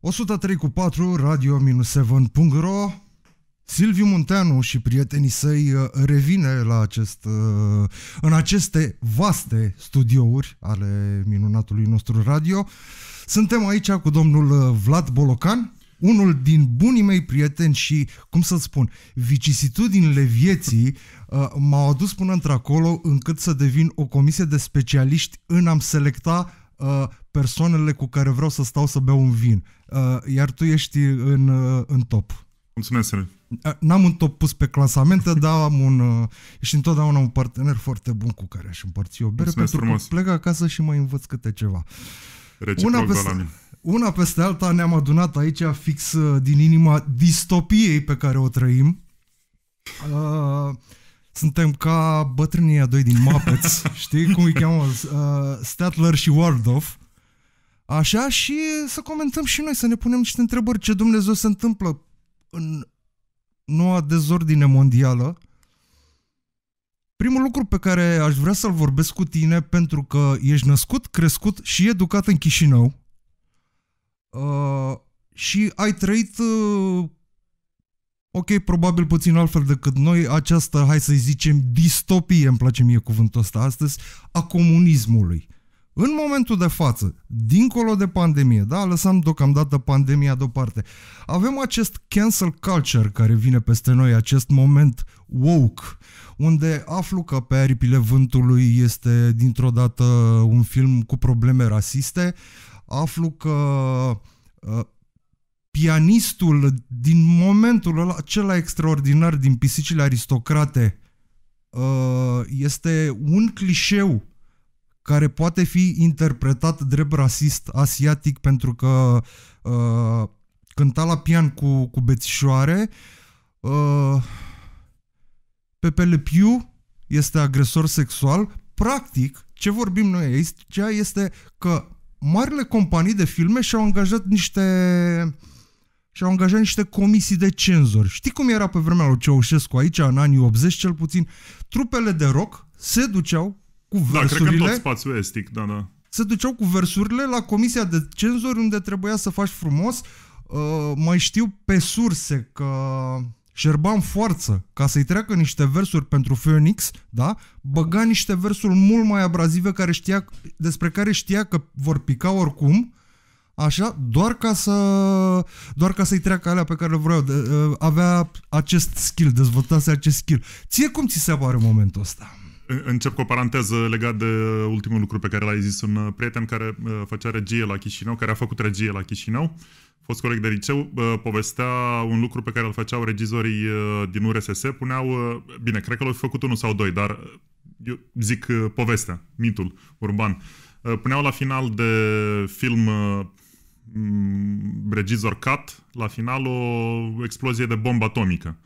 103 cu 4, radio-7.ro Silviu Munteanu și prietenii săi uh, revine la acest, uh, în aceste vaste studiouri ale minunatului nostru radio. Suntem aici cu domnul uh, Vlad Bolocan, unul din bunii mei prieteni și, cum să spun, vicisitudinile vieții m-au adus până într-acolo încât să devin o comisie de specialiști în a-mi selecta persoanele cu care vreau să stau să beau un vin uh, iar tu ești în, uh, în top. Mulțumesc, Sene. Uh, n-am un top pus pe clasamente, dar am un... Uh, ești întotdeauna un partener foarte bun cu care aș împărți o bere, Mulțumesc pentru frumos. că plec acasă și mai învăț câte ceva. Una peste... una peste alta ne-am adunat aici fix uh, din inima distopiei pe care o trăim. Uh, suntem ca bătrânii doi din Muppets, știi cum îi cheamă? Uh, Statler și Waldorf. Așa și să comentăm și noi, să ne punem niște întrebări ce Dumnezeu se întâmplă în noua dezordine mondială. Primul lucru pe care aș vrea să-l vorbesc cu tine, pentru că ești născut, crescut și educat în Chișinău uh, și ai trăit, uh, ok, probabil puțin altfel decât noi, această, hai să-i zicem, distopie, îmi place mie cuvântul ăsta astăzi, a comunismului. În momentul de față, dincolo de pandemie, da, lăsăm deocamdată pandemia deoparte, avem acest cancel culture care vine peste noi, acest moment woke, unde aflu că pe aripile vântului este dintr-o dată un film cu probleme rasiste, aflu că uh, pianistul din momentul ăla, acela extraordinar din pisicile aristocrate, uh, este un clișeu care poate fi interpretat drept rasist asiatic pentru că uh, cânta la pian cu, cu bețișoare. Uh, Pepe Le Pew este agresor sexual. Practic, ce vorbim noi aici este că marile companii de filme și-au angajat niște și au angajat niște comisii de cenzori. Știi cum era pe vremea lui Ceaușescu aici, în anii 80 cel puțin? Trupele de rock se duceau cu versurile. Da, cred că tot spațiul estic, da, da. Se duceau cu versurile la comisia de cenzori unde trebuia să faci frumos. Uh, mai știu pe surse că Șerban Forță, ca să-i treacă niște versuri pentru Phoenix, da? Băga niște versuri mult mai abrazive care știa, despre care știa că vor pica oricum, așa, doar ca să doar ca să-i treacă alea pe care le vreau. De, uh, avea acest skill, dezvoltase acest skill. Ție cum ți se pare momentul ăsta? Încep cu o paranteză legat de ultimul lucru pe care l-ai zis. Un uh, prieten care uh, făcea regie la Chișinău, care a făcut regie la Chișinău, fost coleg de liceu, uh, povestea un lucru pe care îl făceau regizorii din URSS. Puneau, bine, cred că l-au făcut unul sau doi, dar eu zic povestea, mitul urban. Puneau la final de film mm, regizor cut, la final o explozie de bombă atomică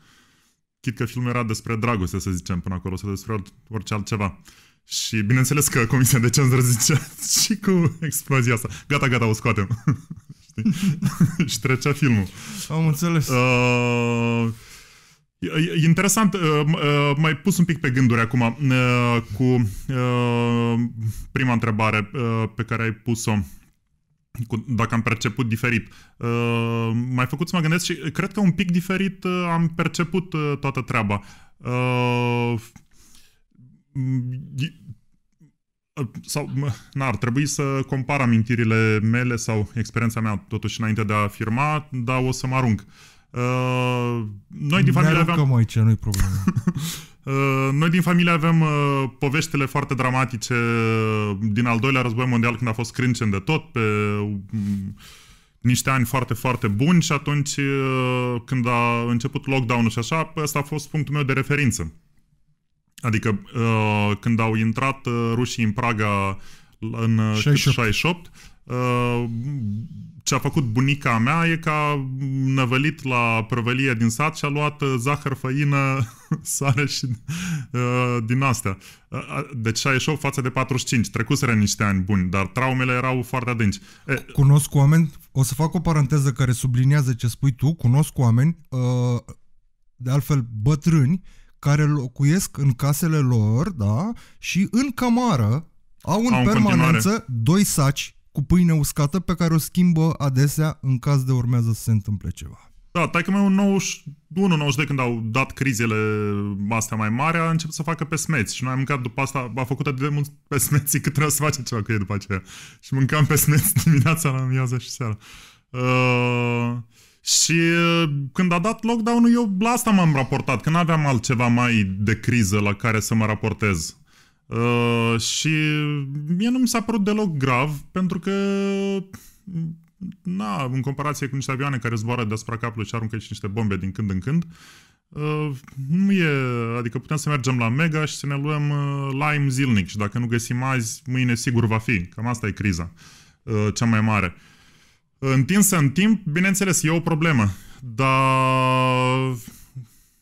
Chit că filmul era despre dragoste, să zicem, până acolo, sau despre orice altceva. Și bineînțeles că Comisia de Cenzură zicea și cu explozia asta. Gata, gata, o scoatem. și trecea filmul. Am înțeles. Uh, E interesant, uh, uh, mai pus un pic pe gânduri acum uh, cu prima întrebare pe care ai pus-o cu, dacă am perceput diferit. Uh, mai făcut să mă gândesc și cred că un pic diferit uh, am perceput uh, toată treaba. Uh, uh sau, na, ar trebui să compar amintirile mele sau experiența mea, totuși, înainte de a afirma, dar o să mă arunc. Uh, noi din familie aveam... aici, nu-i problemă. Uh, noi din familie avem uh, poveștile foarte dramatice uh, din al doilea război mondial, când a fost crâncen de tot, pe niște ani foarte, foarte buni și atunci când a început lockdown-ul și așa, păi ăsta a fost punctul meu de referință. Adică când au intrat rușii în Praga în 68, 68 ce a făcut bunica mea e că a năvălit la prăvălie din sat și a luat uh, zahăr, făină, sare și uh, din astea. Uh, uh, deci s-a ieșit față de 45, trecuseră niște ani buni, dar traumele erau foarte adânci. E... Cunosc oameni, o să fac o paranteză care subliniază ce spui tu, cunosc oameni, uh, de altfel bătrâni, care locuiesc în casele lor, da, și în camară au în au permanență în doi saci cu pâine uscată pe care o schimbă adesea în caz de urmează să se întâmple ceva. Da, taică că mai un 91, de când au dat crizele astea mai mari, a început să facă pesmeți și noi am mâncat după asta, a făcut atât de mult pesmeți că trebuia să facem ceva cu ei după aceea. Și mâncam pesmeți dimineața, la amiază și seara. Uh, și uh, când a dat lockdown-ul, eu la asta m-am raportat, că n-aveam altceva mai de criză la care să mă raportez. Uh, și mie nu mi s-a părut deloc grav, pentru că na, în comparație cu niște avioane care zboară deasupra capului și aruncă și niște bombe din când în când, uh, nu e, adică putem să mergem la Mega și să ne luăm uh, lime zilnic și dacă nu găsim azi, mâine sigur va fi. Cam asta e criza uh, cea mai mare. Întinsă în timp, bineînțeles, e o problemă, dar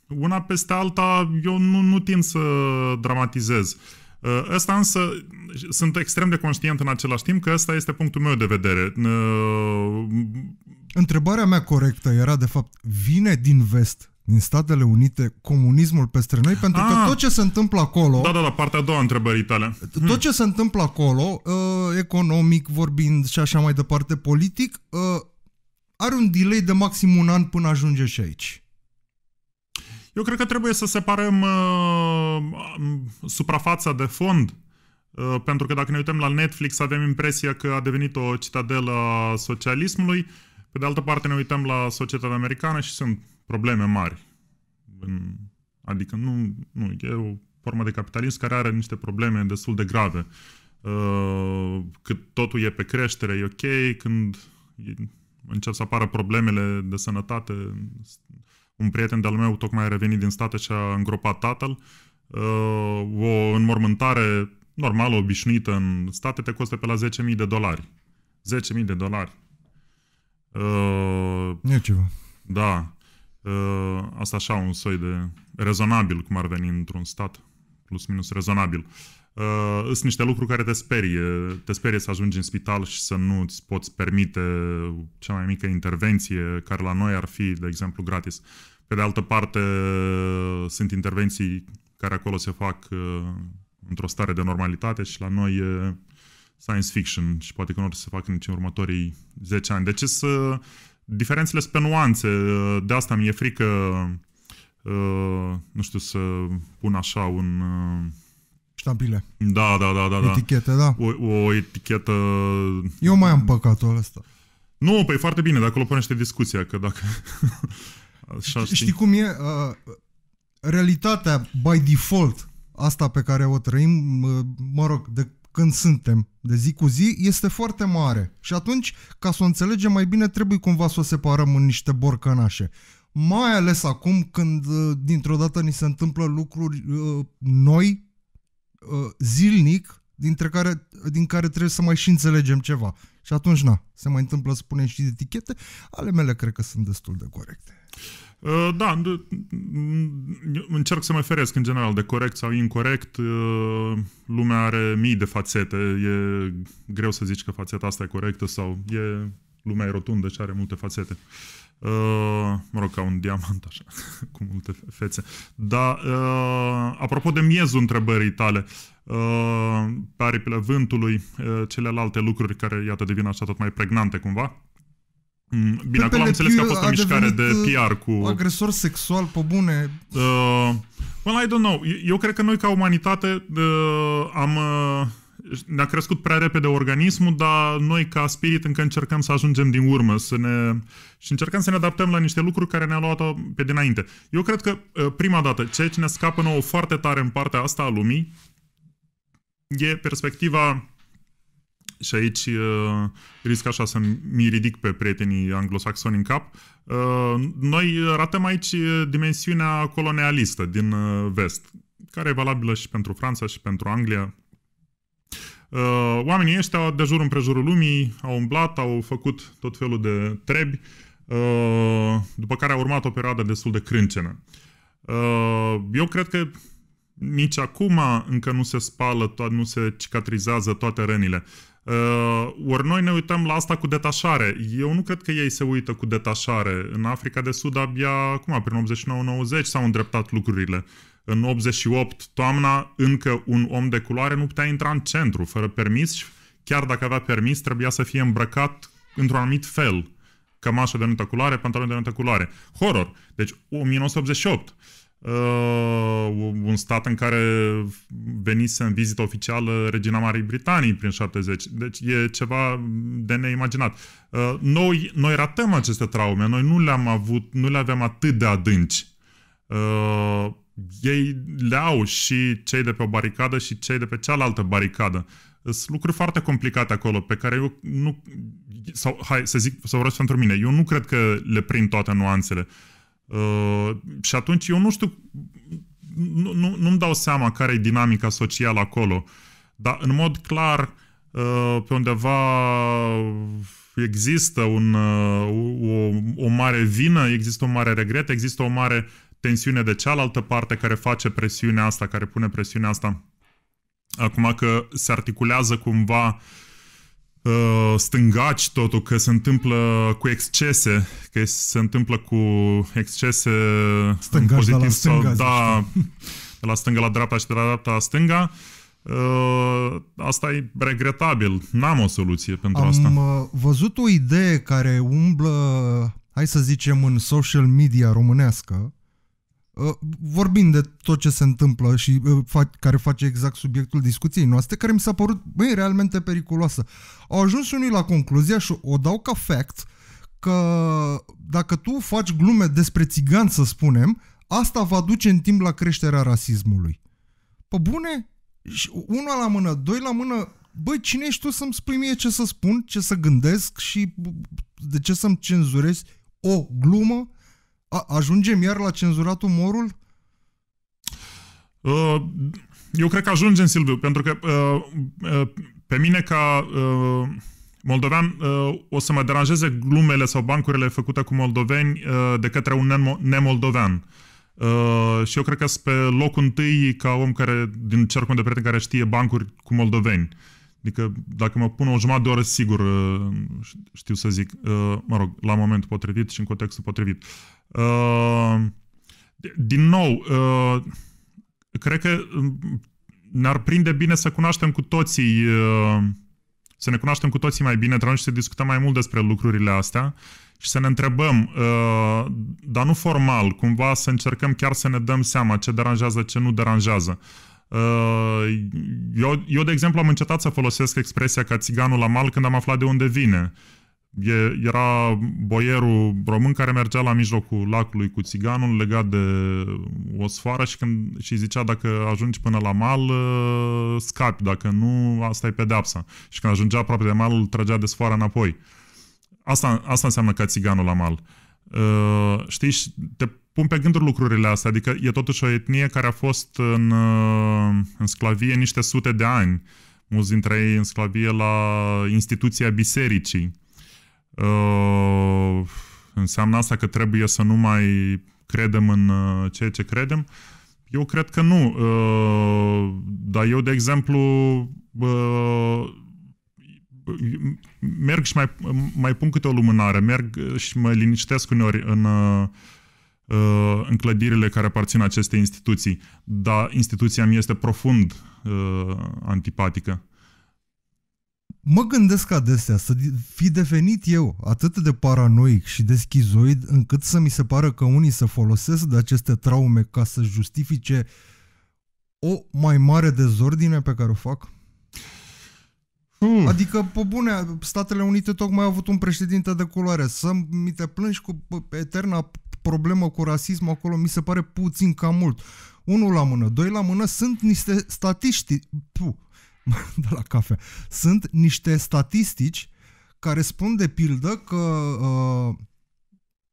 una peste alta eu nu, nu tind să dramatizez. Uh, Ă, ăsta însă sunt extrem de conștient în același timp că ăsta este punctul meu de vedere. Ă, Întrebarea mea corectă era de fapt, vine din vest din Statele Unite comunismul peste noi, pentru că ah. tot ce se întâmplă acolo... Da, da, da, partea a doua întrebării tale. Tot hmm. ce se întâmplă acolo, ă, economic vorbind și așa mai departe, politic, are un delay de maxim un an până ajunge și aici. Eu cred că trebuie să separăm uh, um, suprafața de fond, uh, pentru că dacă ne uităm la Netflix avem impresia că a devenit o citadelă a socialismului, pe de altă parte ne uităm la societatea americană și sunt probleme mari. Adică nu, nu e o formă de capitalism care are niște probleme destul de grave. Uh, cât totul e pe creștere, e ok, când încep să apară problemele de sănătate, un prieten de-al meu tocmai a revenit din state și a îngropat tatăl. Uh, o înmormântare normală, obișnuită în state, te costă pe la 10.000 de dolari. 10.000 de dolari. Uh, e ceva. Da. Uh, asta așa, un soi de rezonabil, cum ar veni într-un stat plus minus rezonabil. Uh, sunt niște lucruri care te sperie. Te sperie să ajungi în spital și să nu îți poți permite cea mai mică intervenție care la noi ar fi, de exemplu, gratis. Pe de altă parte, sunt intervenții care acolo se fac uh, într-o stare de normalitate și la noi e science fiction și poate că nu o să se facă nici în următorii 10 ani. Deci să diferențele sunt pe nuanțe. De asta mi-e frică Uh, nu știu, să pun așa un... Uh, Ștampile. Da, da, da, da, da. Etichete, da. O, o etichetă... Eu mai am păcatul ăsta. Nu, păi foarte bine, dacă loponește discuția, că dacă... așa știi. știi cum e? Uh, realitatea, by default, asta pe care o trăim, mă rog, de când suntem, de zi cu zi, este foarte mare. Și atunci, ca să o înțelegem mai bine, trebuie cumva să o separăm în niște borcănașe mai ales acum când uh, dintr-o dată ni se întâmplă lucruri uh, noi, uh, zilnic, dintre care, din care trebuie să mai și înțelegem ceva. Și atunci, na, se mai întâmplă să punem și etichete. Ale mele cred că sunt destul de corecte. Da, încerc să mă feresc în general de corect sau incorect Lumea are mii de fațete. E greu să zici că fațeta asta e corectă sau e lumea e rotundă și are multe fațete. Uh, Uh, mă rog, ca un diamant așa, cu multe fețe. Dar, uh, apropo de miezul întrebării tale, uh, pe aripile vântului, celelalte lucruri care, iată, devin așa tot mai pregnante cumva, mm, Bine, acolo am înțeles că a fost o mișcare de PR cu... Agresor sexual, pe bune... Uh, well, I don't know. Eu, eu cred că noi, ca umanitate, uh, am... Uh, ne-a crescut prea repede organismul, dar noi ca spirit încă încercăm să ajungem din urmă să ne, și încercăm să ne adaptăm la niște lucruri care ne-au luat pe dinainte. Eu cred că uh, prima dată, ceea ce ne scapă nouă foarte tare în partea asta a lumii e perspectiva și aici uh, risc așa să mi ridic pe prietenii anglosaxoni în cap, uh, noi ratăm aici uh, dimensiunea colonialistă din uh, vest, care e valabilă și pentru Franța și pentru Anglia, Uh, oamenii ăștia de jur împrejurul lumii au umblat, au făcut tot felul de trebi, uh, după care a urmat o perioadă destul de crâncenă. Uh, eu cred că nici acum încă nu se spală, nu se cicatrizează toate rănile. Uh, ori noi ne uităm la asta cu detașare. Eu nu cred că ei se uită cu detașare. În Africa de Sud abia acum, prin 89-90, s-au îndreptat lucrurile. Uh, în 88, toamna, încă un om de culoare nu putea intra în centru fără permis și chiar dacă avea permis, trebuia să fie îmbrăcat într-un anumit fel. Cămașă de anumită culoare, pantaloni de anumită culoare. Horror. Deci 1988. Uh, un stat în care venise în vizită oficială regina Marii Britanii prin 70. Deci e ceva de neimaginat. Uh, noi, noi ratăm aceste traume, noi nu le-am avut, nu le avem atât de adânci. Uh, ei le au și cei de pe o baricadă și cei de pe cealaltă baricadă. Sunt lucruri foarte complicate acolo pe care eu nu... Sau, hai să zic, să vorbesc pentru mine. Eu nu cred că le prind toate nuanțele. Uh, și atunci eu nu știu... Nu, nu, nu-mi dau seama care e dinamica socială acolo. Dar în mod clar, uh, pe undeva există un, uh, o, o mare vină, există o mare regret, există o mare tensiune de cealaltă parte care face presiunea asta, care pune presiunea asta. Acum că se articulează cumva uh, stângaci totul, că se întâmplă cu excese, că se întâmplă cu excese stângaci pozitiv la stânga, sau, da, de la stânga la dreapta și de la dreapta la stânga. Uh, asta e regretabil. N-am o soluție pentru Am asta. Am uh, văzut o idee care umblă, hai să zicem, în social media românească, Uh, vorbind de tot ce se întâmplă și uh, care face exact subiectul discuției noastre, care mi s-a părut, băi, realmente periculoasă. Au ajuns unii la concluzia și o dau ca fact că dacă tu faci glume despre țigan, să spunem, asta va duce în timp la creșterea rasismului. Pă bune? Și una la mână, doi la mână, băi, cine ești tu să-mi spui mie ce să spun, ce să gândesc și de ce să-mi cenzurezi o glumă a, ajungem iar la cenzurat umorul? Uh, eu cred că ajungem, Silviu, pentru că uh, uh, pe mine ca moldovean o să mă deranjeze glumele sau bancurile făcute cu moldoveni de către un nemoldovean. și eu cred că pe locul întâi ca om care, din cercul de prieteni care știe bancuri cu moldoveni. Adică dacă mă pun o jumătate de oră, sigur știu să zic, mă rog, la momentul potrivit și în contextul potrivit. Uh, din nou, uh, cred că um, ne-ar prinde bine să cunoaștem cu toții, uh, să ne cunoaștem cu toții mai bine, trebuie să discutăm mai mult despre lucrurile astea și să ne întrebăm, dar nu formal, cumva să încercăm chiar să ne dăm seama ce deranjează, ce nu deranjează. Eu, eu, de exemplu, am încetat să folosesc expresia ca țiganul la mal când am aflat de unde vine. Uh, E, era boierul român care mergea la mijlocul lacului cu țiganul legat de o sfoară și, când, și zicea dacă ajungi până la mal, ă, scapi, dacă nu, asta e pedeapsa. Și când ajungea aproape de mal, îl trăgea de sfoară înapoi. Asta, asta înseamnă ca țiganul la mal. Uh, știi, te pun pe gânduri lucrurile astea, adică e totuși o etnie care a fost în, ă, în sclavie niște sute de ani, mulți dintre ei în sclavie la instituția bisericii Uh, înseamnă asta că trebuie să nu mai credem în uh, ceea ce credem? Eu cred că nu. Uh, dar eu, de exemplu, uh, merg și mai, mai pun câte o lumânare, merg și mă liniștesc uneori în, uh, uh, în clădirile care aparțin acestei instituții, dar instituția mi este profund antipatică. Mă gândesc adesea să fi devenit eu atât de paranoic și de schizoid încât să mi se pară că unii se folosesc de aceste traume ca să justifice o mai mare dezordine pe care o fac? Hmm. Adică, pe bune, Statele Unite tocmai au avut un președinte de culoare. Să mi te plângi cu eterna problemă cu rasism acolo, mi se pare puțin cam mult. Unul la mână, doi la mână, sunt niște statiști. Puh de la cafea. Sunt niște statistici care spun de pildă că uh,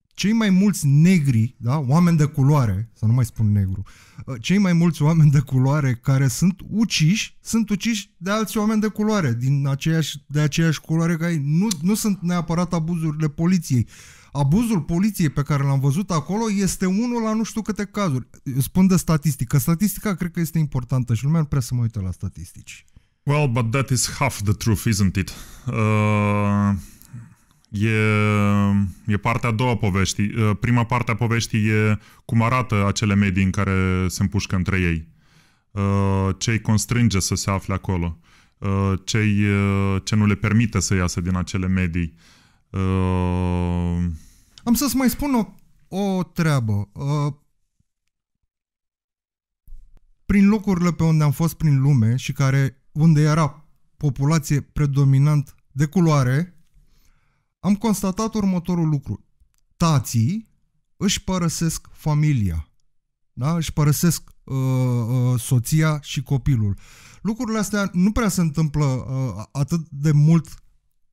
cei mai mulți negri, da, oameni de culoare, să nu mai spun negru, uh, cei mai mulți oameni de culoare care sunt uciși, sunt uciși de alți oameni de culoare, din aceeași, de aceeași culoare ca ei. Nu, nu sunt neapărat abuzurile poliției. Abuzul poliției pe care l-am văzut acolo este unul la nu știu câte cazuri. Eu spun de statistică. Statistica cred că este importantă și lumea nu prea să mă uită la statistici. Well, but that is half the truth, isn't it? Uh, e, e partea a doua poveștii. Uh, prima parte a poveștii e cum arată acele medii în care se împușcă între ei. Uh, ce îi constrânge să se afle acolo. Uh, ce, uh, ce nu le permite să iasă din acele medii. Uh... Am să-ți mai spun o, o treabă. Uh, prin locurile pe unde am fost prin lume și care unde era populație predominant de culoare, am constatat următorul lucru. Tații își părăsesc familia, da? își părăsesc uh, uh, soția și copilul. Lucrurile astea nu prea se întâmplă uh, atât de mult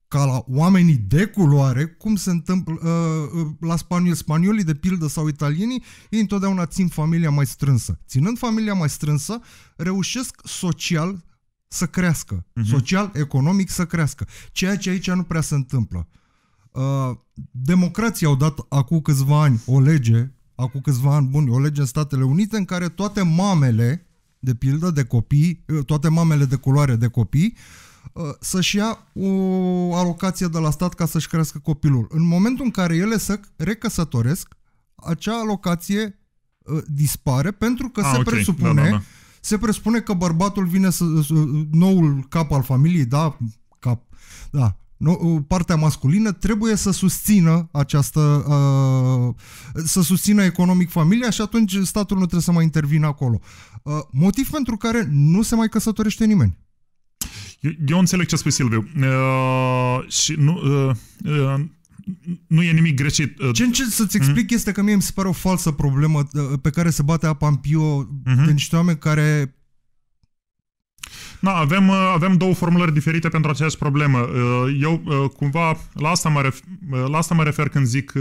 ca la oamenii de culoare, cum se întâmplă uh, uh la spanioli. Spaniolii, de pildă, sau italienii, ei întotdeauna țin familia mai strânsă. Ținând familia mai strânsă, reușesc social să crească, uh-huh. social, economic să crească, ceea ce aici nu prea se întâmplă. Uh, democrații au dat acum câțiva ani o lege, acum câțiva ani buni, o lege în Statele Unite în care toate mamele, de pildă, de copii, uh, toate mamele de culoare de copii, uh, să-și ia o alocație de la stat ca să-și crească copilul. În momentul în care ele se recăsătoresc, acea alocație uh, dispare pentru că A, ah, se okay. presupune da, da, da se presupune că bărbatul vine să, să noul cap al familiei, da, cap, da, partea masculină trebuie să susțină această uh, să susțină economic familia și atunci statul nu trebuie să mai intervină acolo. Uh, motiv pentru care nu se mai căsătorește nimeni. Eu, eu înțeleg ce spui, Silviu. Uh, și nu, uh, uh, nu e nimic greșit. Ce încerc să-ți explic mm-hmm. este că mie mi se pare o falsă problemă ă, pe care se bate apa în pio mm-hmm. de niște oameni care Na, avem, ă, avem două formulări diferite pentru aceeași problemă. Ă, eu cumva la asta mă, refer, la asta mă refer când zic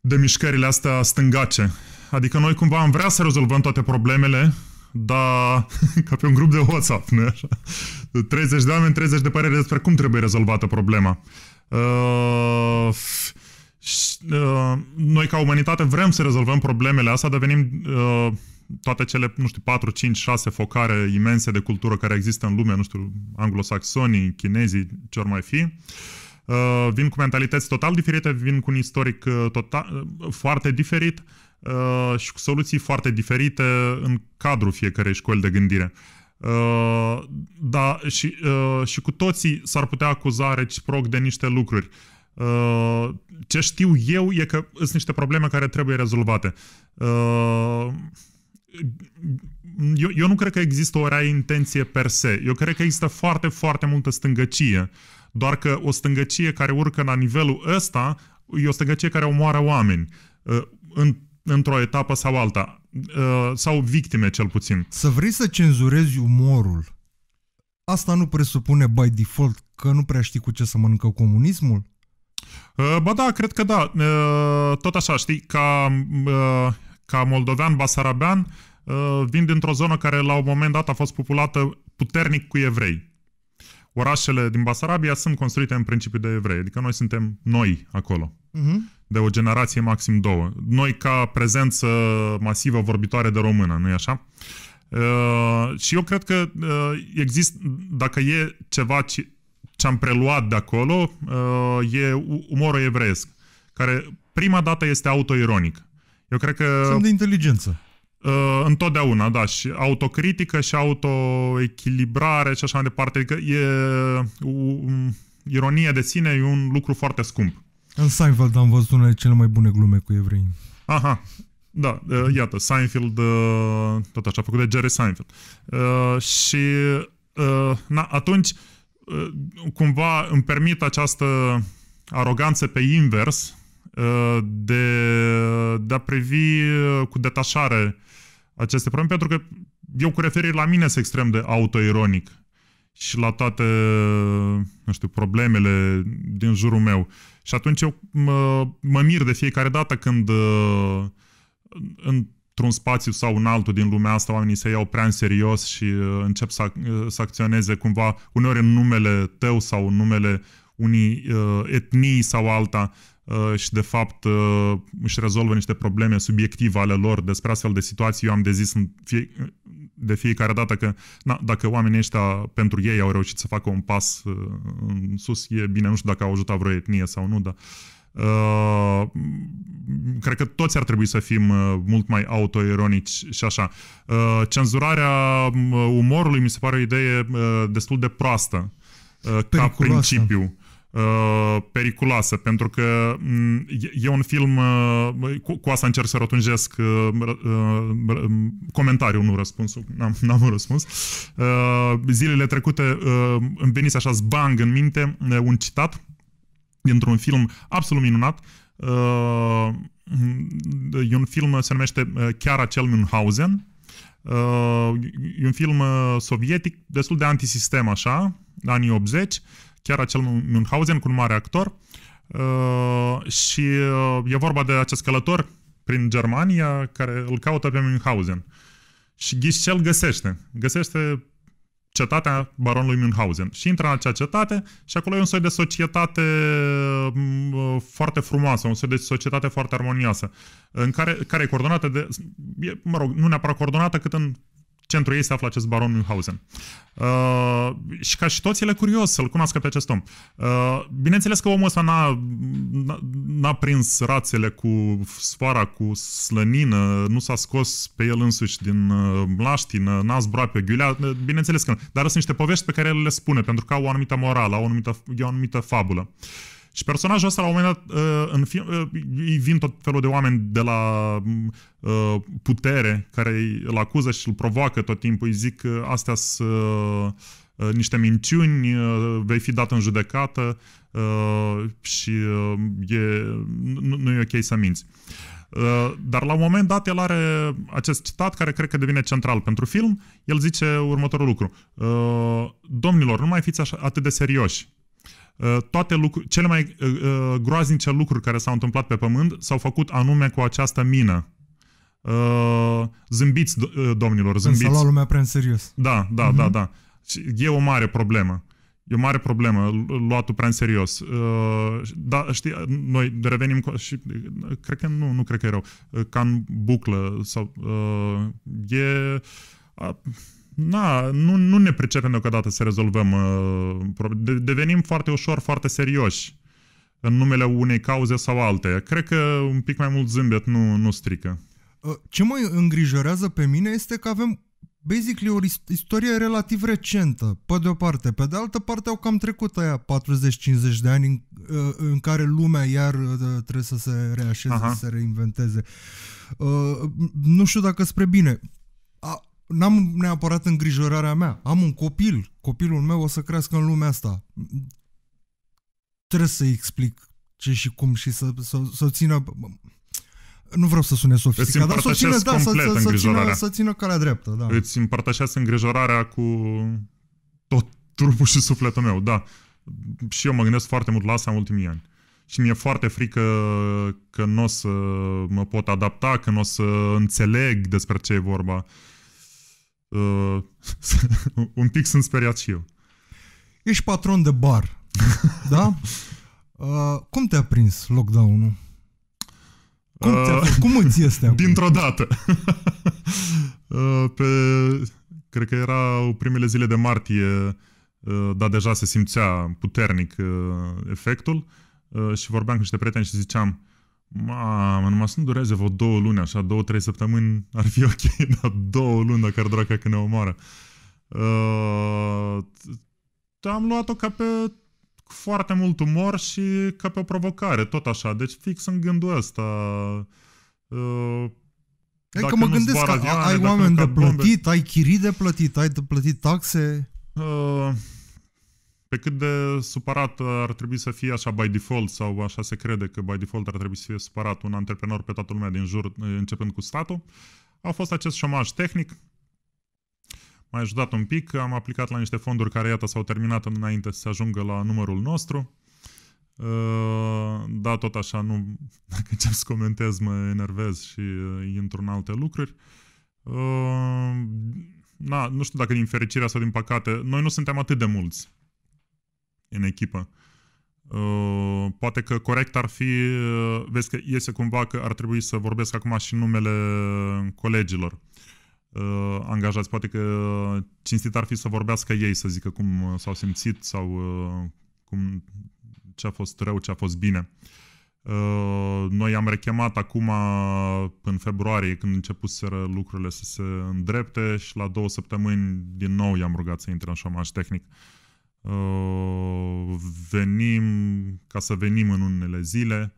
de mișcările astea stângace. Adică noi cumva am vrea să rezolvăm toate problemele, dar ca pe un grup de WhatsApp, nu așa? 30 de oameni, 30 de păreri despre cum trebuie rezolvată problema. Uh, uh, noi ca umanitate vrem să rezolvăm problemele astea, devenim uh, toate cele, nu știu, 4, 5, 6 focare imense de cultură care există în lume, nu știu, anglosaxonii, chinezii, ce mai fi, uh, vin cu mentalități total diferite, vin cu un istoric uh, total, uh, foarte diferit uh, și cu soluții foarte diferite în cadrul fiecarei școli de gândire. Uh, Uh, da, și, uh, și cu toții s-ar putea acuza reciproc de niște lucruri. Uh, ce știu eu e că sunt niște probleme care trebuie rezolvate. Uh, eu, eu nu cred că există o rea intenție per se. Eu cred că există foarte, foarte multă stângăcie. Doar că o stângăcie care urcă la nivelul ăsta e o stângăcie care omoară oameni. Uh, în într-o etapă sau alta. Uh, sau victime, cel puțin. Să vrei să cenzurezi umorul, asta nu presupune by default că nu prea știi cu ce să mănâncă comunismul? Uh, ba da, cred că da. Uh, tot așa, știi, ca, ca moldovean basarabean, vin dintr-o zonă care la un moment dat a fost populată puternic cu evrei. Orașele din Basarabia sunt construite în principiu de evrei, adică noi suntem noi acolo. Uh-huh de o generație, maxim două. Noi, ca prezență masivă vorbitoare de română, nu-i așa? Uh, și eu cred că uh, există, dacă e ceva ce, ce am preluat de acolo, uh, e umorul evreiesc, care prima dată este autoironic. Eu cred că... Sunt de inteligență. Uh, întotdeauna, da, și autocritică și autoechilibrare și așa mai departe. Adică e, uh, um, ironia de sine e un lucru foarte scump. În Seinfeld am văzut unele cele mai bune glume cu evrei. Aha. Da, iată, Seinfeld, tot așa, făcut de Jerry Seinfeld. Și na, atunci, cumva îmi permit această aroganță pe invers de, de a privi cu detașare aceste probleme, pentru că eu cu referire la mine sunt extrem de autoironic și la toate, nu știu, problemele din jurul meu. Uh, și atunci eu mă, mă mir de fiecare dată când uh, într-un spațiu sau în altul din lumea asta oamenii se iau prea în serios și uh, încep să, uh, să acționeze cumva uneori în numele tău sau în numele unii etnii sau alta și de fapt își rezolvă niște probleme subiective ale lor. Despre astfel de situații eu am de zis în fie, de fiecare dată că na, dacă oamenii ăștia pentru ei au reușit să facă un pas uh, în sus, e bine, nu știu dacă au ajutat vreo etnie sau nu, dar Uh, cred că toți ar trebui să fim uh, mult mai autoironici și așa. Uh, cenzurarea uh, umorului mi se pare o idee destul de proastă ca principiu. Uh, periculoasă, pentru că mm, e un film, uh, cu, asta încerc să rotunjesc uh, mm, comentariul, nu răspunsul, n-am, n-am un răspuns. Zilele trecute îmi venise așa zbang în minte un citat dintr-un film absolut minunat, e un film, se numește chiar acel Münchhausen, e un film sovietic, destul de antisistem așa, anii 80, chiar acel Münchhausen cu un mare actor. Uh, și uh, e vorba de acest călător prin Germania care îl caută pe Münchhausen. Și ghiși ce găsește? Găsește cetatea baronului Münchhausen. Și intră în acea cetate și acolo e un soi de societate uh, foarte frumoasă, un soi de societate foarte armonioasă, în care, care e coordonată de, mă rog, nu neapărat coordonată, cât în centrul ei se află acest baron Münchhausen. Uh, și ca și toți, el e curios să-l cunoască pe acest om. Uh, bineînțeles că omul ăsta n-a, n-a prins rațele cu sfoara, cu slănină, nu s-a scos pe el însuși din uh, laștină, n-a zburat pe ghiulea, uh, bineînțeles că Dar sunt niște povești pe care el le spune, pentru că au o anumită morală, au o anumită, o anumită fabulă. Uh, și personajul ăsta, la un moment dat, uh, în film, uh, îi vin tot felul de oameni de la uh, putere care îl acuză și îl provoacă tot timpul. Îi zic că astea sunt niște minciuni, vei fi dat în judecată și e, nu, e ok să minți. Dar la un moment dat el are acest citat care cred că devine central pentru film. El zice următorul lucru. Domnilor, nu mai fiți așa, atât de serioși. Uh, toate lucruri, cele mai uh, uh, groaznice lucruri care s-au întâmplat pe pământ s-au făcut anume cu această mină. Zâmbiți, domnilor, zâmbiți. Să lua lumea prea în serios. Da, da, uh-huh. da, mhm. da. Și e o mare problemă. E o mare problemă, luatul prea în serios. Da, știi, noi revenim cu, și cred că nu, nu cred că e rău, ca în buclă sau e a, na, nu, nu ne pricepem deocamdată să rezolvăm. Uh, devenim foarte ușor, foarte serioși în numele unei cauze sau alte. Cred că un pic mai mult zâmbet nu, nu strică. Uh, ce mă îngrijorează pe mine este că avem basically o istorie relativ recentă, pe de o parte. Pe de altă parte au cam trecut aia 40-50 de ani în, uh, în care lumea iar trebuie să se reașeze, Aha. să se reinventeze. Nu știu dacă spre bine n-am neapărat îngrijorarea mea. Am un copil. Copilul meu o să crească în lumea asta. Trebuie să-i explic ce și cum și să, să, să țină... Nu vreau să sune sofisticat, dar să țină, da, să, să, să, țină, să țină calea dreaptă. Da. Îți împărtășească îngrijorarea cu tot trupul și sufletul meu, da. Și eu mă gândesc foarte mult la asta în ultimii ani. Și mi-e foarte frică că nu o să mă pot adapta, că nu o să înțeleg despre ce e vorba. Uh, uh, un pic sunt speriat și eu. Ești patron de bar, da? Uh, cum te-a prins lockdown-ul? Cum, uh, cum îți este acum? Dintr-o dată. uh, pe, cred că erau primele zile de martie, uh, dar deja se simțea puternic uh, efectul uh, și vorbeam cu niște prieteni și ziceam uh, Mamă, numai să nu durează vreo două luni, așa, două, trei săptămâni ar fi ok, dar două luni dacă ar dracă că ne omoară. Uh, am luat-o ca pe foarte mult umor și ca pe o provocare, tot așa. Deci fix în gândul ăsta. Uh, dacă că mă gândesc că avioane, ai oameni de plătit, bombe... ai chirii de plătit, ai de plătit taxe. Uh, pe cât de supărat ar trebui să fie așa by default sau așa se crede că by default ar trebui să fie supărat un antreprenor pe toată lumea din jur, începând cu statul, a fost acest șomaj tehnic. M-a ajutat un pic, am aplicat la niște fonduri care, iată, s-au terminat înainte să ajungă la numărul nostru. Ă, da, tot așa, nu, dacă încep să comentez, mă enervez și intru în alte lucruri. Ă, na, nu știu dacă din fericirea sau din păcate, noi nu suntem atât de mulți în echipă. Uh, poate că corect ar fi, uh, vezi că iese cumva că ar trebui să vorbesc acum și numele colegilor uh, angajați. Poate că cinstit ar fi să vorbească ei, să zică cum uh, s-au simțit sau uh, cum, ce a fost rău, ce a fost bine. Uh, noi am rechemat acum în februarie, când începuseră lucrurile să se îndrepte și la două săptămâni din nou i-am rugat să intre în șomaș tehnic. Uh, Uh, venim ca să venim în unele zile,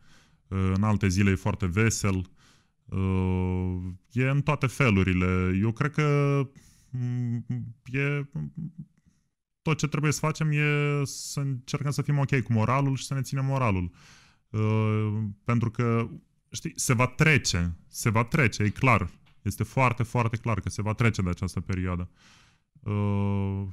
uh, în alte zile e foarte vesel, uh, e în toate felurile. Eu cred că mm, e tot ce trebuie să facem e să încercăm să fim ok cu moralul și să ne ținem moralul. Pentru că, știi, se va trece, se va trece, e clar. Este foarte, foarte clar că se va trece de această perioadă. Uh,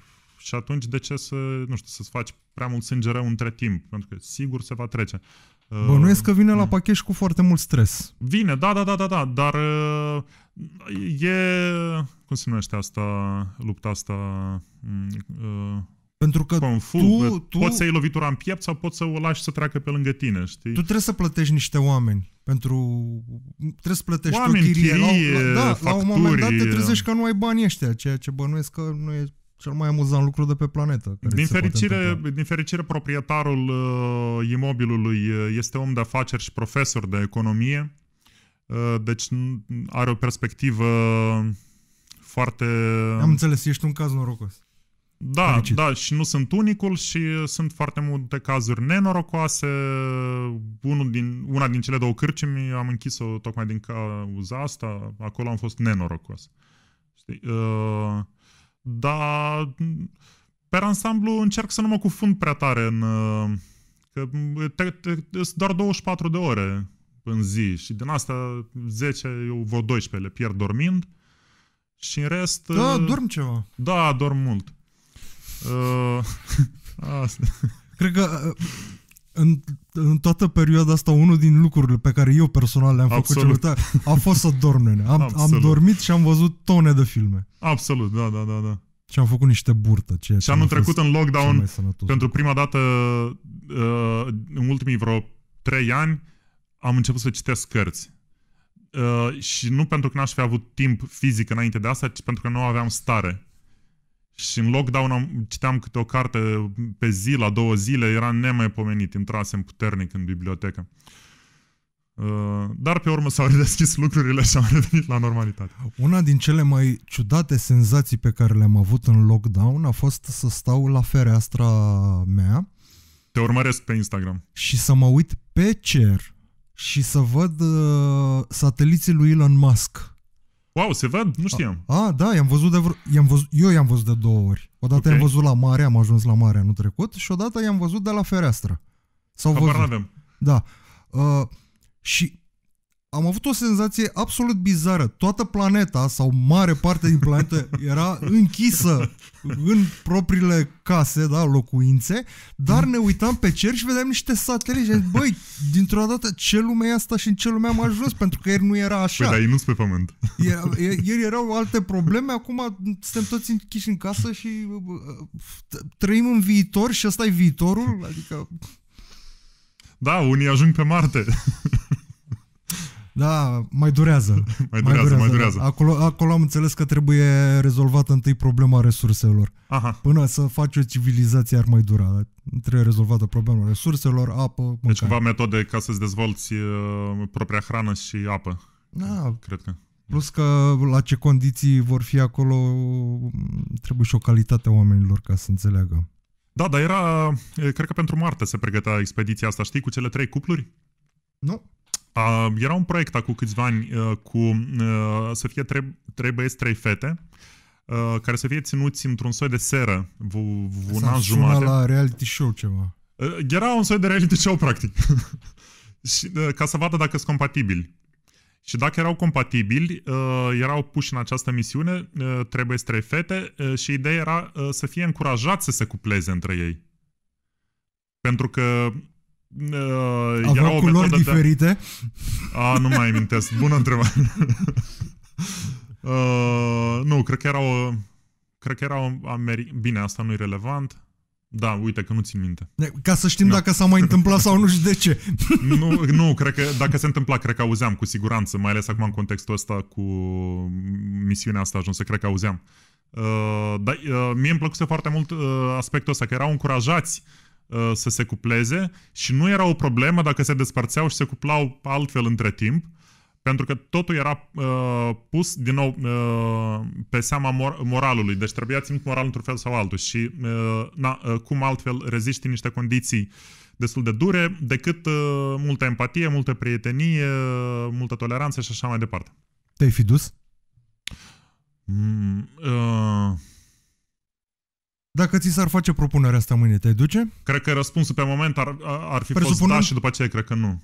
și atunci de ce să, nu știu, să-ți faci prea mult sânge rău între timp? Pentru că sigur se va trece. Uh, nu că vine la mm. pachet și cu foarte mult stres. Vine, da, da, da, da, da, dar uh, e... Cum se numește asta, lupta asta? Mm, uh, pentru că tu, tu... Poți să iei lovitura în piept sau poți să o lași să treacă pe lângă tine, știi? Tu trebuie să plătești niște oameni pentru... Trebuie să plătești oameni, o chirie. chirie la, la, da, facturi. la un moment dat te trezești că nu ai bani ăștia, ceea ce bănuiesc că nu e cel mai amuzant lucru de pe planetă. Care din, fericire, din fericire, proprietarul uh, imobilului uh, este om de afaceri și profesor de economie, uh, deci are o perspectivă foarte... Am înțeles, ești un caz norocos. Da, Felicit. da, și nu sunt unicul și uh, sunt foarte multe cazuri nenorocoase. Unul din, una din cele două cârcimi am închis-o tocmai din cauza asta. Acolo am fost nenorocos. Știi? Uh, dar, mm, pe ansamblu, încerc să nu mă cufund prea tare în... Uh, că te, mm, te, te, sunt doar 24 de ore în zi și din astea 10, eu vă 12 le pierd dormind și în rest... Da, uh, dorm ceva. Da, dorm mult. Uh, asta. Cred că uh, în, în toată perioada asta, unul din lucrurile pe care eu personal le-am făcut cel tare a fost să dorm, nene. Am, am dormit și am văzut tone de filme. Absolut, da, da, da, da. Și am făcut niște burtă. Ceea și ce anul trecut în lockdown, pentru prima dată uh, în ultimii vreo trei ani, am început să citesc cărți. Uh, și nu pentru că n-aș fi avut timp fizic înainte de asta, ci pentru că nu aveam stare. Și în lockdown am, citeam câte o carte pe zi, la două zile, era nemaipomenit, intrasem puternic în bibliotecă. Uh, dar pe urmă s-au redeschis lucrurile și am revenit la normalitate. Una din cele mai ciudate senzații pe care le-am avut în lockdown a fost să stau la fereastra mea. Te urmăresc pe Instagram. Și să mă uit pe cer și să văd uh, sateliții lui Elon Musk Wow, se văd? Nu știam. A, a da, i-am văzut de vreo... i-am văzut... Eu i-am văzut de două ori. Odată okay. i-am văzut la mare, am ajuns la mare anul trecut și odată i-am văzut de la fereastră. Sau văzut. avem Da. Uh, și am avut o senzație absolut bizară. Toată planeta sau mare parte din planetă era închisă în propriile case, da, locuințe, dar ne uitam pe cer și vedeam niște sateliți. băi, dintr-o dată, ce lume e asta și în ce lume am ajuns? Pentru că ieri nu era așa. Păi, ei nu pe pământ. Era, ieri erau alte probleme, acum suntem toți închiși în casă și uh, uh, trăim în viitor și asta e viitorul? Adică... Da, unii ajung pe Marte. Da, mai durează. mai durează, mai durează. Mai da. durează. Da. Acolo, acolo am înțeles că trebuie rezolvată întâi problema resurselor. Aha. Până să faci o civilizație ar mai dura. Trebuie rezolvată problema resurselor, apă, mâncare. Deci cumva metode ca să-ți dezvolți uh, propria hrană și apă. Da. Cred că. Plus că la ce condiții vor fi acolo trebuie și o calitate a oamenilor ca să înțeleagă. Da, dar era, cred că pentru Marte se pregătea expediția asta, știi, cu cele trei cupluri? Nu. A, uh, era un proiect acum câțiva ani uh, cu uh, să fie trei, trei băieți, trei fete uh, care să fie ținuți într-un soi de seră, v- v- un an jumate. la reality show ceva. Uh, era un soi de reality show, practic. și, ca să vadă dacă sunt compatibili. Și dacă erau compatibili, erau puși în această misiune, trebuie trei fete și ideea era să fie încurajați să se cupleze între ei. Pentru că Uh, ă, Aveau culori diferite? A, nu mai amintesc. Bună întrebare. uh, nu, cred că erau... Cred că erau Ameri... Bine, asta nu e relevant. Da, uite că nu țin minte. Ca să știm nu. Da. dacă s-a mai întâmplat sau nu și de ce. nu, nu, cred că dacă se întâmpla, cred că auzeam cu siguranță, mai ales acum în contextul ăsta cu misiunea asta ajunsă, cred că auzeam. Uh, ă, dar uh, mie îmi plăcuse foarte mult uh, aspectul ăsta, că erau încurajați uh, Uh, să se cupleze și nu era o problemă dacă se despărțeau și se cuplau altfel între timp, pentru că totul era uh, pus din nou uh, pe seama mor- moralului, deci trebuia ținut moral într-un fel sau altul și uh, na, uh, cum altfel reziști niște condiții destul de dure decât uh, multă empatie, multă prietenie, uh, multă toleranță și așa mai departe. Te-ai fi dus? Mm, uh, dacă ți s-ar face propunerea asta mâine, te duce? Cred că răspunsul pe moment ar, ar fi fost da și după aceea cred că nu.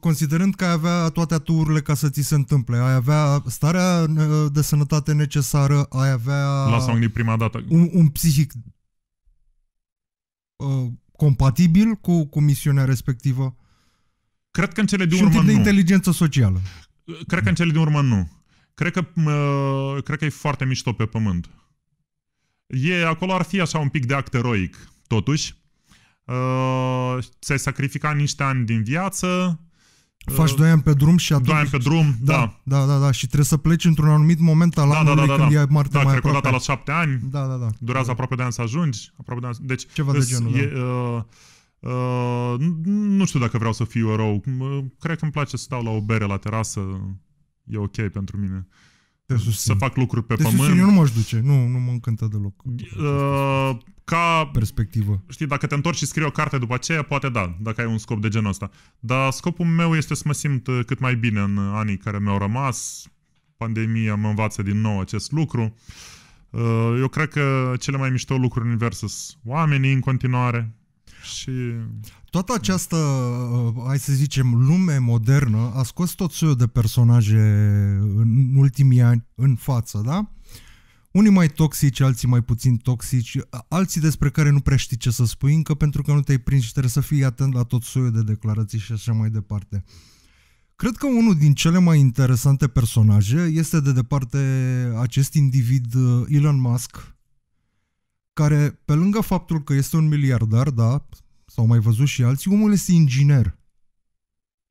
Considerând că ai avea toate aturile ca să ți se întâmple, ai avea starea de sănătate necesară, ai avea... La s-a prima dată. Un, un psihic uh, compatibil cu, cu misiunea respectivă. Cred că în cele din urmă nu. de inteligență socială. Cred că în cele din urmă nu. Cred că, uh, cred că e foarte mișto pe pământ. E, acolo ar fi așa un pic de act eroic, totuși. Uh, ți-ai sacrificat niște ani din viață. Faci uh, doi ani pe drum și atunci... Doi ani pe drum, da. Da, da, da. da. Și trebuie să pleci într-un anumit moment al da, da, da anului da, da, da, când da. e Marte da, mai aproape. Da, la șapte ani. Da, da, da. Durează da. aproape de ani să ajungi. Aproape de ani. Deci, Ceva de genul, da. e, da. uh, Uh, nu știu dacă vreau să fiu erou. Cred că îmi place să stau la o bere la terasă. E ok pentru mine să fac lucruri pe Te pământ. Susțin, eu nu m-aș duce, nu, nu mă încântă deloc. Uh, ca perspectivă. Știi, dacă te întorci și scrii o carte după aceea, poate da, dacă ai un scop de genul ăsta. Dar scopul meu este să mă simt uh, cât mai bine în uh, anii care mi-au rămas. Pandemia mă învață din nou acest lucru. Uh, eu cred că cele mai mișto lucruri în univers sunt oamenii în continuare, și... Toată această, uh, hai să zicem, lume modernă a scos tot soiul de personaje în ultimii ani în față, da? Unii mai toxici, alții mai puțin toxici, alții despre care nu prea știi ce să spui încă pentru că nu te-ai prins și trebuie să fii atent la tot soiul de declarații și așa mai departe. Cred că unul din cele mai interesante personaje este de departe acest individ uh, Elon Musk, care, pe lângă faptul că este un miliardar, da, s-au mai văzut și alții, omul este inginer.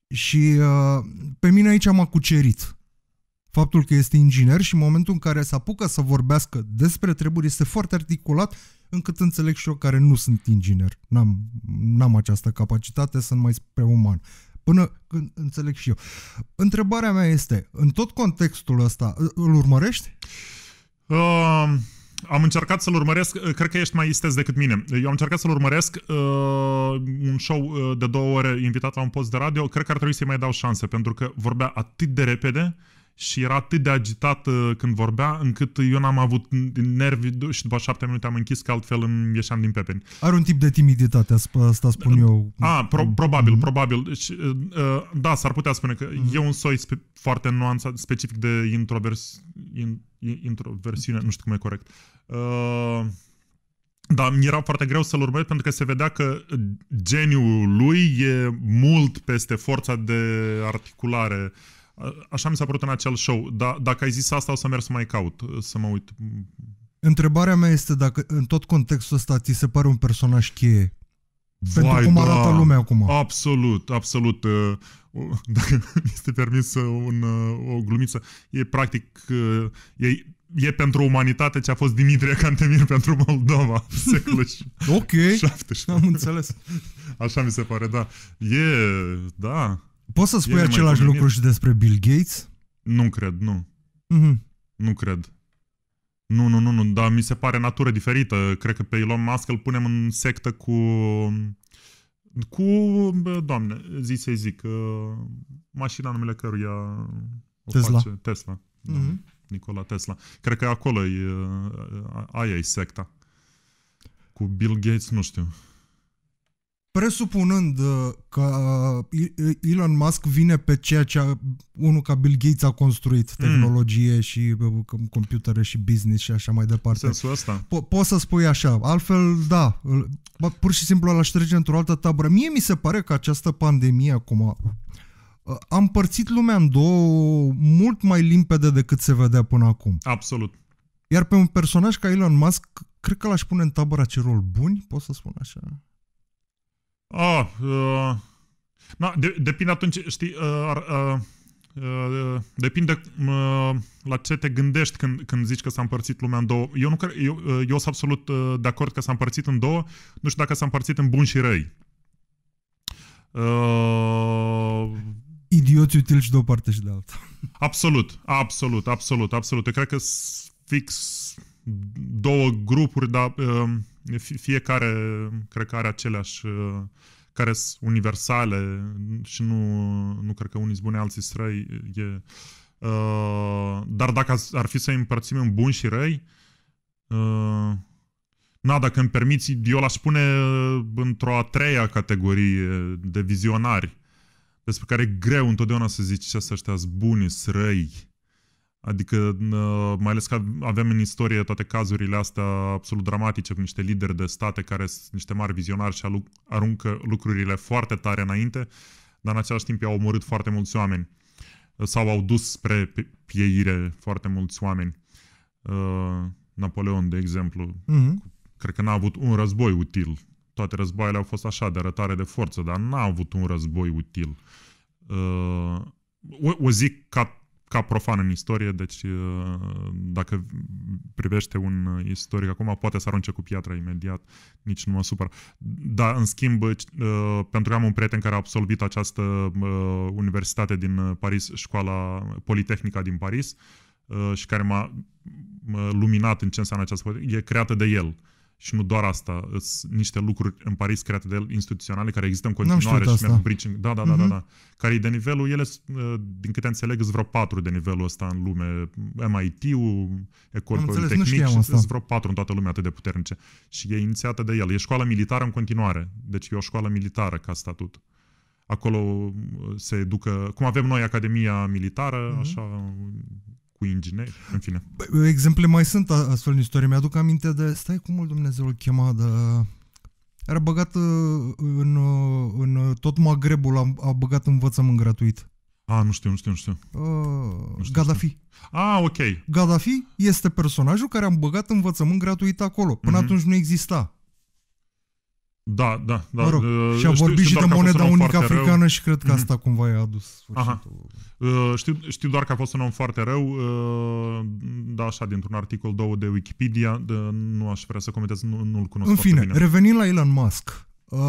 Și uh, pe mine aici m-a cucerit faptul că este inginer și în momentul în care se apucă să vorbească despre treburi este foarte articulat încât înțeleg și eu care nu sunt inginer. N-am, n-am această capacitate, sunt mai spre uman. Până când înțeleg și eu. Întrebarea mea este, în tot contextul ăsta, îl urmărești? Um am încercat să-l urmăresc, uh, cred că ești mai istez decât mine. Eu am încercat să-l urmăresc uh, un show uh, de două ore invitat la un post de radio. Cred că ar trebui să-i mai dau șanse, pentru că vorbea atât de repede și era atât de agitată uh, când vorbea, încât eu n-am avut nervi și după șapte minute am închis, că altfel îmi ieșeam din pepeni. Are un tip de timiditate, asta spun eu. A, pro- probabil, mm-hmm. probabil. Și, uh, uh, da, s-ar putea spune că mm-hmm. e un soi spe- foarte nuanțat, specific de introvers, in, introversiune, nu știu cum e corect. Uh, da, mi era foarte greu să-l urmăresc pentru că se vedea că geniul lui e mult peste forța de articulare uh, Așa mi s-a părut în acel show. Da, dacă ai zis asta, o să merg să mai caut, să mă uit. Întrebarea mea este dacă în tot contextul ăsta ți se pare un personaj cheie. Vai, Pentru cum arată da, lumea acum. Absolut, absolut. Uh, dacă mi este permis uh, un, uh, o glumiță, e practic, e, e pentru umanitate ce a fost Dimitrie Cantemir pentru Moldova secolul Ok, 17. am înțeles. Așa mi se pare, da. E, da, Poți să spui același lucru și despre Bill Gates? Nu cred, nu. Mm-hmm. Nu cred. Nu, nu, nu, nu, dar mi se pare natură diferită. Cred că pe Elon Musk îl punem în sectă cu... Cu, doamne, zi să zic, uh, mașina numele căruia o Tesla. face Tesla. Mm-hmm. Nicola Tesla. Cred că acolo e, uh, aia e secta. Cu Bill Gates, nu știu presupunând uh, că uh, uh, Elon Musk vine pe ceea ce unul ca Bill Gates a construit, hmm. tehnologie mm. și computere și business și așa mai departe. Sensul ăsta. Po- poți să spui așa, altfel da, pur și simplu l-aș trece într-o altă tabără. Mie mi se pare că această pandemie acum a împărțit lumea în două mult mai limpede decât se vedea până acum. Absolut. Iar pe un personaj ca Elon Musk, cred că l-aș pune în tabăra celor buni, pot să spun așa. Ah, uh, na, de, depinde atunci, știi, uh, uh, uh, depinde uh, la ce te gândești când, când zici că s-a împărțit lumea în două. Eu, nu cred, eu, uh, eu sunt absolut uh, de acord că s-a împărțit în două, nu știu dacă s-a împărțit în bun și răi. Uh, Idioți util și de o parte și de alta. Absolut, absolut, absolut, absolut. Eu cred că fix două grupuri, dar... Uh, fiecare, cred că are aceleași, uh, care sunt universale și nu, nu cred că unii spune alții străi. E, uh, dar dacă ar fi să împărțim în bun și răi, uh, na, dacă îmi permiți, eu l-aș pune uh, într-o a treia categorie de vizionari, despre care e greu întotdeauna să zici ce să ăștia buni, răi. Adică, mai ales că avem în istorie toate cazurile astea absolut dramatice cu niște lideri de state care sunt niște mari vizionari și aruncă lucrurile foarte tare înainte, dar în același timp i-au omorât foarte mulți oameni sau au dus spre pieire foarte mulți oameni. Uh, Napoleon, de exemplu, mm-hmm. cred că n-a avut un război util. Toate războaiele au fost așa, de arătare de forță, dar n-a avut un război util. Uh, o, o zic ca ca profan în istorie, deci uh, dacă privește un istoric acum, poate să arunce cu piatra imediat, nici nu mă supăr. Dar, în schimb, uh, pentru că am un prieten care a absolvit această uh, universitate din Paris, școala Politehnica din Paris, și care m-a luminat în ce înseamnă această e creată de el. Uh, și nu doar asta, sunt niște lucruri în Paris create de el instituționale care există în continuare și merg în pricin. Da, da, da, uh-huh. da, mhm. da. Care e de nivelul, ele, ă, din câte înțeleg, sunt vreo patru de nivelul ăsta în lume. MIT-ul, Ecole Politehnic, sunt vreo patru în toată lumea atât de puternice. Și e inițiată de el. E școală militară în continuare. Deci e o școală militară ca statut. Acolo ă, se educă, cum avem noi Academia Militară, uh-huh. așa, ingineri, în fine. Exemple mai sunt astfel în istorie. Mi-aduc aminte de, stai cum mult Dumnezeu îl chema, de... Era băgat uh, în, uh, în uh, tot Magrebul, a, a băgat învățământ gratuit. A, nu știu, nu știu, nu știu. Uh, nu știu Gaddafi. A, ah, ok. Gaddafi este personajul care a băgat învățământ gratuit acolo. Până uh-huh. atunci nu exista. Da, da, da. Mă rog, uh, și a știu, vorbit știu și de moneda unică africană rău. și cred că asta mm-hmm. cumva i-a adus sfârșitul. Aha. Uh, știu, știu doar că a fost un om foarte rău, uh, da, așa, dintr-un articol două de Wikipedia, de, nu aș vrea să comentez, nu, nu-l cunosc În fine, bine. revenind la Elon Musk, uh,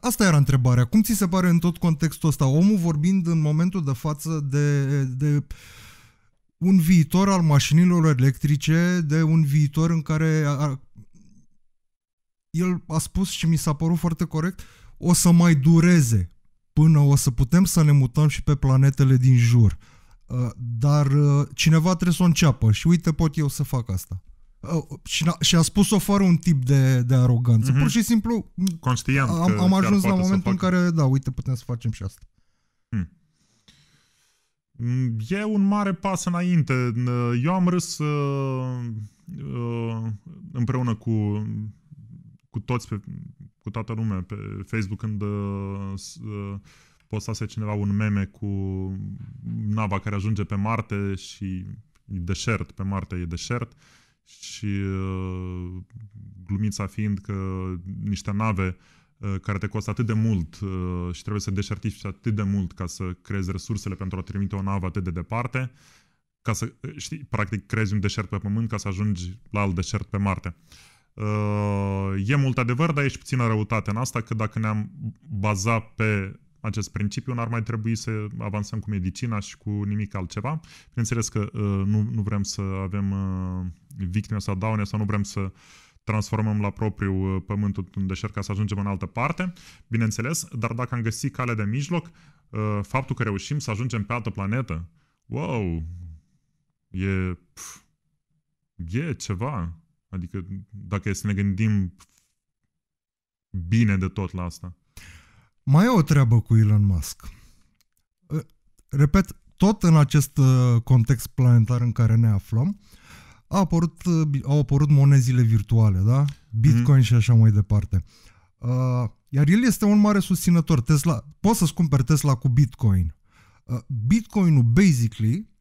Asta era întrebarea. Cum ți se pare în tot contextul ăsta? Omul vorbind în momentul de față de, de un viitor al mașinilor electrice, de un viitor în care el a spus și mi s-a părut foarte corect, o să mai dureze până o să putem să ne mutăm și pe planetele din jur. Uh, dar uh, cineva trebuie să o înceapă și uite pot eu să fac asta. Uh, și, și a spus-o fără un tip de, de aroganță. Mm-hmm. Pur și simplu Conștient am, am ajuns la momentul în care, da, uite, putem să facem și asta. Hmm. Mm, e un mare pas înainte. Eu am râs uh, uh, împreună cu cu toți, pe, cu toată lumea pe Facebook când uh, uh, postase cineva un meme cu nava care ajunge pe Marte și e deșert, pe Marte e deșert și uh, glumița fiind că niște nave uh, care te costă atât de mult uh, și trebuie să deșertifici atât de mult ca să creezi resursele pentru a trimite o navă atât de departe, ca să, știi, practic creezi un deșert pe Pământ ca să ajungi la alt deșert pe Marte. Uh, Uh, e mult adevăr, dar ești puțină răutate în asta, că dacă ne-am baza pe acest principiu, n-ar mai trebui să avansăm cu medicina și cu nimic altceva. Bineînțeles că uh, nu, nu vrem să avem uh, victime sau daune sau nu vrem să transformăm la propriu uh, pământul în deșert ca să ajungem în altă parte, bineînțeles, dar dacă am găsit calea de mijloc, uh, faptul că reușim să ajungem pe altă planetă, wow, e, pf, e ceva. Adică dacă e să ne gândim bine de tot la asta. Mai e o treabă cu Elon Musk. Repet, tot în acest uh, context planetar în care ne aflăm, a apărut, uh, au apărut monezile virtuale, da? Mhm. Bitcoin mm-hmm. și așa mai departe. Uh, iar el este un mare susținător. Tesla, poți să-ți cumperi Tesla cu Bitcoin. Uh, Bitcoinul, basically,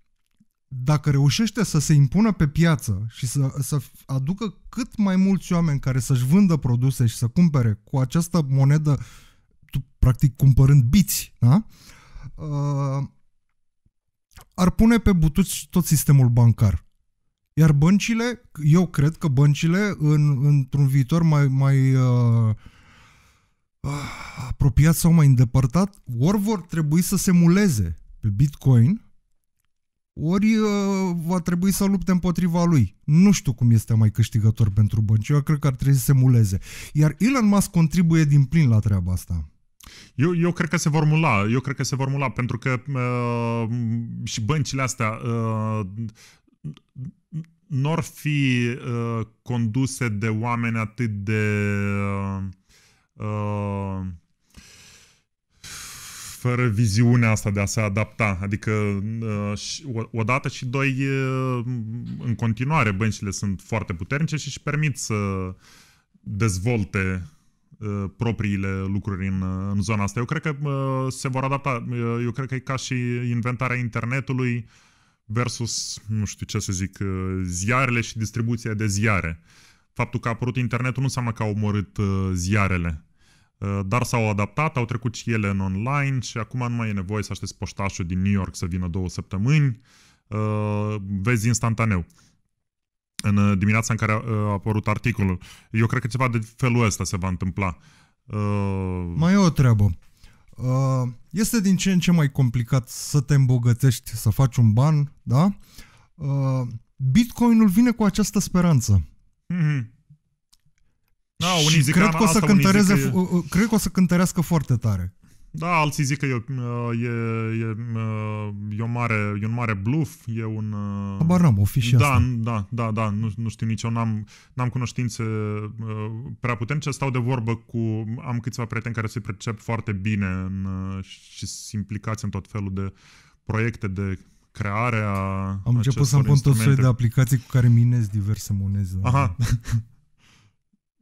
dacă reușește să se impună pe piață și să, să aducă cât mai mulți oameni care să-și vândă produse și să cumpere cu această monedă, tu, practic cumpărând biți, da? Uh, ar pune pe butuți tot sistemul bancar. Iar băncile, eu cred că băncile în, într-un viitor mai, mai uh, uh apropiat sau mai îndepărtat, ori vor trebui să se muleze pe Bitcoin ori uh, va trebui să lupte împotriva lui. Nu știu cum este mai câștigător pentru bănci. Eu cred că ar trebui să se muleze. Iar Elon Musk contribuie din plin la treaba asta. Eu, eu cred că se vor mula, eu cred că se vor mula, pentru că uh, și băncile astea uh, n-or fi uh, conduse de oameni atât de uh, uh fără viziunea asta de a se adapta. Adică, uh, odată și doi, uh, în continuare, băncile sunt foarte puternice și își permit să dezvolte uh, propriile lucruri în, în zona asta. Eu cred că se vor adapta. Eu cred că e ca și inventarea internetului versus, nu știu ce să zic, ziarele și distribuția de ziare. Faptul că a apărut internetul nu înseamnă că au omorât ziarele Uh, dar s-au adaptat, au trecut și ele în online și acum nu mai e nevoie să aștepți poștașul din New York să vină două săptămâni, uh, vezi instantaneu. În uh, dimineața în care a apărut articolul. Eu cred că ceva de felul ăsta se va întâmpla. Mai e o treabă. Este din ce în ce mai complicat să te îmbogățești, să faci un ban, da? Bitcoinul vine cu această speranță. Mm-hmm. Da, unii și zic cred, că o să asta, cântăreze, zic că e... cred că o să cântărească foarte tare. Da, alții zic că e, e, e, e, o mare, e un mare bluff, e un... Uh, Abaram, o fi și da, asta. Da, da, da, nu, nu știu nici eu, n-am, n-am cunoștințe uh, prea puternice, stau de vorbă cu... Am câțiva prieteni care se percep foarte bine în, uh, și se implicați în tot felul de proiecte de creare a Am început să-mi pun tot felul de aplicații cu care minez diverse monede. Aha.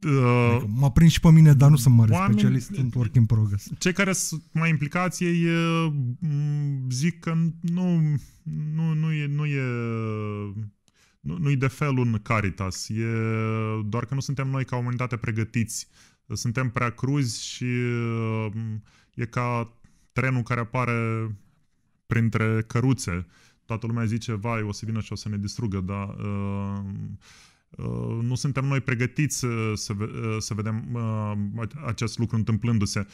Uh, adică m-a prins și pe mine, dar nu sunt mare oameni, specialist în work in progress. Cei care sunt mai implicați, ei uh, zic că nu, nu, nu e, nu e nu, nu-i de fel un Caritas, e doar că nu suntem noi ca umanitate pregătiți. Suntem prea cruzi și uh, e ca trenul care apare printre căruțe. Toată lumea zice, vai, o să vină și o să ne distrugă, dar uh, Uh, nu suntem noi pregătiți să, să, uh, să vedem uh, acest lucru întâmplându-se.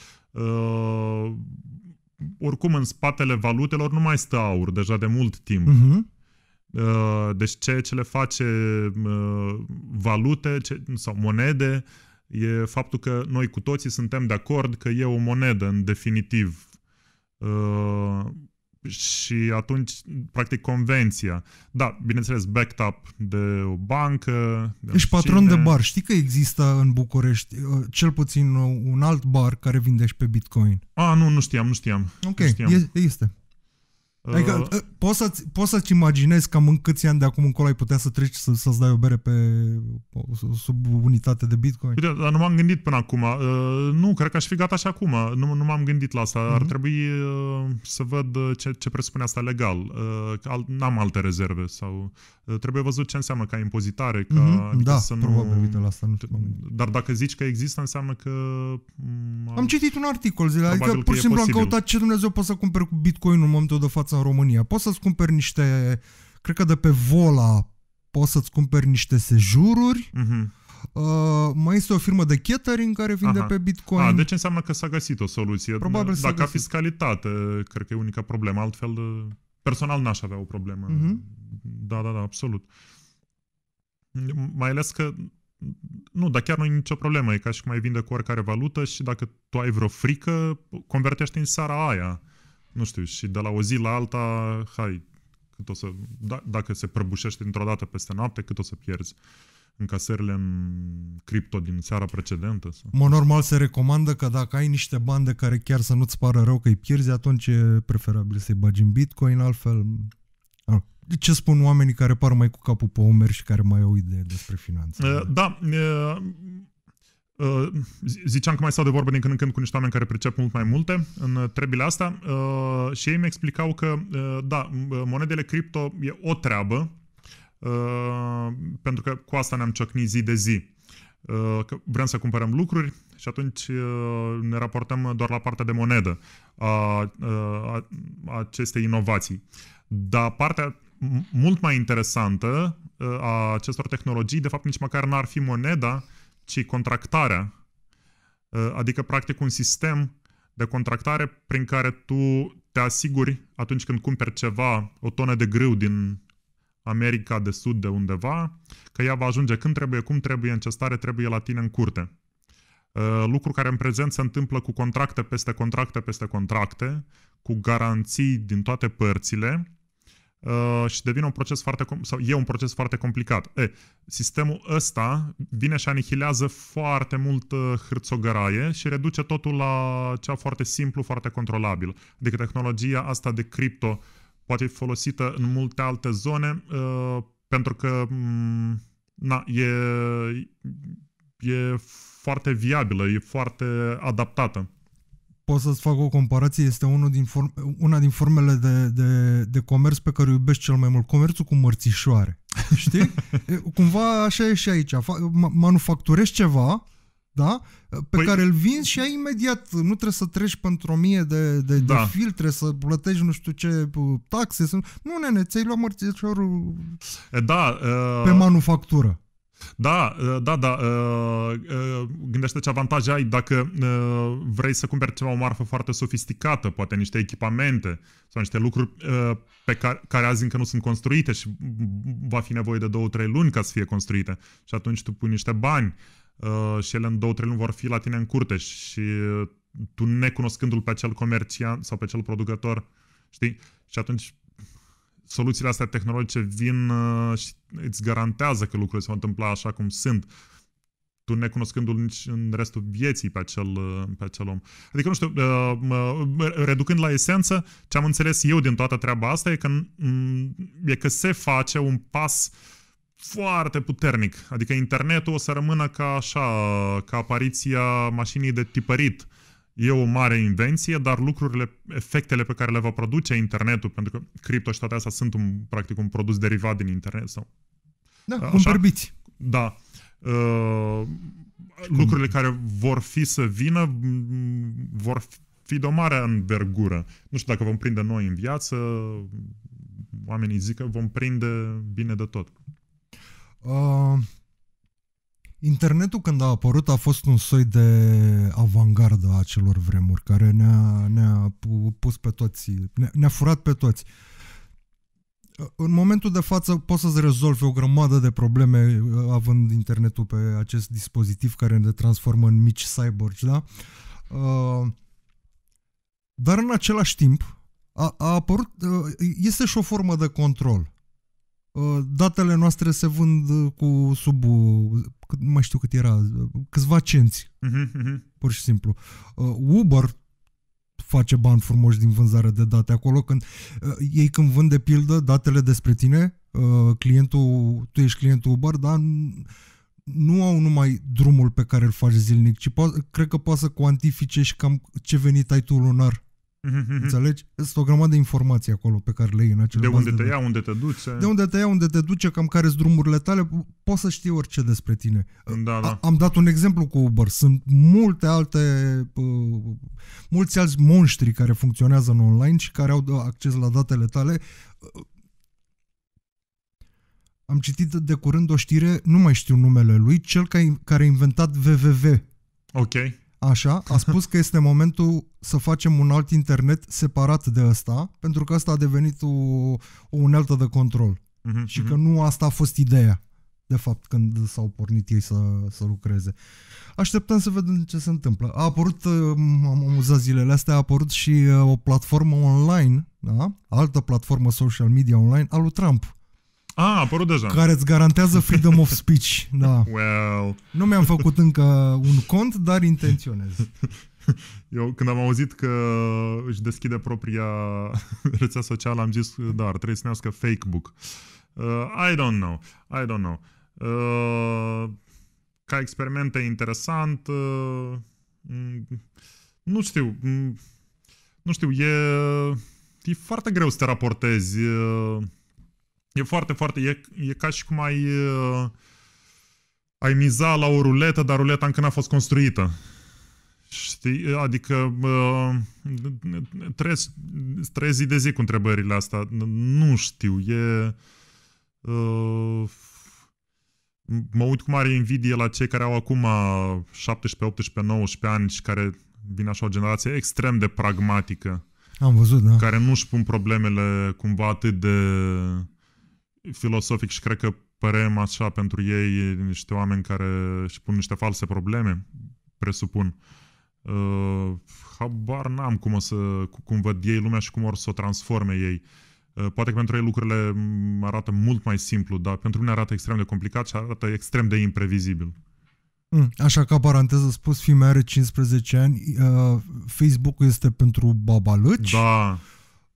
Oricum, în spatele valutelor nu mai stă aur deja de mult timp. Uh-huh. Deci ceea ce le face valute sau monede e faptul că noi cu toții suntem de acord că e o monedă în definitiv. Și atunci, practic, convenția. Da, bineînțeles, backed up de o bancă. De Ești patron de bar. Știi că există în București uh, cel puțin uh, un alt bar care vinde și pe Bitcoin? A, nu, nu știam, nu știam. Ok, nu știam. este. Adică uh. uh, poți, să-ți, poți să-ți imaginezi cam în câți ani de acum încolo ai putea să treci să, să-ți dai o bere pe sub unitate de Bitcoin? Uite, dar nu m-am gândit până acum. Uh, nu, cred că aș fi gata și acum. Nu, nu m-am gândit la asta. Uh-huh. Ar mhm. trebui uh, să văd uh, ce, ce presupune asta legal. Uh, al, n-am alte rezerve. sau uh, Trebuie văzut ce înseamnă ca impozitare. Ca, uh-huh. adică da, să probabil, nu... uite, la asta nu știu. Dar dacă zici că există, înseamnă că... am, mm, am citit un articol zile. adică pur și simplu am căutat ce Dumnezeu poate să cumpăr cu Bitcoin în momentul de față față în România. Poți să-ți cumperi niște, cred că de pe Vola, poți să-ți cumperi niște sejururi. Mm-hmm. Uh, mai este o firmă de catering care vinde Aha. pe Bitcoin. A, ah, deci înseamnă că s-a găsit o soluție. Probabil Dacă găsit. fiscalitate, cred că e unica problemă. Altfel, personal n-aș avea o problemă. Uh-huh. Da, da, da, absolut. Mai ales că nu, dar chiar nu e nicio problemă. E ca și cum ai vinde cu oricare valută și dacă tu ai vreo frică, convertește în sara aia nu știu, și de la o zi la alta, hai, cât o să, da, dacă se prăbușește într-o dată peste noapte, cât o să pierzi încasările în cripto din seara precedentă? Sau? Mă, normal se recomandă că dacă ai niște bani de care chiar să nu-ți pară rău că îi pierzi, atunci e preferabil să-i bagi în bitcoin, altfel... De ce spun oamenii care par mai cu capul pe umeri și care mai au idee despre finanțe? Da, Ă, ziceam că mai stau de vorbă din când în când cu niște oameni care pricep mult mai multe în trebile astea ă, și ei mi explicau că, ă, da, monedele cripto e o treabă, pentru că cu asta ne-am ciocnit zi de zi. Că vrem să cumpărăm lucruri și atunci ne raportăm doar la partea de monedă a, a, a acestei inovații. Dar partea mult mai interesantă a acestor tehnologii, de fapt, nici măcar n-ar fi moneda, uh, ci contractarea, uh, adică practic un sistem de contractare prin care tu te asiguri atunci când cumperi ceva, o tonă de grâu din America de Sud de undeva, că ea va ajunge când trebuie, cum trebuie, în ce stare trebuie la tine în curte. Uh, lucru care în prezent se întâmplă cu contracte peste contracte peste contracte, cu garanții din toate părțile, Uh, și devine un proces foarte, sau e un proces foarte complicat. E, sistemul ăsta vine și anihilează foarte mult uh, hârțogăraie și reduce totul la cea foarte simplu, foarte controlabil. Adică tehnologia asta de cripto poate fi folosită în multe alte zone uh, pentru că mm, na, e, e foarte viabilă, e foarte adaptată pot să-ți fac o comparație, este unul din form, una din formele de, de, de comerț pe care o iubesc cel mai mult, comerțul cu mărțișoare. Știi? Cumva așa e și aici. Manufacturești ceva, da? Pe păi... care îl vinzi și ai imediat. Nu trebuie să treci pentru o mie de, de, da. de filtre, să plătești nu știu ce taxe. Să... Nu, nene, ți-ai luat mărțișorul da, uh... pe manufactură. Da, eh, da, da, da. Eh, eh, Gândește ce avantaje ai dacă vrei să cumperi ceva, o marfă foarte sofisticată, poate niște echipamente sau niște lucruri pe care, care azi încă nu sunt construite și va fi nevoie de două, trei luni ca să fie construite. Și atunci tu pui niște bani și ele în două, trei luni vor fi la tine în curte și tu necunoscându-l pe cel comerciant sau pe cel producător, știi? Și atunci soluțiile astea tehnologice vin uh, și îți garantează că lucrurile se vor întâmpla așa cum sunt tu necunoscându-l nici în restul vieții pe acel, uh, pe acel om. Adică, nu știu, uh, reducând la esență, ce am înțeles eu din toată treaba asta e că, mm, e că se face un pas foarte puternic. Adică internetul o să rămână ca așa, ca apariția mașinii de tipărit. Uh, e o mare invenție, dar lucrurile, efectele pe care le va produce internetul, pentru că cripto și toate astea sunt un, practic un produs derivat din internet sau... Da, așa? cum vorbiți. Da. Uh, lucrurile cum... care vor fi să vină mm, vor fi de o mare învergură. Nu știu dacă vom prinde noi în viață, oamenii zic că vom prinde bine de tot. Uh, Internetul când a apărut a fost un soi de avangardă a acelor vremuri care ne-a, ne-a pus pe toți, ne-a, ne furat pe toți. În momentul de față poți să-ți rezolvi o grămadă de probleme uh, având internetul pe acest dispozitiv care ne transformă în mici cyborgi, da? Uh, dar în același timp a, a apărut, uh, este și o formă de control datele noastre se vând cu sub nu mai știu cât era, câțiva cenți, mm-hmm. pur și simplu. Uh, Uber face bani frumoși din vânzarea de date acolo. Când, uh, ei când vând de pildă datele despre tine, uh, clientul, tu ești clientul Uber, dar nu au numai drumul pe care îl faci zilnic, ci po- cred că poate să cuantifice și cam ce venit ai tu lunar Mhm. Înțelegi? Sunt o grămadă de informații acolo pe care le iei în acele De unde te ia, unde te duce. De unde te ia, unde te duce, cam care sunt drumurile tale, poți să știi orice despre tine. Da, da. Am dat un exemplu cu Uber. Sunt multe alte, uh, mulți alți monștri care funcționează în online și care au acces la datele tale. Am citit de curând o știre, nu mai știu numele lui, cel care a inventat VVV. Ok. Așa, a spus că este momentul să facem un alt internet separat de ăsta, pentru că ăsta a devenit o, o unealtă de control. Mm-hmm, și mhm. că nu asta a fost ideea, de fapt, când s-au pornit ei să, să lucreze. Așteptăm să vedem ce se întâmplă. A apărut, uh, am amuzat zilele astea, a apărut și uh, o platformă online, da? altă platformă social media online, al lui Trump. A, a apărut deja. Care îți garantează freedom of speech. Da. Well. Nu mi-am făcut încă un cont, dar intenționez. Eu când am auzit că își deschide propria rețea socială, am zis, da, ar trebui să nească Facebook. Uh, I don't know. I don't know. Uh, ca experiment e interesant. Uh, mm, nu știu. Mm, nu știu, e, e foarte greu să te raportezi. Uh, E foarte, foarte... E, e ca și cum ai... Uh, ai miza la o ruletă, dar ruleta încă n-a fost construită. Știi? Adică uh, trezi, trezi zi de zi cu întrebările astea. Nu știu, e... Uh, mă uit cu mare invidie la cei care au acum 17, 18, 19 ani și care vin așa o generație extrem de pragmatică. Am văzut, da. Care nu-și pun problemele cumva atât de... Uh, filosofic și cred că părem așa pentru ei niște oameni care își pun niște false probleme, presupun. Uh, habar n-am cum, o să, cum văd ei lumea și cum or să o transforme ei. Uh, poate că pentru ei lucrurile arată mult mai simplu, dar pentru mine arată extrem de complicat și arată extrem de imprevizibil. Mm, așa ca paranteză spus, fi meu are 15 ani, uh, Facebook-ul este pentru babaluci. Da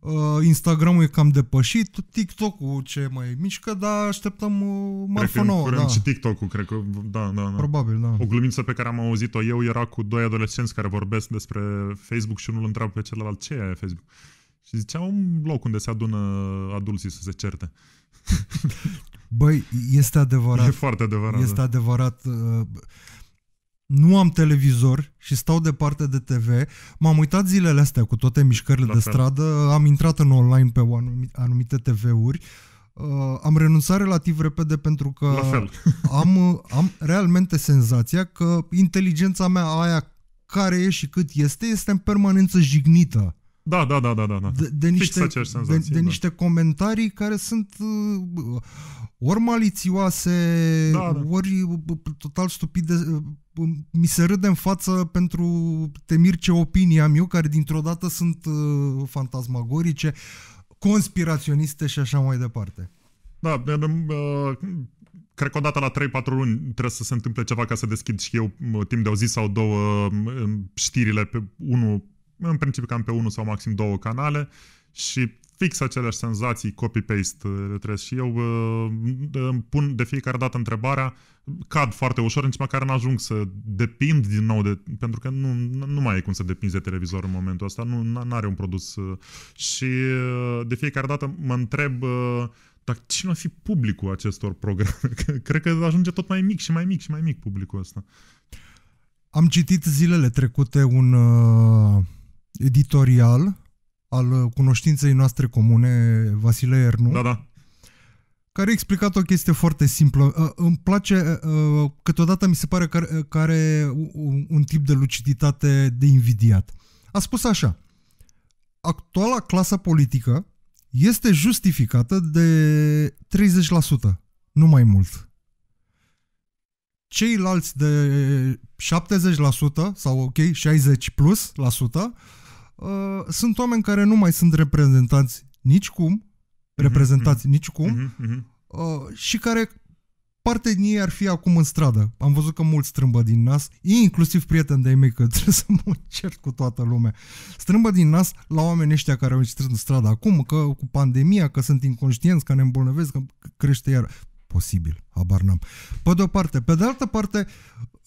Uh, Instagramul e cam depășit, TikTok-ul ce mai mișcă, dar așteptăm uh, marfă cred nouă. da. și TikTok-ul, cred că, da, da, da. Probabil, da. O glumință pe care am auzit-o eu era cu doi adolescenți care vorbesc despre Facebook și unul întreabă pe celălalt ce e Facebook. Și zicea un loc unde se adună adulții să se certe. Băi, este adevărat. E foarte adevărat. Este da. adevărat. Uh, nu am televizor și stau departe de TV. M-am uitat zilele astea cu toate mișcările La de fel. stradă, am intrat în online pe anumite TV-uri. Uh, am renunțat relativ repede pentru că am, uh, am realmente senzația că inteligența mea aia care e și cât este, este în permanență jignită da, da, da, da, da. De, de niște, senzație, de, de da. niște comentarii care sunt ori malițioase, da, da. ori total stupide. Mi se râde în față pentru temir ce opinie am eu, care dintr-o dată sunt fantasmagorice, conspiraționiste și așa mai departe. Da, cred că odată la 3-4 luni trebuie să se întâmple ceva ca să deschid și eu timp de o zi sau două știrile pe unul în principiu cam pe unul sau maxim două canale și fix aceleași senzații copy-paste uh, le trăiesc și eu uh, îmi pun de fiecare dată întrebarea, cad foarte ușor, nici măcar nu ajung să depind din nou de, pentru că nu, nu mai e cum să depinzi de televizor în momentul ăsta, nu are un produs uh, și de fiecare dată mă întreb dar cine o fi publicul acestor programe? Cred că ajunge tot mai mic și mai mic și mai mic publicul ăsta. Am citit zilele trecute un uh editorial al uh, cunoștinței noastre comune, Vasile Ernu. Da, da. Care a explicat o chestie foarte simplă. Uh, îmi place, uh, câteodată mi se pare că are un tip de luciditate de invidiat. A spus așa, actuala clasă politică este justificată de 30%, nu mai mult ceilalți de 70% sau ok, 60 plus la sută Uh, sunt oameni care nu mai sunt reprezentați nicicum, mhm, reprezentați mm-hmm. nicicum, mm-hmm. Mhm, uh, și care parte din ei ar fi acum în stradă. Am văzut că mulți strâmbă din nas, inclusiv prieteni de-ai mei, că trebuie să mă cert cu toată lumea. Strâmbă din nas la oamenii ăștia care au ieșit în stradă acum, că cu pandemia, că sunt inconștienți, că ne îmbolnăvesc, că crește iar. Posibil, habar n-am. Pe de o parte. Pe de altă parte,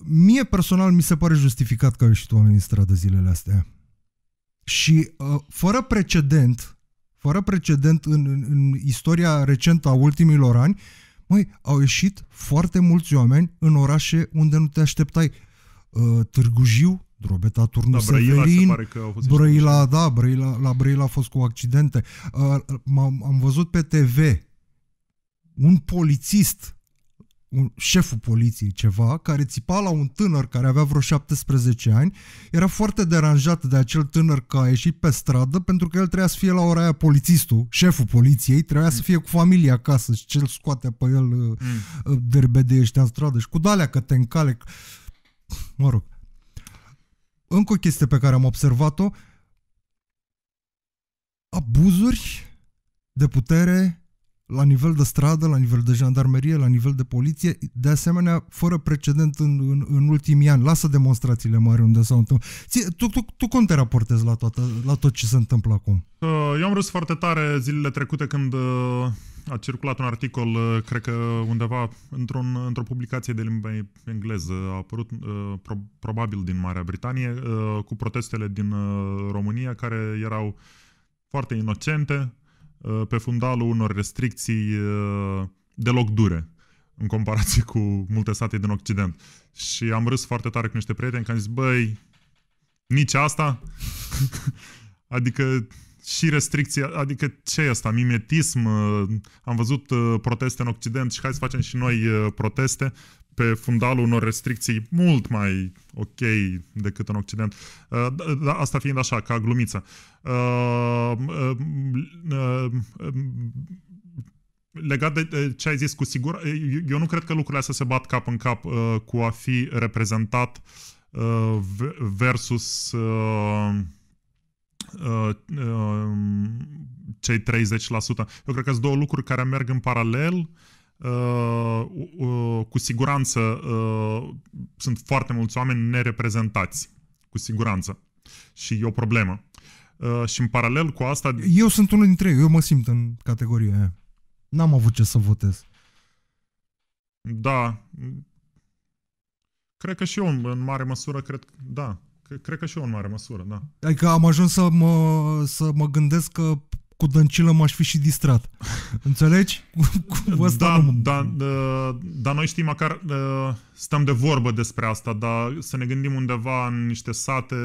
mie personal mi se pare justificat că au ieșit oamenii în stradă zilele astea. Și uh, fără precedent, fără precedent în, în, în istoria recentă a ultimilor ani, măi, au ieșit foarte mulți oameni în orașe unde nu te așteptai. Uh, Târgu Jiu, Drobeta Turnu da, Severin, Brăila, se pare că au fost Brăila da, Brăila, la Brăila a fost cu accidente. Uh, am am văzut pe TV un polițist un șeful poliției ceva, care țipa la un tânăr care avea vreo 17 ani, era foarte deranjat de acel tânăr că a ieșit pe stradă pentru că el trebuia să fie la ora aia polițistul, șeful poliției, trebuia mm. să fie cu familia acasă și cel scoate pe el uh, mm. Uh, derbede ăștia în stradă și cu dalea că te încale. Mă rog. Încă o chestie pe care am observat-o, abuzuri de putere la nivel de stradă, la nivel de jandarmerie, la nivel de poliție, de asemenea, fără precedent în, în, în ultimii ani. Lasă demonstrațiile mari unde s-au întâmplat. Tu, tu, tu cum te raportezi la, toată, la tot ce se întâmplă acum? Uh, eu am râs foarte tare zilele trecute când uh, a circulat un articol, uh, cred că undeva într-un, într-o publicație de limba engleză a apărut, probabil din Marea Britanie, cu protestele din România, care erau foarte inocente, Uh, pe fundalul unor restricții uh, deloc dure în comparație cu multe sate din Occident. Și am râs foarte tare cu niște prieteni că am zis, băi, nici asta? adică și restricții, adică ce e asta, mimetism? Uh, am văzut proteste în Occident și hai să facem și noi proteste pe fundalul unor restricții mult mai ok decât în Occident. Uh, da, da, asta fiind așa, ca glumiță. Uh, uh, legat de ce ai zis, cu sigur, eu nu cred că lucrurile astea se bat cap în cap cu a fi reprezentat versus cei 30%. Eu cred că sunt două lucruri care merg în paralel uh, Uh, uh, cu siguranță uh, sunt foarte mulți oameni nereprezentați. Cu siguranță. Și e o problemă. Și în paralel cu asta... Eu sunt unul dintre ei. Eu mă simt în categoria aia. N-am avut ce să votez. Da. Cred că și eu, în mare măsură, cred că... Da. Cred că și eu în mare măsură, da. Adică am ajuns să mă, să mă gândesc că cu dăncilă m-aș fi și distrat. Înțelegi? Cu da, nu... da, da, da, noi știm, măcar da, stăm de vorbă despre asta, dar să ne gândim undeva în niște sate,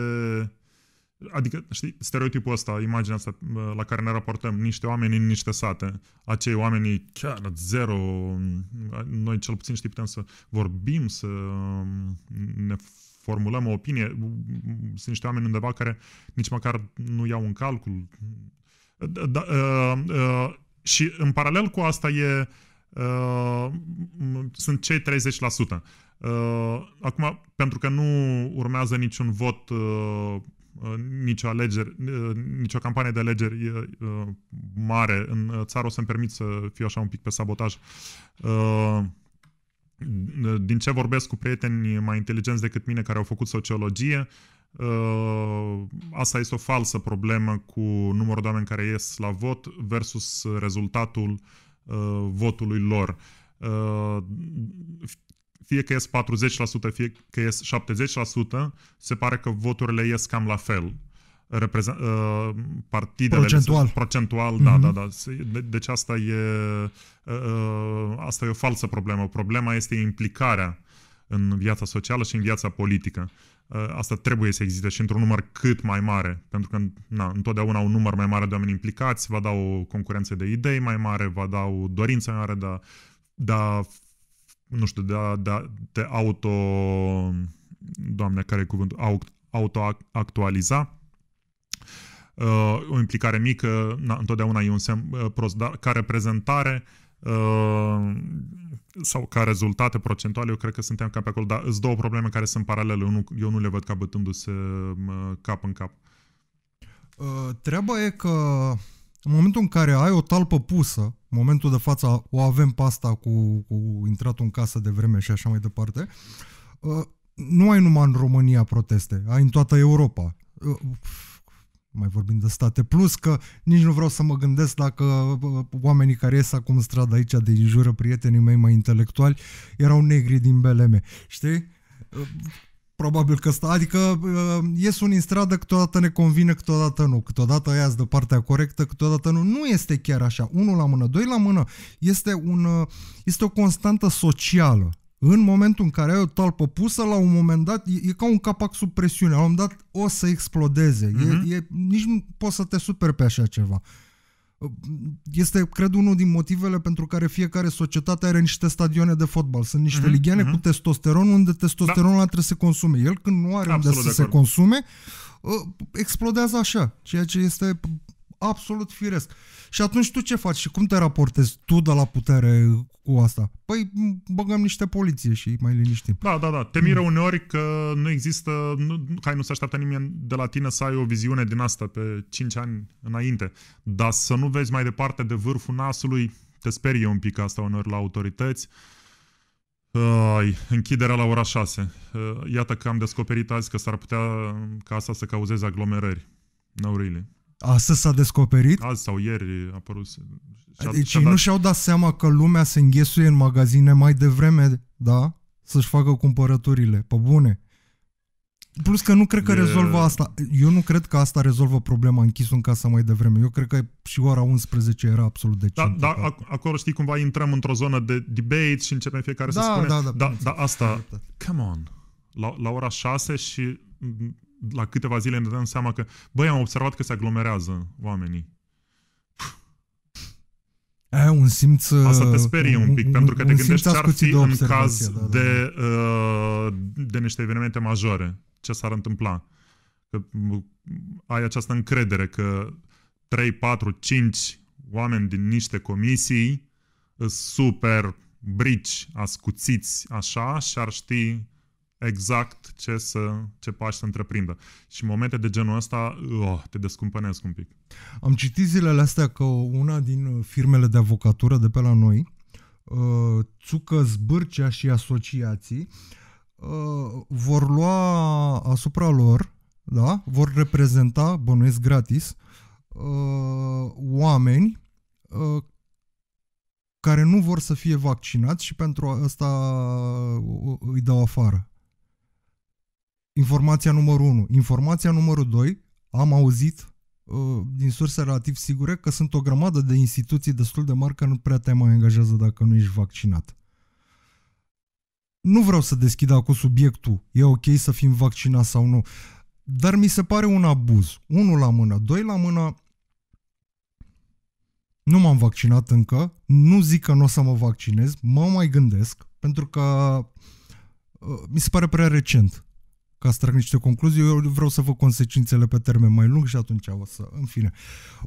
adică, știi, stereotipul ăsta, imaginea asta la care ne raportăm, niște oameni în niște sate, acei oameni chiar zero, noi cel puțin știi, putem să vorbim, să um, ne formulăm o opinie, sunt niște oameni undeva care nici măcar nu iau în calcul da, da, uh, uh, și în paralel cu asta e, uh, sunt cei 30%. Uh, acum, pentru că nu urmează niciun vot, uh, uh nicio alegeri, uh, nicio campanie de alegeri uh, mare în uh, țară, o să-mi permit să fiu așa un pic pe sabotaj. Uh, din ce vorbesc cu prieteni mai inteligenți decât mine care au făcut sociologie, uh, Uh, asta este o falsă problemă cu numărul de oameni care ies la vot versus rezultatul uh, votului lor. Uh, fie că ies 40%, fie că ies 70%, se pare că voturile ies cam la fel Reprezen- uh, partidele procentual, se, procentual mm-hmm. da, da, da. deci asta e uh, asta e o falsă problemă. Problema este implicarea în viața socială și în viața politică. Uh, asta trebuie să existe și într-un număr cât mai mare, pentru că na, întotdeauna un număr mai mare de oameni implicați va da o concurență de idei mai mare, va da o dorință mai mare de a, de a nu știu, de a, de a te auto... Doamne, care e cuvântul? Autoactualiza. Uh, o implicare mică, na, întotdeauna e un semn uh, prost, dar ca reprezentare uh, sau ca rezultate procentuale, eu cred că suntem cam pe acolo, dar sunt două probleme care sunt paralele. Eu nu, eu nu le văd ca bătându-se cap în cap. Uh, treaba e că în momentul în care ai o talpă pusă, în momentul de față o avem pasta cu, cu intratul în casă de vreme și așa mai departe, uh, nu ai numai în România proteste, ai în toată Europa. Uh, mai vorbim de state, plus că nici nu vreau să mă gândesc dacă oamenii care ies acum în stradă aici de jură, prietenii mei mai intelectuali, erau negri din BLM, știi? Probabil că asta adică uh, ies unii în stradă, câteodată ne convine, câteodată nu, câteodată ia de partea corectă, câteodată nu. Nu este chiar așa, unul la mână, doi la mână, este, un, uh, este o constantă socială în momentul în care ai o talpă pusă, la un moment dat, e, e ca un capac sub presiune, la un moment dat o să explodeze. Mm-hmm. E, mhm. e, nici nu poți să te superi pe așa ceva. Este, cred, unul din motivele pentru care fiecare societate are niște stadioane de fotbal. Sunt niște mm-hmm. ligane mm-hmm. cu testosteron, unde testosteronul da. trebuie să se consume. El, când nu are Absolut unde să se consume, uh, explodează așa, ceea ce este absolut firesc. Și atunci tu ce faci și cum te raportezi tu de la putere cu asta? Păi băgăm niște poliție și mai liniștim. Da, da, da. Te miră uneori că nu există, nu, hai, nu se așteaptă nimeni de la tine să ai o viziune din asta pe 5 ani înainte. Dar să nu vezi mai departe de vârful nasului, te sperie un pic asta uneori la autorități. Ai, închiderea la ora 6. iată că am descoperit azi că s-ar putea ca asta să cauzeze aglomerări. No, really. Astăzi s-a descoperit? Azi sau ieri a apărut. Deci și-a, deci și-a dat... nu și-au dat seama că lumea se înghesuie în magazine mai devreme, da? Să-și facă cumpărăturile, pe bune. Plus că nu cred că e... rezolvă asta. Eu nu cred că asta rezolvă problema închisul în casa mai devreme. Eu cred că și ora 11 era absolut decent. Da, da ac- acolo știi cumva intrăm într-o zonă de debate și începem fiecare da, să spune. Da, da, da, da, da asta, exact. come on, la, la ora 6 și la câteva zile ne dăm seama că, băi, am observat că se aglomerează oamenii. Aia un simț... Asta te uh, sperie un, un pic, un, pentru că te gândești ce ar fi în caz da, da. De, da. uh, de niște evenimente majore. Ce s-ar întâmpla? Că uh, ai această încredere că 3, 4, 5 oameni din niște comisii uh, super brici, ascuțiți așa și ar ști exact ce, să, ce pași să întreprindă. Și momente de genul ăsta oh, te descumpănesc un pic. Am citit zilele astea că una din firmele de avocatură de pe la noi, uh, Țucă, Zbârcea și Asociații, uh, vor lua asupra lor, da? vor reprezenta, bănuiesc gratis, uh, oameni uh, care nu vor să fie vaccinați și pentru asta uh, îi dau afară informația numărul 1. Informația numărul 2, am auzit uh, din surse relativ sigure că sunt o grămadă de instituții destul de mari care nu prea te mai angajează dacă nu ești vaccinat. Nu vreau să deschid acum subiectul, e ok să fim vaccinat sau nu, dar mi se pare un abuz. Unul la mână, doi la mână, nu m-am vaccinat încă, nu zic că nu o să mă vaccinez, mă mai gândesc, pentru că uh, mi se pare prea recent ca să trag niște concluzii, eu vreau să văd consecințele pe termen mai lung și atunci o să, în fine.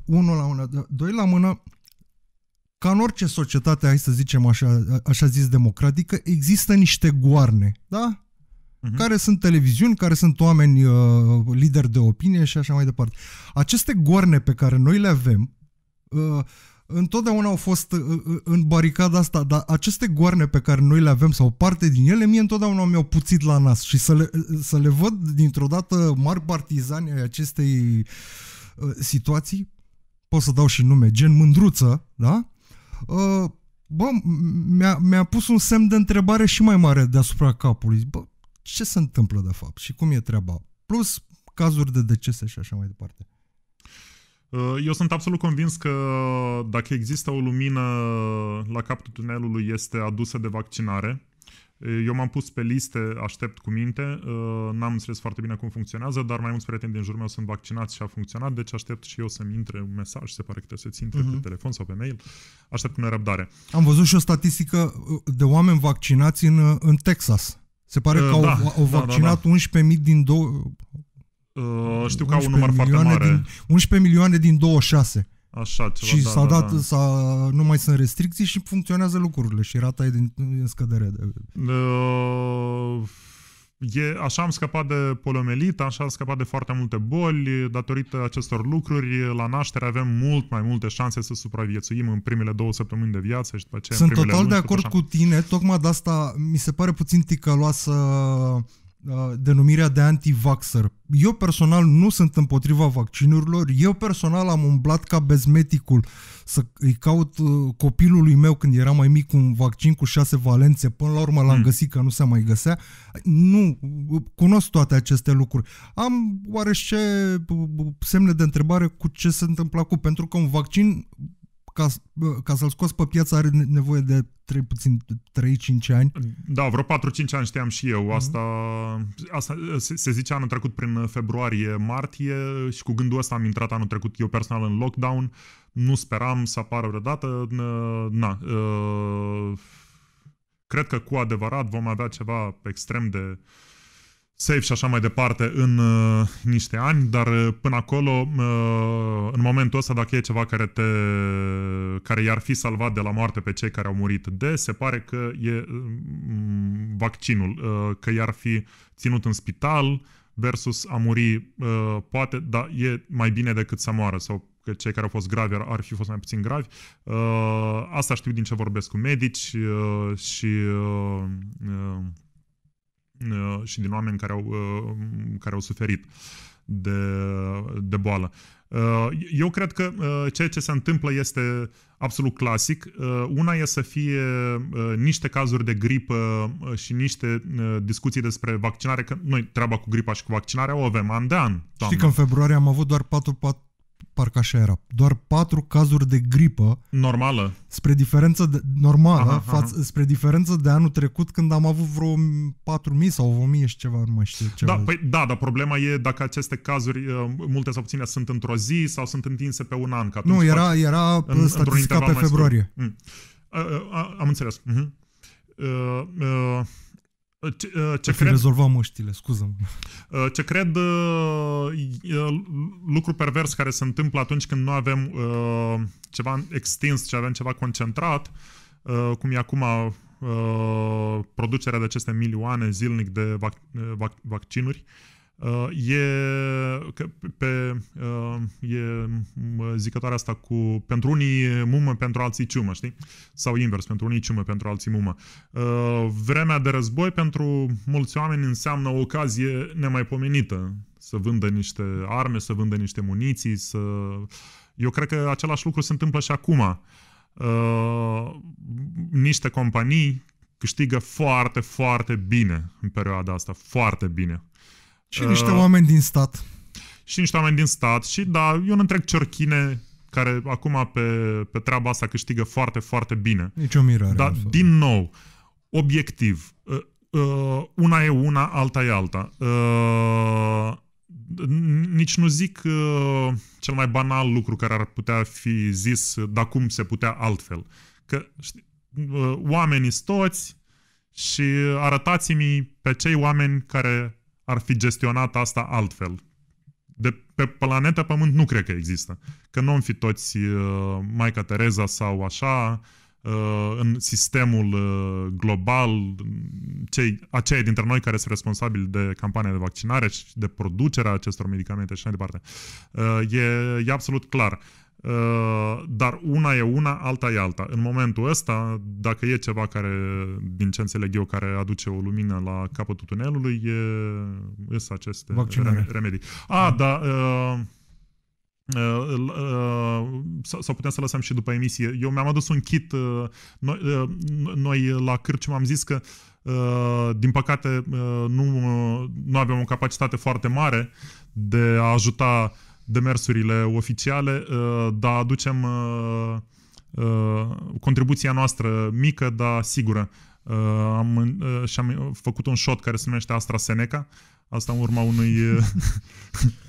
Unul la mână, doi la mână, ca în orice societate, hai să zicem așa, așa zis democratică, există niște goarne, da? Uh-huh. Care sunt televiziuni, care sunt oameni uh, lideri de opinie și așa mai departe. Aceste goarne pe care noi le avem, uh, întotdeauna au fost uh, uh, în baricada asta, dar aceste goarne pe care noi le avem sau parte din ele, mie întotdeauna mi-au puțit la nas și să le, uh, să le văd dintr-o dată mari partizani ai acestei situații, pot să dau și nume, gen Mândruță, da? Bă, mi-a, mi-a pus un semn de întrebare și mai mare deasupra capului. Bă, ce se întâmplă de fapt și cum e treaba? Plus cazuri de decese și așa mai departe. Uh, eu sunt absolut convins că uh, dacă există o lumină la capul tunelului este adusă de vaccinare. Uh, eu m-am pus pe liste, aștept cu minte, n-am înțeles foarte bine cum funcționează, dar mai mulți prieteni din jurul meu sunt vaccinați și a funcționat, deci aștept și eu să-mi intre un mesaj, se pare că trebuie să-ți intre uh-huh. pe mhm. telefon sau pe mail, aștept cu nerăbdare. Am văzut și o statistică de oameni vaccinați în, în Texas. Se pare că uh, au, da, au da, da, vaccinat da, da, da. 11.000 din... două... Uh, știu că au un număr foarte mare. Din, 11 milioane din 26. Așa, ceva, și da, s-a da, dat, da. S-a, nu mai sunt restricții și funcționează lucrurile și rata e din, din scădere. Uh, e, așa am scăpat de poliomielită, așa am scăpat de foarte multe boli. Datorită acestor lucruri, la naștere avem mult mai multe șanse să supraviețuim în primele două săptămâni de viață și după aceea Sunt total luni, de acord cu tine, tocmai de asta mi se pare puțin ticăloasă uh, Uh, denumirea de antivaxer. Eu personal nu sunt împotriva vaccinurilor, eu personal am umblat ca bezmeticul să îi caut uh, copilului meu când era mai mic un vaccin cu șase valențe, până la urmă l-am hmm. găsit că nu se mai găsea. Nu, uh, cunosc toate aceste lucruri. Am oarește semne de întrebare cu ce se întâmplă cu, pentru că un vaccin ca, ca să-l scoți pe piață are nevoie de 3, puțin 3-5 ani. Da, vreo 4-5 ani știam și eu. Mhm. Asta, mm-hmm. asta se, se zice anul trecut prin februarie-martie și cu gândul ăsta am intrat anul trecut eu personal în lockdown. Nu speram să apară vreodată. Na, ă, cred că cu adevărat vom avea ceva extrem de safe și așa mai departe în uh, niște ani, dar uh, până acolo, uh, în momentul ăsta, dacă e ceva care, te, care i-ar fi salvat de la moarte pe cei care au murit de, se pare că e uh, vaccinul, uh, că i-ar fi ținut în spital versus a muri, uh, poate, dar e mai bine decât să moară sau că cei care au fost gravi ar, ar fi fost mai puțin gravi. Uh, asta știu din ce vorbesc cu medici uh, și uh, uh, Uh, și din oameni care au, uh, care au suferit de, de boală. Uh, eu cred că ceea ce se întâmplă este absolut clasic. Una e să fie niște cazuri de gripă și niște discuții despre vaccinare, că noi treaba cu gripa și cu vaccinarea o avem an de an. Toamna. Știi că în februarie am avut doar 4, 4 parcă așa era, doar patru cazuri de gripă. Normală. Spre diferență de, normală, aha, față, aha. spre diferență de anul trecut când am avut vreo 4.000 sau 1000 și ceva, nu mai știu. Ceva. Da, păi, da, dar problema e dacă aceste cazuri, uh, multe sau puține, sunt într-o zi sau sunt întinse pe un an. Că nu, era, era în, statistica pe februarie. Mm. Uh, uh, am înțeles. Uh-huh. Uh, uh, Ă, ce, ă, ă, ce cred, rezolva măștile, scuză -mă. Ce cred lucru pervers care se întâmplă atunci când nu avem ceva extins, ce avem ceva concentrat, cum e acum producerea de aceste milioane zilnic de vac, vac, vaccinuri, Uh, e, pe, uh, e zicătoarea asta cu pentru unii mumă, pentru alții ciumă, știi? Sau invers, pentru unii ciumă, pentru alții mumă. Uh, vremea de război pentru mulți oameni înseamnă o ocazie nemaipomenită. Să vândă niște arme, să vândă niște muniții, să... Eu cred că același lucru se întâmplă și acum. Niște companii câștigă foarte, foarte bine în perioada asta. Foarte bine și niște uh, oameni din stat. Și niște oameni din stat. Și da, e un întreg cerchine care acum pe, pe treaba asta câștigă foarte, foarte bine. Nici o mirare. Dar, din nou, obiectiv, uh, una e una, alta e alta. Uh, nici nu zic uh, cel mai banal lucru care ar putea fi zis, dar cum se putea altfel. Că știi, uh, oamenii toți și arătați-mi pe cei oameni care ar fi gestionat asta altfel. De pe planeta Pământ nu cred că există. Că nu am fi toți uh, Maica Tereza sau așa, uh, în sistemul uh, global, cei, aceia dintre noi care sunt responsabili de campania de vaccinare și de producerea acestor medicamente și așa mai departe. Uh, e, e absolut clar. Uh, Uh, dar una e una, alta e alta. În momentul ăsta, dacă e ceva care, din ce înțeleg eu, care aduce o lumină la capătul tunelului, e, sunt aceste Vaccinare. remedii. A, ah, da, uh, Uh, uh, sau putem să lăsăm și după emisie. Eu mi-am adus un kit. Uh, noi, uh, noi la m am zis că uh, din păcate nu, nu avem o capacitate foarte mare de a ajuta uh, demersurile oficiale, uh, dar aducem uh, uh, contribuția noastră mică, dar sigură. Am, și am făcut un shot care se numește AstraZeneca, Asta în urma unui...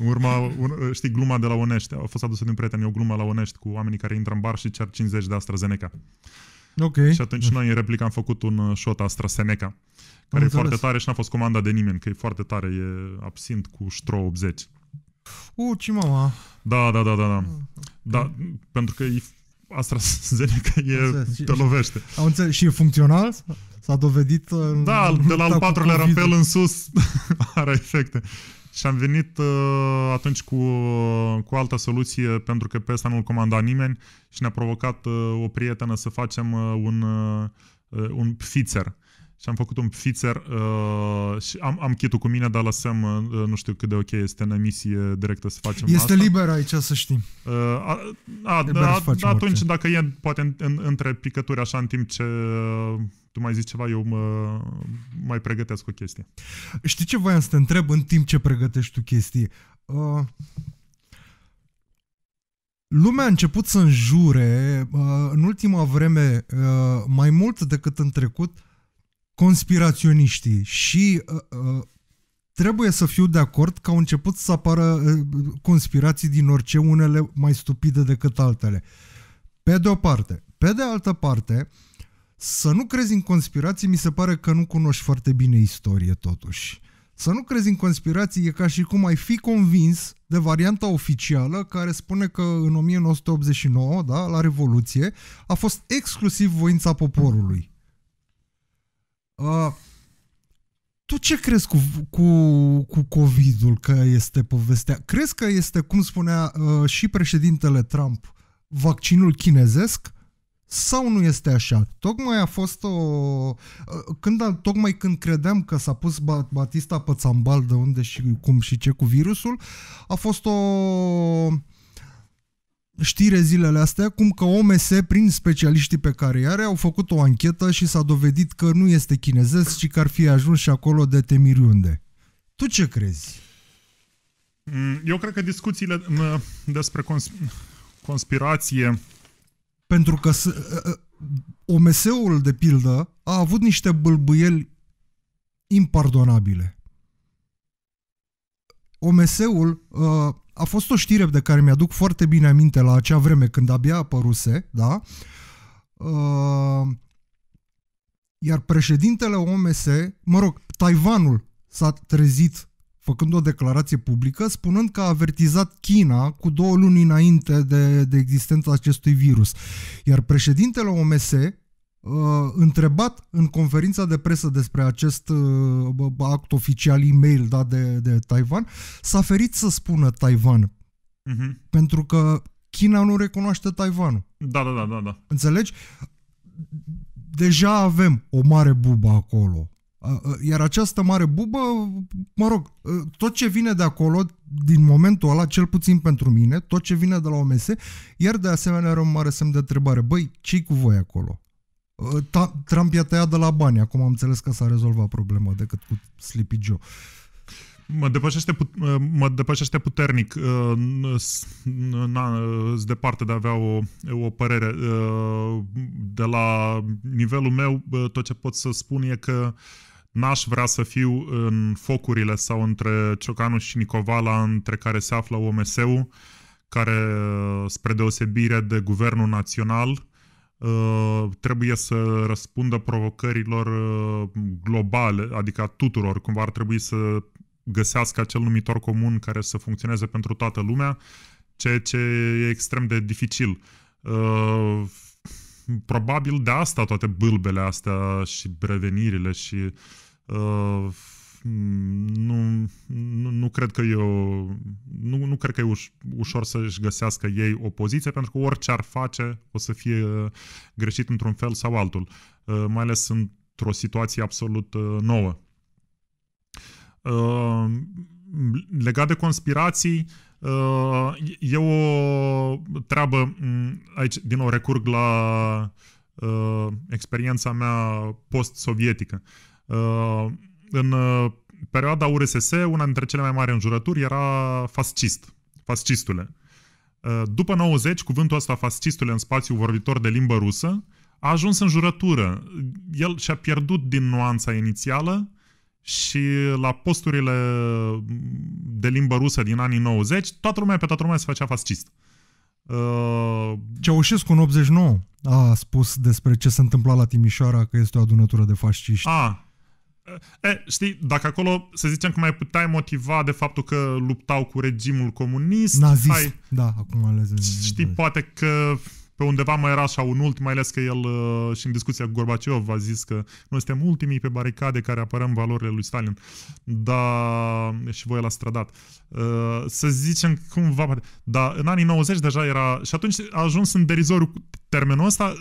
în urma, un, știi, gluma de la Onești. A fost adusă din prieteni o glumă la Onești cu oamenii care intră în bar și cer 50 de AstraZeneca. Ok. Și atunci noi în replică am făcut un shot AstraZeneca, care e foarte tare și n-a fost comanda de nimeni, că e foarte tare, e absint cu ștro 80 ce mama. Da, da, da, da. da. Mm, da pentru că AstraZeneca e, te lovește. Am înțeles. Și e funcțional? S-a dovedit... Uh, da, de la al patrulea rampel în sus are efecte. Și am venit uh, atunci cu, uh, cu altă soluție, pentru că pe asta nu-l comanda nimeni și ne-a provocat uh, o prietenă să facem uh, un, uh, uh un pfizer. Și am făcut un pfizer uh, și am, am chitul cu mine, dar lăsăm, uh, uh, nu știu cât de ok este în emisie directă să facem Este asta. liber aici, să știm. Uh, a, a, a, să atunci, orice. dacă e poate în, în, între picături, așa, în timp ce uh, tu mai zici ceva, eu mă, mai pregătesc o chestie. Știi ce voiam să te întreb în timp ce pregătești tu chestii? Uh, Lumea a început să înjure uh, în ultima vreme uh, mai mult decât în trecut uh, conspiraționiștii și uh, uh, trebuie să fiu de acord că au început să apară uh, conspirații din orice, unele mai stupide decât altele. Pe de o parte. Pe de altă parte, să nu crezi în conspirații mi se pare că nu cunoști foarte bine istorie totuși. Să nu crezi în conspirații e ca și cum ai fi convins de varianta oficială care spune că în 1989, da, la Revoluție, a fost exclusiv voința poporului tu ce crezi cu, cu, cu COVID-ul că este povestea? Crezi că este, cum spunea uh, și președintele Trump, vaccinul chinezesc? Sau nu este așa? Tocmai a fost o... Uh, când, tocmai când credeam că s-a pus Batista pe țambal de unde și cum și ce cu virusul, a fost o știre zilele astea cum că OMS, prin specialiștii pe care i-are, au făcut o anchetă și s-a dovedit că nu este chinezesc, ci că ar fi ajuns și acolo de temiriunde. Tu ce crezi? Mm, eu cred că discuțiile mm, despre cons- conspirație... Pentru că ă, ă, OMS-ul, de pildă, a avut niște bâlbâieli impardonabile. OMS-ul uh, ă, a fost o știre de care mi-aduc foarte bine aminte la acea vreme când abia apăruse, da? Uh, iar președintele OMS, mă rog, Taiwanul s-a trezit făcând o declarație publică, spunând că a avertizat China cu două luni înainte de, de existența acestui virus. Iar președintele OMS, Uh, întrebat în conferința de presă despre acest uh, act oficial e-mail dat de, de Taiwan, s-a ferit să spună Taiwan. Uh-huh. Pentru că China nu recunoaște Taiwanul. Da, da, da, da, da. Înțelegi? Deja avem o mare bubă acolo. Iar această mare bubă, mă rog, tot ce vine de acolo, din momentul ăla, cel puțin pentru mine, tot ce vine de la OMS, iar de asemenea are un mare semn de întrebare. Băi, ce cu voi acolo? Uh, ta- Trump i-a tăiat de la bani, acum am înțeles că s-a rezolvat problema decât cu Sleepy Joe. Mă depășește, put- uh, mă depășește puternic. Uh, na, sunt departe de a avea o, o părere. De la nivelul meu, tot ce pot să spun e că n-aș vrea să fiu în focurile sau între Ciocanu și Nicovala, între care se află OMS-ul, care, spre deosebire de Guvernul Național, Uh, trebuie să răspundă provocărilor uh, globale, adică a tuturor. Cumva ar trebui să găsească acel numitor comun care să funcționeze pentru toată lumea, ceea ce e extrem de dificil. Uh, probabil de asta toate bâlbele astea și brevenirile și nu, nu, nu cred că e o, nu, nu cred că e uș, ușor să-și găsească ei o poziție, pentru că orice ar face o să fie greșit într-un fel sau altul, uh, mai ales într-o situație absolut uh, nouă. Uh, legat de conspirații, e o treabă, mm, aici din nou recurg la experiența mea post-sovietică. Uh, în uh, perioada URSS, una dintre cele mai mari înjurături era fascist, fascistule. Uh, după 90, cuvântul ăsta fascistule în spațiu vorbitor de limbă rusă a ajuns în jurătură. El și-a pierdut din nuanța inițială și la posturile de limbă rusă din anii 90, toată lumea pe toată lumea se făcea fascist. Uh, Ceaușescu în 89 a spus despre ce se întâmpla la Timișoara că este o adunătură de fasciști. A, E, știi, dacă acolo să zicem că mai puteai motiva de faptul că luptau cu regimul comunist... Nazist, hai, da, acum ales. Știi, poate că pe undeva mai era așa un ultim, mai ales că el uh, și în discuția cu Gorbaciov a zis că noi suntem ultimii pe baricade care apărăm valorile lui Stalin. Dar și voi l a stradat. Uh, să zicem cumva... Dar în anii 90 deja era... Și atunci a ajuns în derizoriu termenul ăsta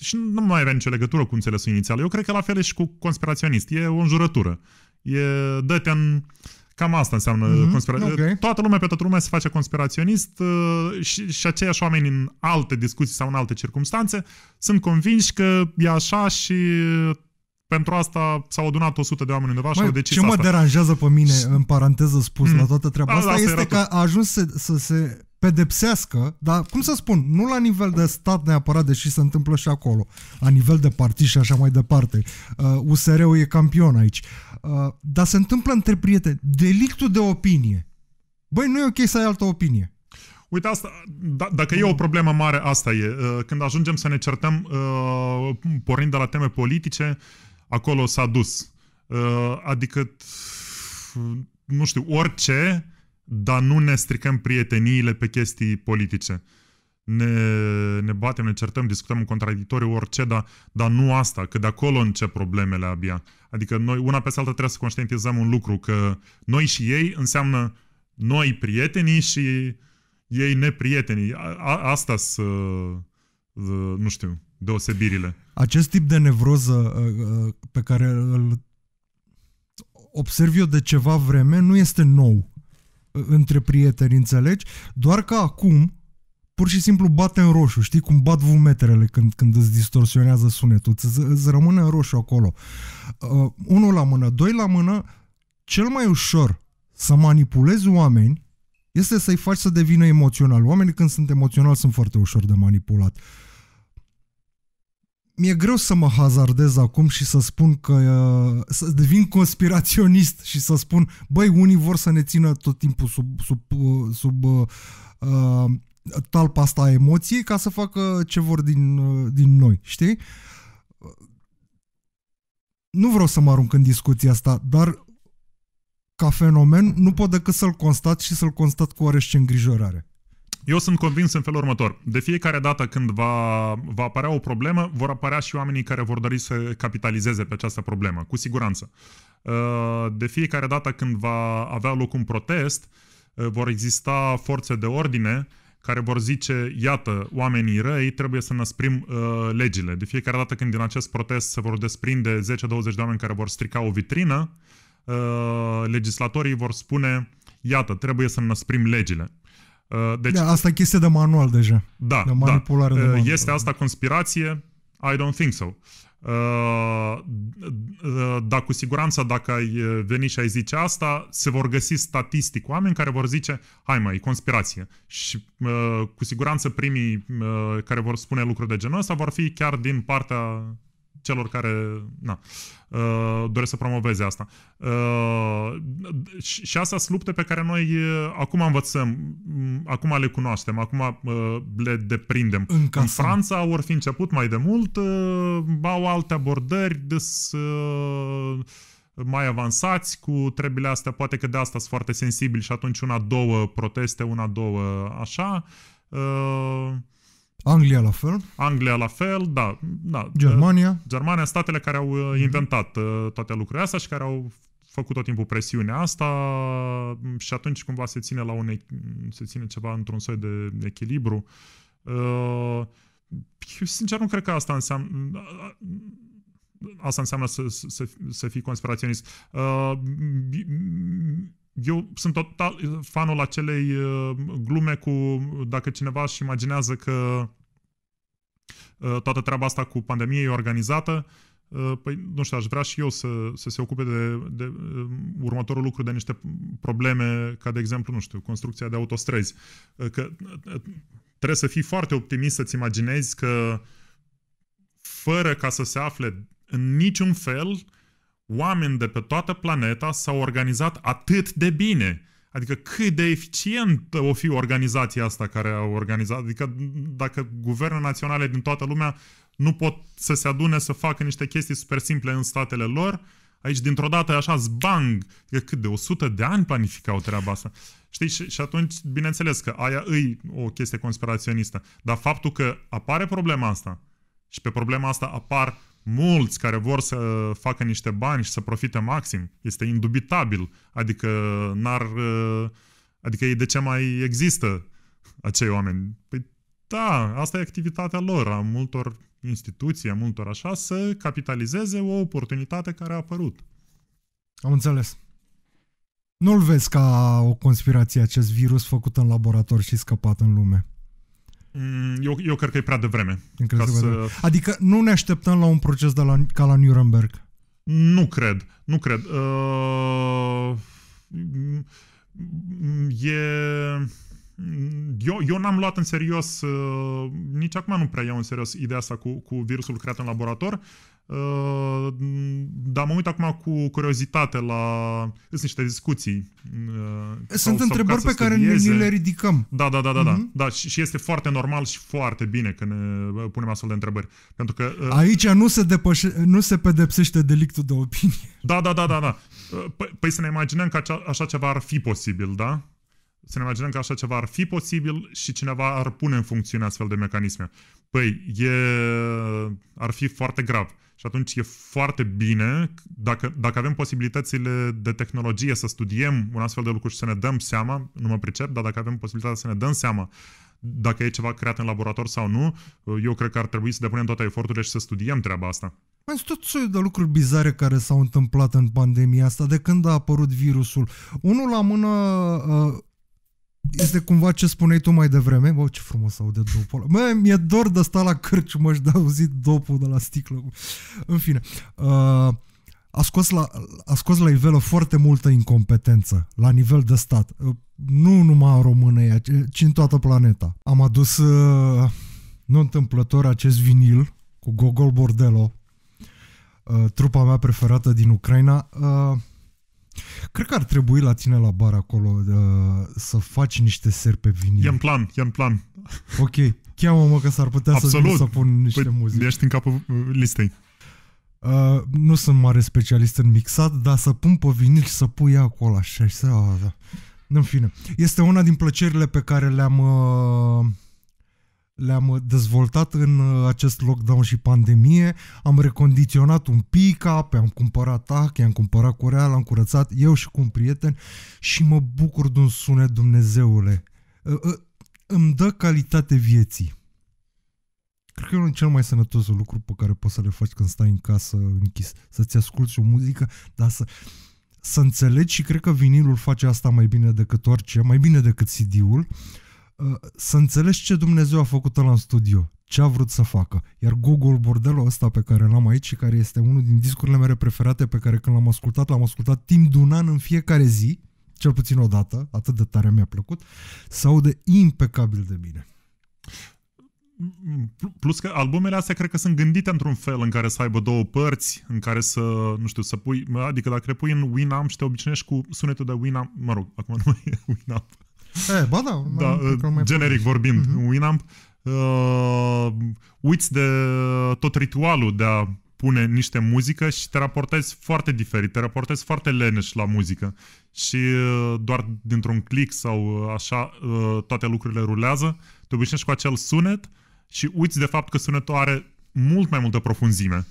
și nu mai avea nicio legătură cu înțelesul inițial. Eu cred că la fel e și cu conspiraționist. E o înjurătură. E... dă în... Uh, Cam asta înseamnă mm-hmm. conspirație. Okay. Toată lumea, pe toată lumea se face conspiraționist uh, și, și aceiași oameni în alte discuții sau în alte circunstanțe sunt convinși că e așa și pentru asta s-au adunat 100 de oameni undeva și au decis ce asta. mă deranjează pe mine, în paranteză spus, mm. la mhm. toată treaba asta, asta este că a ajuns să, să se pedepsească, dar cum să spun, nu la nivel de stat neapărat, deși se întâmplă și acolo, la nivel de partid și așa mai departe. Uh, USR-ul e campion aici. Uh, dar se întâmplă între prieteni. Delictul de opinie. Băi, nu e ok să ai altă opinie. Uite, asta, d- da, dacă e o problemă mare, asta e. Uh, când ajungem să ne certăm, uh, pornind de la teme politice, acolo s-a dus. Adică, nu știu, orice, dar nu ne stricăm prieteniile pe chestii politice ne, ne batem, ne certăm, discutăm în contradictoriu orice, dar, dar nu asta, că de acolo încep problemele abia. Adică noi una peste alta trebuie să conștientizăm un lucru, că noi și ei înseamnă noi prietenii și ei neprietenii. asta să uh, nu știu, deosebirile. Acest tip de nevroză uh, uh, pe care îl observ eu de ceva vreme nu este nou între prieteni, înțelegi? Doar că acum, pur și simplu bate în roșu, știi cum bat vumeterele când, când îți distorsionează sunetul, îți, îți rămâne în roșu acolo. Uh, unul la mână, doi la mână, cel mai ușor să manipulezi oameni este să-i faci să devină emoțional. Oamenii când sunt emoționali sunt foarte ușor de manipulat. Mi-e greu să mă hazardez acum și să spun că uh, să devin conspiraționist și să spun, băi, unii vor să ne țină tot timpul sub, sub, sub, uh, sub uh, uh talpa asta a emoției ca să facă ce vor din, din noi, știi? Nu vreau să mă arunc în discuția asta, dar ca fenomen nu pot decât să-l constat și să-l constat cu oarește îngrijorare. Eu sunt convins în felul următor. De fiecare dată când va, va apărea o problemă, vor apărea și oamenii care vor dori să capitalizeze pe această problemă, cu siguranță. Uh, de fiecare dată când va avea loc un protest, uh, vor exista forțe de ordine care vor zice, iată, oamenii răi, trebuie să năsprim uh, legile. De fiecare dată când din acest protest se vor desprinde 10-20 de oameni care vor strica o vitrină, uh, legislatorii vor spune, iată, trebuie să năsprim legile. Uh, deci, da, asta e chestie de manual deja. Da, de da. manipulare da. De uh, Este asta conspirație? I don't think so. Uh, Ă, dar cu siguranță dacă ai venit și ai zice asta, se vor găsi statistic oameni care vor zice, hai mai conspirație. Și ă, cu siguranță primii ă, care vor spune lucruri de genul ăsta vor fi chiar din partea celor care na, uh, doresc să promoveze asta. Uh, și astea sunt lupte pe care noi uh, acum învățăm, acum le cunoaștem, acum le deprindem. Încasăm. În Franța vor fi început mai de mult, au alte abordări, des mai avansați cu trebile astea, poate că de asta sunt foarte sensibili și atunci una, două proteste, una, două așa. Uh, Anglia la fel. Anglia la fel, da. da Germania. Germania, statele care au uh, inventat uh, toate lucrurile astea și care au făcut tot timpul presiunea asta mm, și atunci cumva se ține la un, se ține ceva într-un soi de echilibru. Uh, eu sincer nu cred că asta înseamnă asta înseamnă să, să, să fii conspiraționist eu sunt total fanul acelei uh, glume cu dacă cineva își imaginează că uh, toată treaba asta cu pandemie e organizată, uh, păi, nu știu, aș vrea și eu să, să se ocupe de, de următorul lucru, de niște probleme, ca de exemplu, nu știu, construcția de autostrăzi. Că trebuie să fii foarte optimist să-ți imaginezi că fără ca să se afle în niciun fel oameni de pe toată planeta s-au organizat atât de bine. Adică cât de eficient o fi organizația asta care a organizat. Adică dacă guverne naționale din toată lumea nu pot să se adune să facă niște chestii super simple în statele lor, aici dintr-o dată așa zbang, adică cât de 100 de ani planificau treaba asta. Știi? Și, și atunci, bineînțeles că aia îi o chestie conspiraționistă. Dar faptul că apare problema asta și pe problema asta apar mulți care vor să facă niște bani și să profite maxim. Este indubitabil. Adică n-ar... Uh, adică de ce mai există acei oameni? Păi da, asta e activitatea lor, a multor instituții, a multor așa, să capitalizeze o oportunitate care a apărut. Am înțeles. Nu-l vezi ca o conspirație acest virus făcut în laborator și scăpat în lume. Mm, eu, eu cred că e prea devreme. Ca să... Adică nu ne așteptăm la un proces de la, ca la Nuremberg? Nu cred. Nu cred. Uh, mm, e eu, eu n-am luat în serios, uh, nici acum nu prea iau în serios ideea asta cu, cu virusul creat în laborator, uh, dar mă uit acum cu curiozitate la sunt niște discuții. Uh, sunt sau, întrebări sau pe care ne ni le ridicăm. Da, da, da, da. da. Uh-huh. da și, și este foarte normal și foarte bine că ne punem astfel de întrebări. Pentru că, uh, Aici nu se, depășe, nu se pedepsește delictul de opinie. Da, da, da, da. da. Uh, păi să ne imaginăm că acea, așa ceva ar fi posibil, da? să ne imaginăm că așa ceva ar fi posibil și cineva ar pune în funcțiune astfel de mecanisme. Păi, e, ar fi foarte grav. Și atunci e foarte bine, dacă, dacă avem posibilitățile de tehnologie să studiem un astfel de lucru și să ne dăm seama, nu mă pricep, dar dacă avem posibilitatea să ne dăm seama dacă e ceva creat în laborator sau nu, eu cred că ar trebui să depunem toate eforturile și să studiem treaba asta. Mai sunt tot soiul de lucruri bizare care s-au întâmplat în pandemia asta, de când a apărut virusul. Unul la mână, uh, este cumva ce spuneai tu mai devreme. Bă, ce frumos aude dopul ăla. mi-e dor de sta la mă, și de auzit dopul de la sticlă. În fine. Uh, a scos, la, a scos la nivelă foarte multă incompetență la nivel de stat. Uh, nu numai în România, ci în toată planeta. Am adus uh, nu întâmplător acest vinil cu Gogol Bordello, uh, trupa mea preferată din Ucraina. Uh, Cred că ar trebui la tine la bar acolo uh, să faci niște seri pe vinil. E în plan, e în plan. Ok, cheamă-mă că s-ar putea Absolut. să, vin, să pun niște păi, muzică. Ești în capul listei. Uh, nu sunt mare specialist în mixat, dar să pun pe vinil și să pui acolo așa și să... Uh, da. În fine, este una din plăcerile pe care le-am... Uh, le-am dezvoltat în uh, acest lockdown și pandemie, am recondiționat un pick-up, am cumpărat tache, am cumpărat l am curățat eu și cu un prieten și mă bucur de un sunet, Dumnezeule. Uh, uh, îmi dă calitate vieții. Cred că e unul cel mai sănătos lucru pe care poți să le faci când stai în casă închis, să-ți asculti o muzică, dar să, să înțelegi și cred că vinilul face asta mai bine decât orice, mai bine decât CD-ul, uh, Ă, să înțelegi ce Dumnezeu a făcut la în studio, ce a vrut să facă. Iar Google Bordelul ăsta pe care l-am aici și care este unul din discurile mele preferate pe care când l-am ascultat, l-am ascultat timp de un an în fiecare zi, cel puțin o dată, atât de tare mi-a plăcut, se aude impecabil de bine. Plus că albumele astea cred că sunt gândite într-un fel în care să aibă două părți, în care să, nu știu, să pui, adică dacă le pui în Winamp și te obișnuiești cu sunetul de Winamp, mă rog, acum nu mai e Winamp, E, ba da, da mai uh, generic mai vorbind, uh-huh. Winamp, uh, uiți de tot ritualul de a pune niște muzică și te raportezi foarte diferit, te raportezi foarte leneș la muzică și uh, doar dintr-un click sau uh, așa toate lucrurile rulează, te obișnuiești cu acel sunet și uiți de fapt că sunetul are mult mai multă profunzime.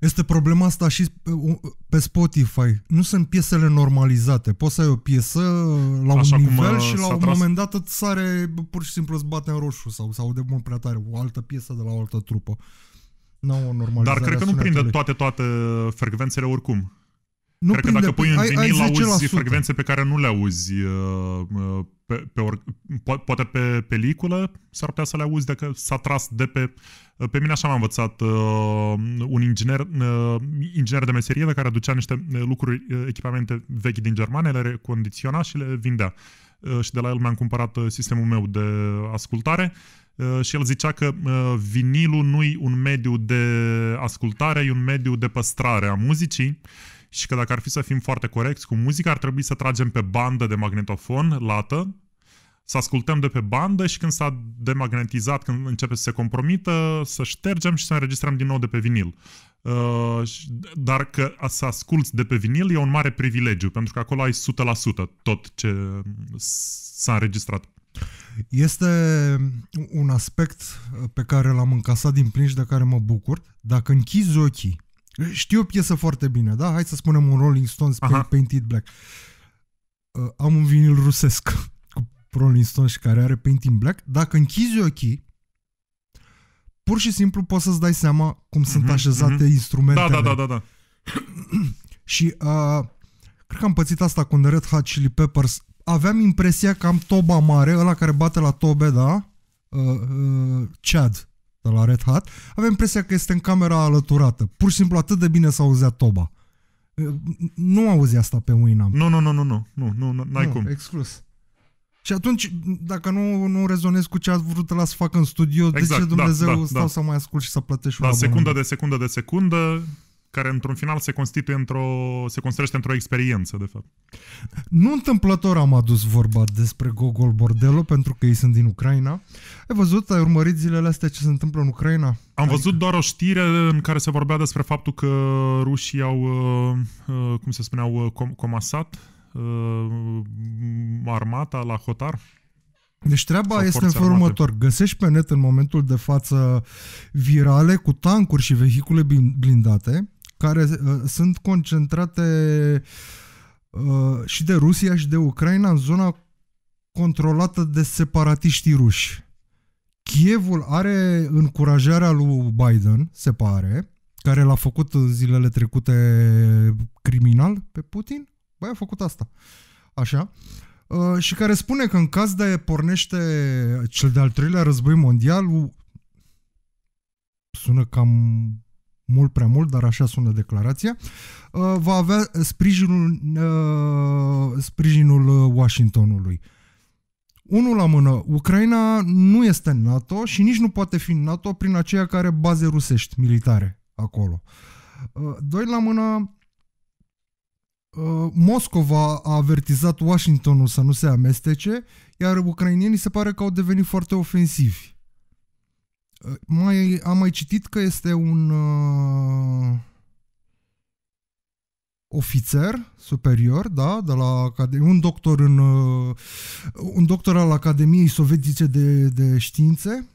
Este problema asta și uh, uh, pe Spotify. Nu sunt piesele normalizate. Poți să ai o piesă uh, la un Așa un nivel și la un tras... moment dat îți sare pur și simplu îți bate în roșu sau sau de mult prea tare o altă piesă de la o altă trupă. Nu o normalizare. Dar cred că nu prinde toate toate frecvențele oricum. Nu Cred că dacă pui în vinil, ai, ai auzi frecvențe pe care nu le auzi uh, uh, pe, pe or, po- poate pe peliculă, s-ar putea să le auzi dacă s-a tras de pe... Uh, pe mine așa m-a învățat uh, un inginer, uh, inginer de meserie care aducea niște lucruri, uh, echipamente vechi din Germania, le recondiționa și le vindea. Uh, și de la el mi-am cumpărat sistemul meu de ascultare uh, și el zicea că uh, vinilul nu-i un mediu de ascultare, e un mediu de păstrare a muzicii. Uh, și că dacă ar fi să fim foarte corecți cu muzica, ar trebui să tragem pe bandă de magnetofon, lată, să ascultăm de pe bandă și când s-a demagnetizat, când începe să se compromită, să ștergem și să înregistrăm din nou de pe vinil. Uh, dar că să asculți de pe vinil e un mare privilegiu, pentru că acolo ai 100% tot ce s-a înregistrat. Este un aspect pe care l-am încasat din și de care mă bucur. Dacă închizi ochii știu o piesă foarte bine, da? Hai să spunem un Rolling Stones Aha. Painted Black. Uh, am un vinil rusesc cu Rolling Stones și care are Painted Black. Dacă închizi ochii, pur și simplu poți să-ți dai seama cum mm-hmm, sunt mhm, așezate mm-hmm. instrumentele. Da, da, da, da. da. și uh, cred că am pățit asta cu Red Hot Chili Peppers. Aveam impresia că am toba mare, ăla care bate la tobe, da? Uh, uh, Chad de la Red Hat, avem impresia că este în camera alăturată. Pur și simplu atât de bine s-a auzea toba. Nu auzi asta pe Winamp. Nu, nu, nu, nu, nu, nu, nu, n-ai nu, cum. exclus. Și atunci, dacă nu, nu rezonez cu ce ați vrut la să facă în studio, exact, de ce exact, da, Dumnezeu da, da, stau da. să mai ascult și să plătești da, un secundă de secundă de secundă, care într-un final se constituie într-o, se construiește într-o experiență, de fapt. Nu întâmplător am adus vorba despre Gogol Bordello, pentru că ei sunt din Ucraina. Ai văzut, ai urmărit zilele astea ce se întâmplă în Ucraina? Am adică... văzut doar o știre în care se vorbea despre faptul că rușii au, uh, uh, cum se spuneau, uh, com- comasat armata la hotar. Deci treaba este în felul următor. Găsești pe net în momentul de față virale cu tancuri și vehicule blindate care uh, sunt concentrate uh, și de Rusia și de Ucraina în zona controlată de separatiștii ruși. Kievul are încurajarea lui Biden, se pare, care l-a făcut zilele trecute criminal pe Putin. Băi, a făcut asta. Așa. Uh, și care spune că în caz de pornește cel de-al treilea război mondial, sună cam mult prea mult, dar așa sună declarația, uh, va avea sprijinul, uh, sprijinul uh, Washingtonului. Unul la mână, Ucraina nu este NATO și nici nu poate fi NATO prin aceea care baze rusești militare acolo. Doi la mână, Moscova a avertizat Washingtonul să nu se amestece, iar ucrainienii se pare că au devenit foarte ofensivi mai, am mai citit că este un uh, ofițer superior, da, de la un doctor în uh, un doctor al Academiei Sovietice de, de Științe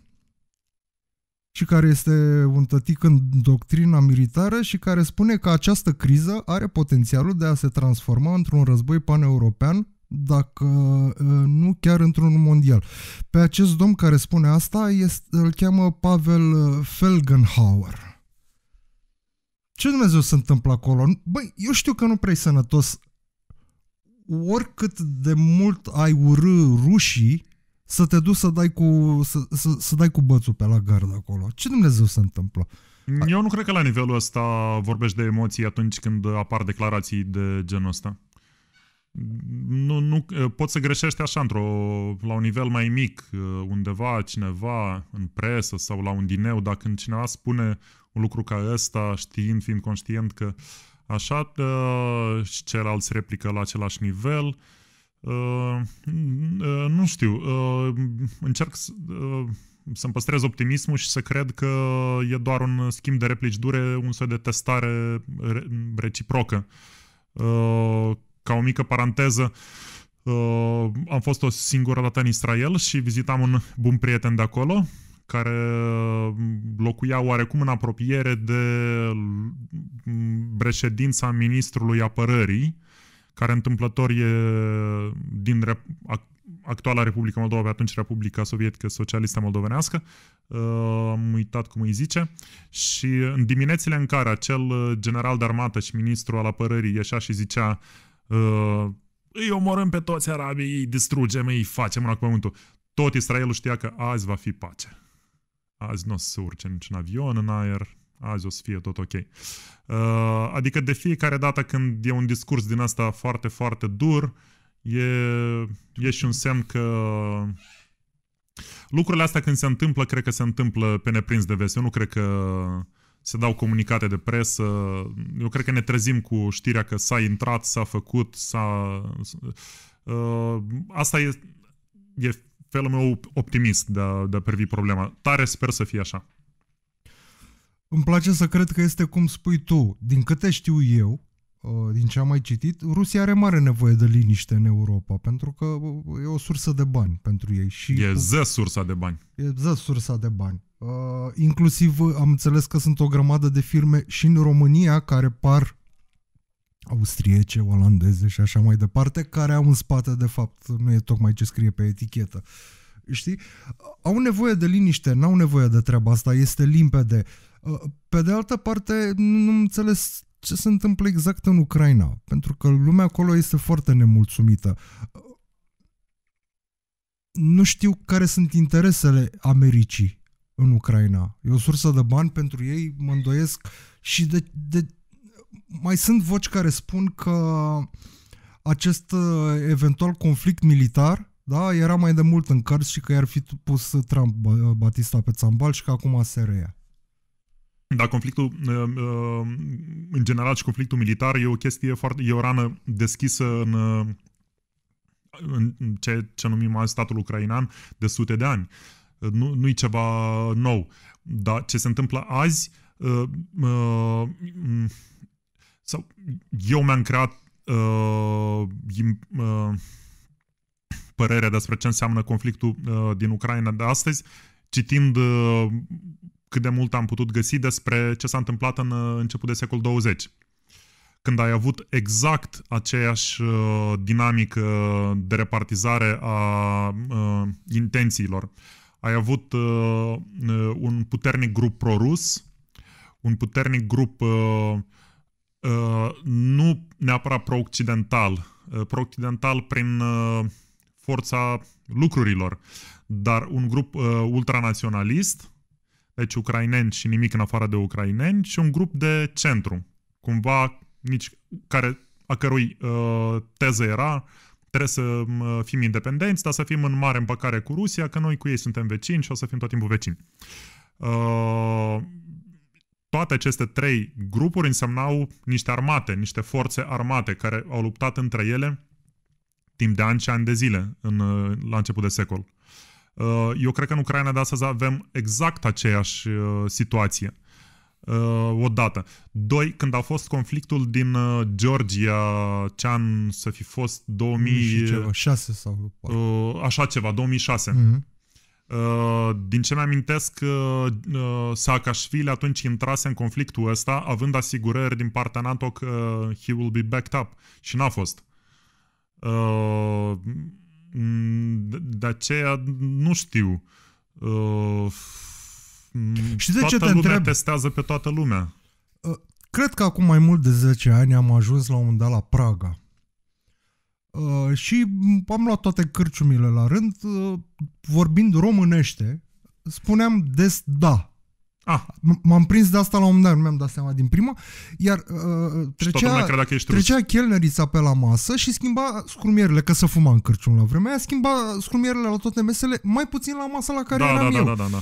și care este un tătic în doctrina militară și care spune că această criză are potențialul de a se transforma într-un război paneuropean dacă uh, nu chiar într-un mondial. Pe acest domn care spune asta este, îl cheamă Pavel uh, Felgenhauer. Ce Dumnezeu se întâmplă acolo? Băi, eu știu că nu prea sănătos oricât de mult ai urâ rușii să te duci să dai cu, să, să, să dai cu bățul pe la gardă acolo. Ce Dumnezeu se întâmplă? Eu nu cred că la nivelul ăsta vorbești de emoții atunci când apar declarații de genul ăsta nu, nu, eh, poți să greșești așa într-o, la un nivel mai mic, eh, undeva, cineva, în presă sau la un dineu, dacă cineva spune un lucru ca ăsta, știind, fiind conștient că așa eh, și ceilalți replică la același nivel, uh, uh, nu știu, încerc să, să-mi păstrez optimismul și să cred că e doar un schimb de replici dure, un soi de testare reciprocă ca o mică paranteză, uh, am fost o singură dată în Israel și vizitam un bun prieten de acolo, care locuia oarecum în apropiere de mm, reședința ministrului apărării, care întâmplător e din rep- actuala Republica Moldova, pe atunci Republica Sovietică Socialistă Moldovenească, uh, am uitat cum îi zice, și în diminețile în care acel general de armată și ministru al apărării ieșea și zicea uh, Uh, îi omorâm pe toți arabii, îi distrugem, îi facem la pământul. Tot Israelul știa că azi va fi pace. Azi nu o să urce niciun avion în aer, azi o să fie tot ok. Uh, adică de fiecare dată când e un discurs din asta foarte, foarte dur, e, e și un semn că lucrurile astea când se întâmplă, cred că se întâmplă pe neprins de vest. Eu nu cred că se dau comunicate de presă. Eu cred că ne trezim cu știrea că s-a intrat, s-a făcut, s-a... Uh, asta e, e felul meu optimist de a, de a privi problema. Tare sper să fie așa. Îmi place să cred că este cum spui tu. Din câte știu eu, uh, din ce am mai citit, Rusia are mare nevoie de liniște în Europa, pentru că uh, e o sursă de bani pentru ei. Și e ză sursa de bani. E ză sursa de bani. Uh, inclusiv uh, am înțeles că sunt o grămadă de firme și în România care par austriece, olandeze și așa mai departe, care au în spate, de fapt, nu e tocmai ce scrie pe etichetă. Știi? Uh, au nevoie de liniște, n-au nevoie de treaba asta, este limpede. Uh, pe de altă parte, nu înțeles ce se întâmplă exact în Ucraina, pentru că lumea acolo este foarte nemulțumită. Nu știu care sunt interesele Americii în Ucraina. E o sursă de bani pentru ei, mă îndoiesc și de, de mai sunt voci care spun că acest uh, eventual conflict militar da, era mai de mult în cărți și că i-ar fi pus Trump Batista pe țambal și că acum se reia. Da, conflictul, uh, uh, în general și conflictul militar e o chestie foarte, e o rană deschisă în, în ce, ce numim statul ucrainean de sute de ani nu, e i ceva nou. Dar ce se întâmplă azi, uh, uh, sau eu mi-am creat uh, uh, părerea despre ce înseamnă conflictul uh, din Ucraina de astăzi, citind uh, cât de mult am putut găsi despre ce s-a întâmplat în uh, început de secol 20 când ai avut exact aceeași uh, dinamică de repartizare a uh, intențiilor. Uh, ai avut uh, uh, un puternic grup pro-rus, un puternic grup uh, uh, nu neapărat pro-occidental, uh, pro-occidental prin uh, forța lucrurilor, dar un grup uh, ultranaționalist, deci ucraineni și nimic în afară de ucraineni, și un grup de centru, cumva nici care a cărui uh, teză era trebuie să fim independenți, dar să fim în mare împăcare cu Rusia, că noi cu ei suntem vecini și o să fim tot timpul vecini. Uh, toate aceste trei grupuri însemnau niște armate, niște forțe armate care au luptat între ele timp de ani și ani de zile în, la început de secol. Uh, eu cred că în Ucraina de astăzi avem exact aceeași uh, situație uh, odată. Doi, când a fost conflictul din uh, Georgia, ce an să fi fost 2006 sau... Uh, așa ceva, 2006. Uh-huh. Mhm. Uh, din ce mi-amintesc, uh, uh, Saakashvili atunci intrase în conflictul ăsta, având asigurări din partea NATO că uh, he will be backed up. Și n-a fost. Uh, de aceea, nu știu. Uh, Mm. Și de toată ce te lumea întreb? testează pe toată lumea. Uh, cred că acum mai mult de 10 ani am ajuns la un dat la Praga. Uh, și am luat toate cârciumile la rând, uh, vorbind românește, spuneam des da. Ah. M-am prins de asta la un moment dat, nu mi-am dat seama din prima, iar uh, trecea, trecea chelnerița pe la masă și schimba scrumierele, că să fuma în cârcium la vremea aia, schimba scrumierele la toate mesele, mai puțin la masa la care da, eram da, da eu. Da, da, da, da.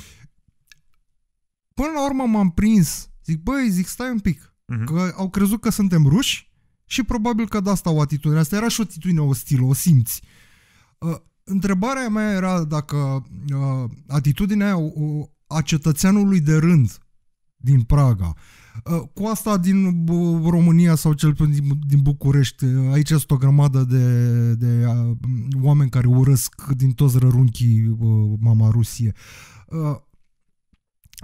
Până la urmă m-am prins. Zic, băi, zic, stai un pic. Uh-huh. Că au crezut că suntem ruși și probabil că de asta o atitudine. Asta era și o atitudine ostilă, o simți. Uh, întrebarea mea era dacă uh, atitudinea uh, a cetățeanului de rând din Praga, uh, cu asta din România sau cel puțin din, București, uh, aici sunt o grămadă de, de uh, oameni care urăsc din toți rărunchii mama Rusie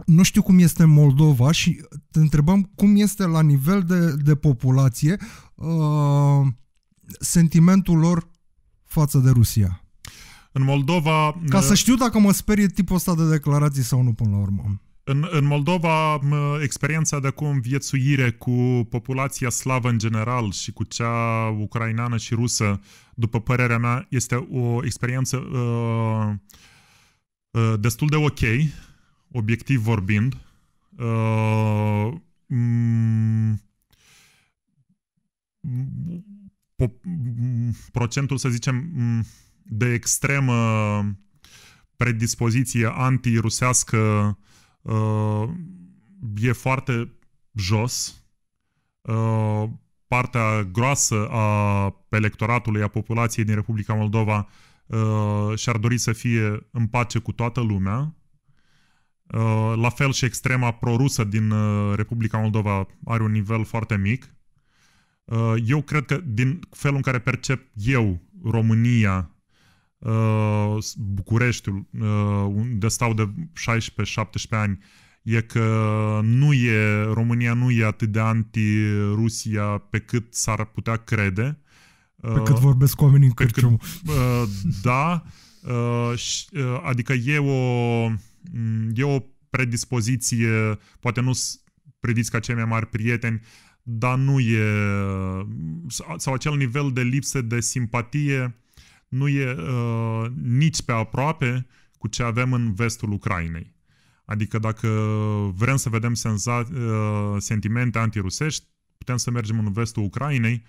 nu știu cum este în Moldova și te întrebam cum este la nivel de, de populație uh, sentimentul lor față de Rusia. În Moldova... Ca uh, să știu dacă mă sperie tipul ăsta de declarații sau nu până la urmă. În, în Moldova, experiența de viețuire cu populația slavă în general și cu cea ucraineană și rusă, după părerea mea, este o experiență uh, uh, destul de ok. Uh, obiectiv vorbind, uh, mm, mm, procentul, să zicem, mm, de extremă predispoziție antirusească uh, e foarte jos. Uh, partea groasă a electoratului, a populației din Republica Moldova uh, și-ar dori să fie în pace cu toată lumea. Uh, la fel și extrema prorusă din uh, Republica Moldova are un nivel foarte mic. Uh, eu cred că din felul în care percep eu România, Bucureștiul, unde stau de 16-17 ani, e că nu e, România nu e atât de anti-Rusia pe cât s-ar putea crede. Pe cât vorbesc oamenii în cât, Da, adică e o Mm, e o predispoziție, poate nu priviți ca cei mai mari prieteni, dar nu e... sau acel nivel de lipsă de simpatie nu e uh, nici pe aproape cu ce avem în vestul Ucrainei. Adică dacă vrem să vedem senza, uh, sentimente antirusești, putem să mergem în vestul Ucrainei,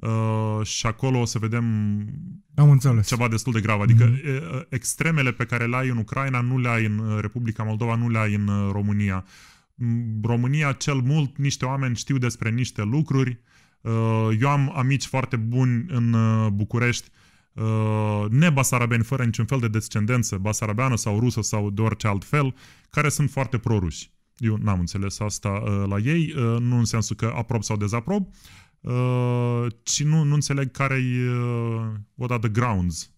Uh, și acolo o să vedem Am înțeles. ceva destul de grav. Adică mm-hmm. extremele pe care le ai în Ucraina nu le ai în uh, Republica Moldova, nu le ai în România. Mm, România, cel mult, niște oameni știu despre niște lucruri. Eu am amici foarte buni în București, basarabeni, fără niciun fel de descendență, basarabeană sau rusă sau de orice alt fel, care sunt foarte proruși. Eu n-am înțeles asta la ei, nu în sensul că aprob sau dezaprob, uh, ci uh, nu, nu înțeleg care-i uh, what are the grounds.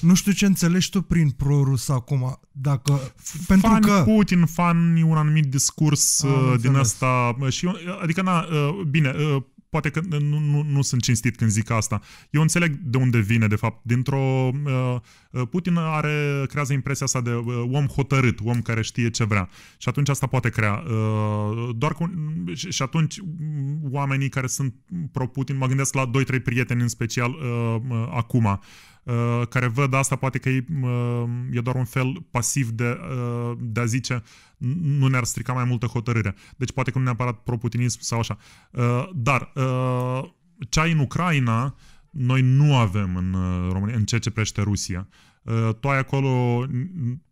Nu știu ce înțelegi tu prin prorus acum, dacă... Pentru fan că... Putin, fan un anumit discurs Am uh, din ăsta. asta uh, și... Adică, na, bine, poate că nu, nu, nu sunt cinstit când zic asta. Eu înțeleg de unde vine, de fapt. Dintr-o... Uh, uh, Putin are, creează impresia asta de uh, om hotărât, om care știe ce vrea. Și atunci asta poate crea. doar cu, și atunci oamenii care sunt pro-Putin, mă gândesc la 2-3 prieteni în special acum, Uh, care văd asta, poate că e, uh, e doar un fel pasiv de, uh, de a zice nu ne-ar strica mai multă hotărâre. Deci poate că nu neapărat proputinism sau așa. Dar ce ai în Ucraina, noi nu avem în România, în ceea ce prește Rusia. Tu ai acolo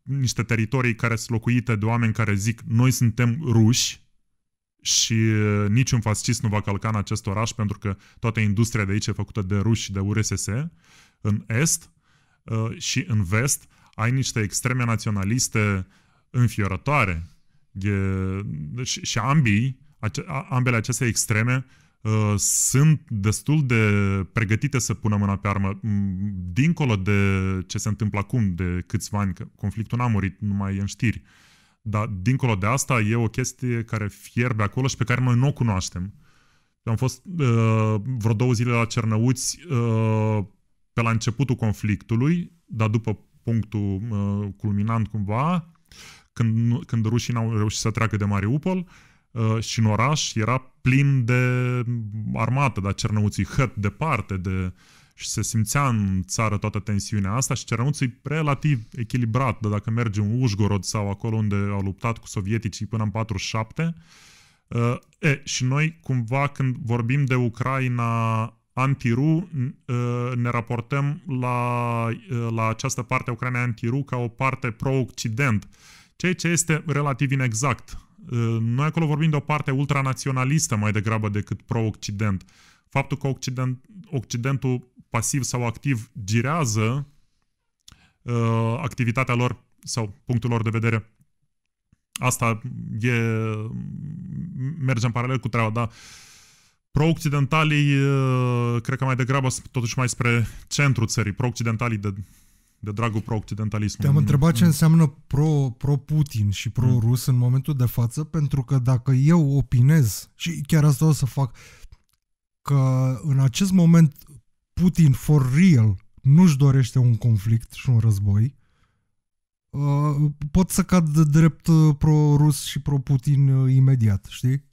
niște teritorii care sunt locuite de oameni care zic noi suntem ruși, și niciun fascist nu va călca în acest oraș pentru că toată industria de aici e făcută de ruși de URSS în est uh, și în vest ai niște extreme naționaliste înfiorătoare. E, și, și ambii, ace, ambele aceste extreme uh, sunt destul de pregătite să pună mâna pe armă, mm, dincolo de ce se întâmplă acum, de câțiva ani, că conflictul n-a murit numai în știri. Dar dincolo de asta e o chestie care fierbe acolo și pe care noi nu o cunoaștem. am fost uh, vreo două zile la Cernăuți uh, pe la începutul conflictului, dar după punctul culminant cumva, când, când rușii n-au reușit să treacă de Mariupol ă, și în oraș era plin de armată, dar cernăuții hăt departe de și se simțea în țară toată tensiunea asta și cernăuții relativ echilibrat, dar dacă mergi în Ușgorod sau acolo unde au luptat cu sovieticii până în 47, ă, e, și noi cumva când vorbim de Ucraina anti-ru, ă, ne raportăm la, ă, la această parte a Ucrainei anti-ru ca o parte pro-Occident, ceea ce este relativ inexact. Ă, noi acolo vorbim de o parte ultranaționalistă mai degrabă decât pro-Occident. Faptul că Occident, Occidentul pasiv sau activ girează activitatea lor sau punctul lor de vedere. Asta e, merge în paralel cu treaba, dar uh, Pro-occidentalii, cred că mai degrabă, totuși mai spre centru țării, pro-occidentalii de, de dragul pro occidentalism. Te-am întrebat mm. ce înseamnă pro, pro-Putin și pro-rus mm. în momentul de față, pentru că dacă eu opinez, și chiar asta o să fac, că în acest moment Putin for real nu-și dorește un conflict și un război, uh, pot să cad drept uh, pro-rus și pro-Putin uh, imediat, știi?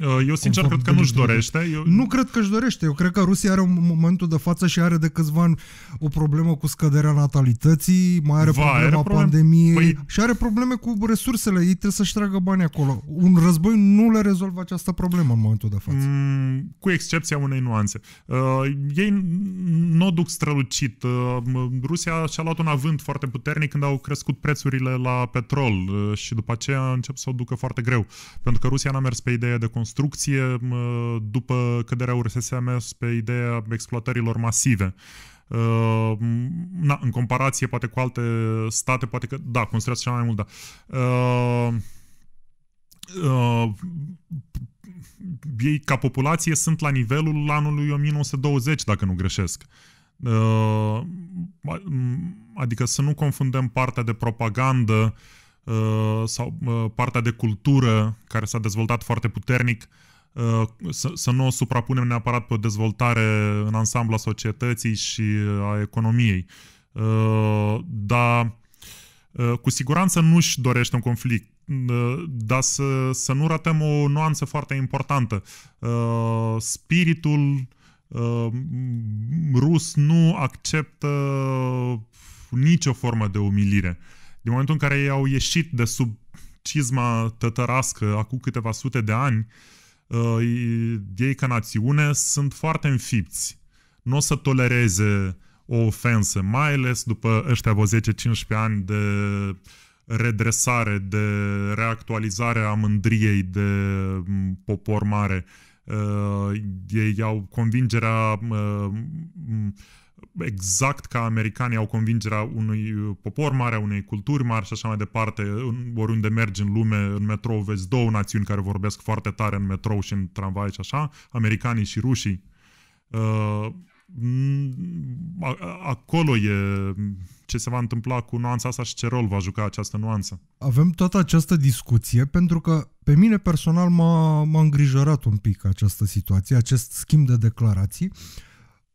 Uh, eu sincer cred că nu-și dorește. Eu... Nu cred că-și dorește. Eu cred că Rusia are un momentul de față și are de câțiva ani o problemă cu scăderea natalității, mai are Va, problema are pandemiei păi... și are probleme cu resursele. Ei trebuie să-și tragă bani acolo. Un război nu le rezolvă această problemă în momentul de față. Mm, cu excepția unei nuanțe. Uh, ei nu o duc strălucit. Uh, Rusia și-a luat un avânt foarte puternic când au crescut prețurile la petrol uh, și după aceea încep să o ducă foarte greu. Pentru că Rusia n-a mers pe ideea de consum construcție după căderea URSS a mers pe ideea exploatărilor masive. Uh, na, în comparație poate cu alte state, poate că, da, construiați cea mai mult, da. Uh, uh, ei, ca populație, sunt la nivelul anului 1920, dacă nu greșesc. Uh, adică să nu confundăm partea de propagandă uh, Uh, sau uh, partea de cultură care s-a dezvoltat foarte puternic, uh, să, nu o suprapunem neapărat pe o dezvoltare în ansamblu a societății și a economiei. Dar cu siguranță nu-și dorește un conflict, dar să, să nu ratăm o nuanță foarte importantă. Spiritul rus nu acceptă nicio formă de umilire. Uh, din momentul în care ei au ieșit de sub cizma tătărască acum câteva sute de ani, uh, ei ca națiune sunt foarte înfipți. Nu o să tolereze o ofensă, mai ales după ăștia vă 10-15 ani de redresare, de reactualizare a mândriei de popor mare. Uh, ei au convingerea uh, exact ca americanii au convingerea unui uh, popor mare, a unei culturi mari și așa mai departe. Oriunde mergi în lume, în metrou, vezi două națiuni care vorbesc foarte tare în metrou și în tramvai și așa, americanii și rușii. Uh, acolo e ce se va întâmpla cu nuanța asta și ce rol va juca această nuanță. Avem toată această discuție pentru că pe mine personal m-a, m-a îngrijorat un pic această situație, acest schimb de declarații. Uh,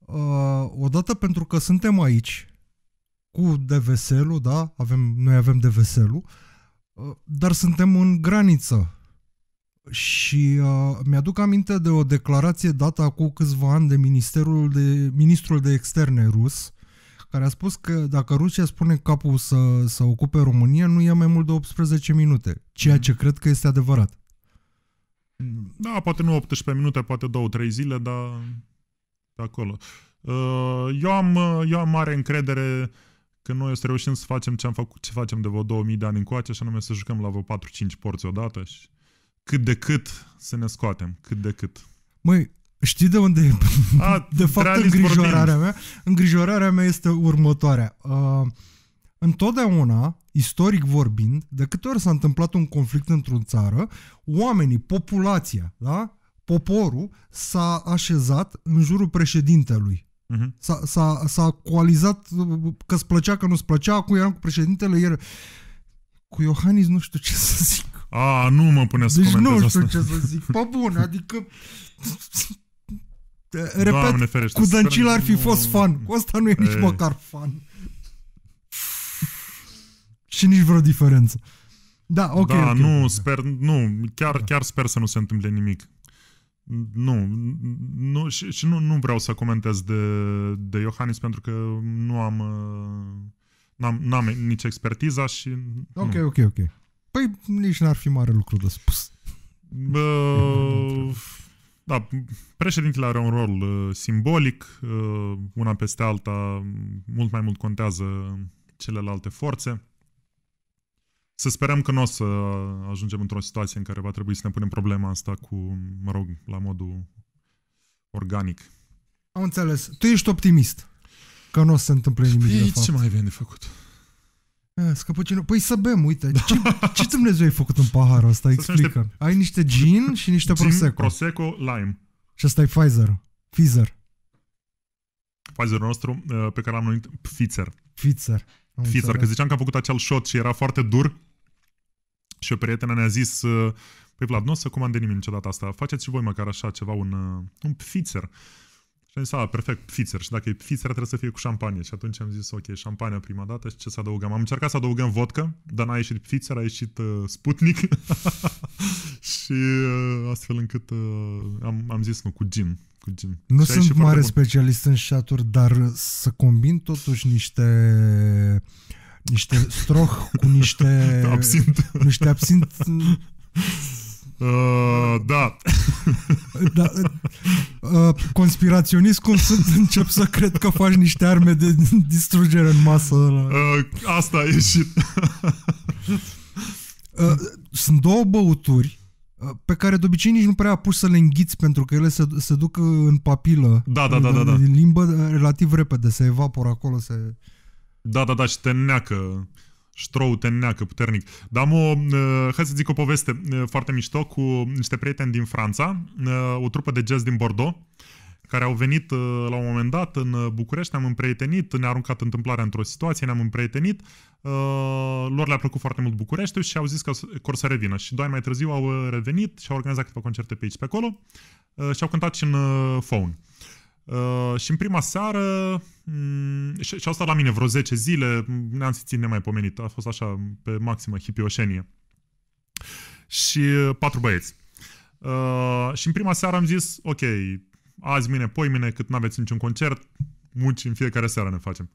uh, odată pentru că suntem aici cu de ul da? Avem, noi avem de ul uh, dar suntem în graniță. Și uh, mi-aduc aminte de o declarație dată acum câțiva ani de, ministerul de ministrul de externe rus, care a spus că dacă Rusia spune capul să, să ocupe România, nu ia mai mult de 18 minute, ceea ce mm. cred că este adevărat. Da, poate nu 18 minute, poate 2-3 zile, dar pe acolo. Uh, eu am, uh, eu am mare încredere că noi o să reușim să facem ce, am făcut, ce facem de vreo 2000 de ani încoace, și anume să jucăm la vreo 4-5 porți odată și cât de cât să ne scoatem, cât de cât. Măi, știi de unde e? A, de fapt, îngrijorarea mea, îngrijorarea mea este următoarea. Uh, întotdeauna, istoric vorbind, de câte ori s-a întâmplat un conflict într-o țară, oamenii, populația, da? poporul s-a așezat în jurul președintelui. Uh-huh. S-a, s-a, s-a coalizat că îți plăcea, că nu îți plăcea, acum eram cu președintele, iar cu Iohannis nu știu ce să zic. A, nu mă pune să deci comentez nu știu asta. ce să zic. Pa bun, adică... Repet, ferește, cu Dancil ar fi nu... fost fan. Cu ăsta nu e Ei. nici măcar fan. Și nici vreo diferență. Da, ok. Da, okay, nu, okay. sper, nu, chiar, chiar sper să nu se întâmple nimic nu, nu și, și nu, nu vreau să comentez de, de Iohannis pentru că nu am uh, n-am, n-am nici expertiza și Ok, nu. ok, ok. Păi nici n-ar fi mare lucru de spus. Bă, da, președintele are un rol uh, simbolic, uh, una peste alta, mult mai mult contează celelalte forțe. Să sperăm că nu o să ajungem într-o situație în care va trebui să ne punem problema asta cu, mă rog, la modul organic. Am înțeles. Tu ești optimist că nu o să se întâmple nimic Ei, de păi, fapt. ce mai avem de făcut? Eh, scăpă Păi să bem, uite. Ce, ce Dumnezeu ai făcut în paharul ăsta? Explică. Niște... Ai niște gin și niște gin, Prosecco. Prosecco, lime. Și ăsta e Pfizer. Pfizer. Pfizer nostru eh, pe care l-am numit Pfizer. Pfizer. Pfizer, că ziceam că am făcut acel shot și era foarte dur și o prietenă ne-a zis, păi Vlad, nu o să comande nimeni niciodată asta, faceți și voi măcar așa ceva, un, un pfițer. Și am zis, a, perfect, pfițer. Și dacă e pfițer, trebuie să fie cu șampanie. Și atunci am zis, ok, șampania prima dată și ce să adăugăm? Am încercat să adăugăm vodka, dar n-a ieșit pfițer, a ieșit uh, sputnic. și uh, astfel încât uh, am, am zis, nu, cu gin. Cu gin. Nu și sunt mare specialist în șaturi, dar să combin totuși niște uh, niște stroh cu niște... absint. Niște absint... Uh, da. da uh, uh conspiraționist cum sunt, încep să cred că faci niște arme de distrugere în masă. Uh, asta a ieșit. uh, sunt două băuturi uh, pe care de obicei nici nu prea apuci să le înghiți pentru că ele se, se duc în papilă. Da, da, da, da, da. Din limbă uh, relativ repede, se evaporă acolo, se... Uh, da, da, da, și te neacă. Ștrou te neacă puternic. Dar o, uh, hai să zic o poveste uh, foarte mișto cu niște prieteni din Franța, uh, o trupă de jazz din Bordeaux, care au venit la un moment dat în București, ne-am împrietenit, ne-a aruncat întâmplarea într-o situație, ne-am împrietenit, lor le-a plăcut foarte mult Bucureștiul și au zis că o să revină. Și doi mai târziu au revenit și au organizat câteva concerte pe aici, pe acolo și au cântat și în phone. Uh, și în prima seară, mm, și, și au stat la mine vreo 10 zile, ne-am simțit nemaipomenit, a fost așa pe maximă hipioșenie. Și uh, patru băieți. Uh, și în prima seară am zis, ok, azi, mine, poi mine, cât nu aveți niciun concert, muci în fiecare seară ne facem.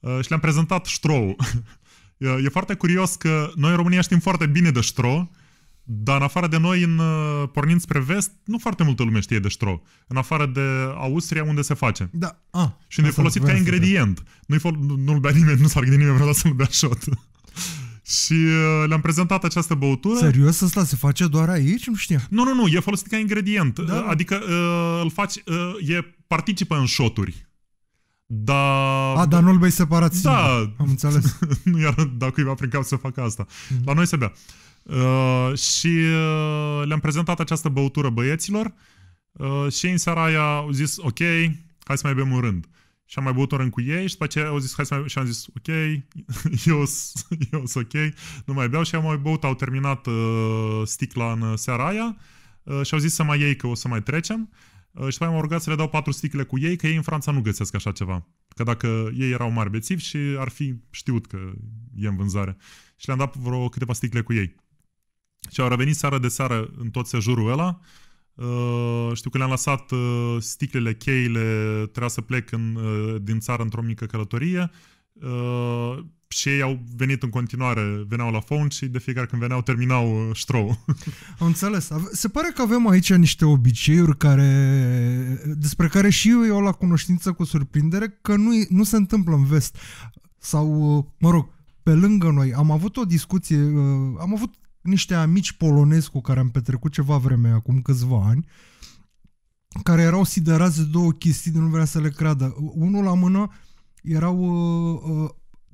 Uh, și le-am prezentat Ștrou. e, e foarte curios că noi în România știm foarte bine de Ștrou, uh, dar în afară de noi, în, uh, pornind spre vest, nu foarte multă lume știe de ștro. În afară de Austria, unde se face. Da. Ah, și nu folosit ca ingredient. Nu-i fol- nu-l bea nimeni, nu s-ar gândi nimeni vreodată să-l bea shot. Și uh, le-am prezentat această băutură. Serios asta se face doar aici? Nu știu. Nu, nu, nu, e folosit ca ingredient. Da, uh, da. Adică uh, îl faci, uh, e participă în șoturi. Da. A, dar nu-l bei separat. Da. Am înțeles. nu iar dacă cuiva prin cap să facă asta. Mm-hmm. La noi se bea. Uh, și uh, le-am prezentat această băutură băieților uh, și în seara aia au zis, ok, hai să mai bem un rând. Și am mai băut un rând cu ei și după ce au zis, hai să mai... Și am zis, ok, eu sunt ok, nu mai beau. Și am mai băut, au terminat uh, sticla în seara aia uh, și au zis să mai iei, că o să mai trecem. Uh, și după aia m-au rugat să le dau patru sticle cu ei, că ei în Franța nu găsesc așa ceva. Că dacă ei erau mari bețivi și ar fi știut că e în vânzare. Și le-am dat vreo câteva sticle cu ei. Și au revenit seara de seară în tot sejurul ăla. Uh, știu că le-am lăsat uh, sticlele, cheile, trebuia să plec în, uh, din țară într-o mică călătorie. Uh, și ei au venit în continuare, veneau la phone și de fiecare când veneau terminau uh, ștrou. Am înțeles. Se pare că avem aici niște obiceiuri care, despre care și eu iau la cunoștință cu surprindere că nu, nu se întâmplă în vest. Sau, uh, mă rog, pe lângă noi. Am avut o discuție, uh, am avut niște amici polonezi cu care am petrecut ceva vreme acum câțiva ani, care erau siderați de două chestii, nu vrea să le creadă. Unul la mână erau uh, uh,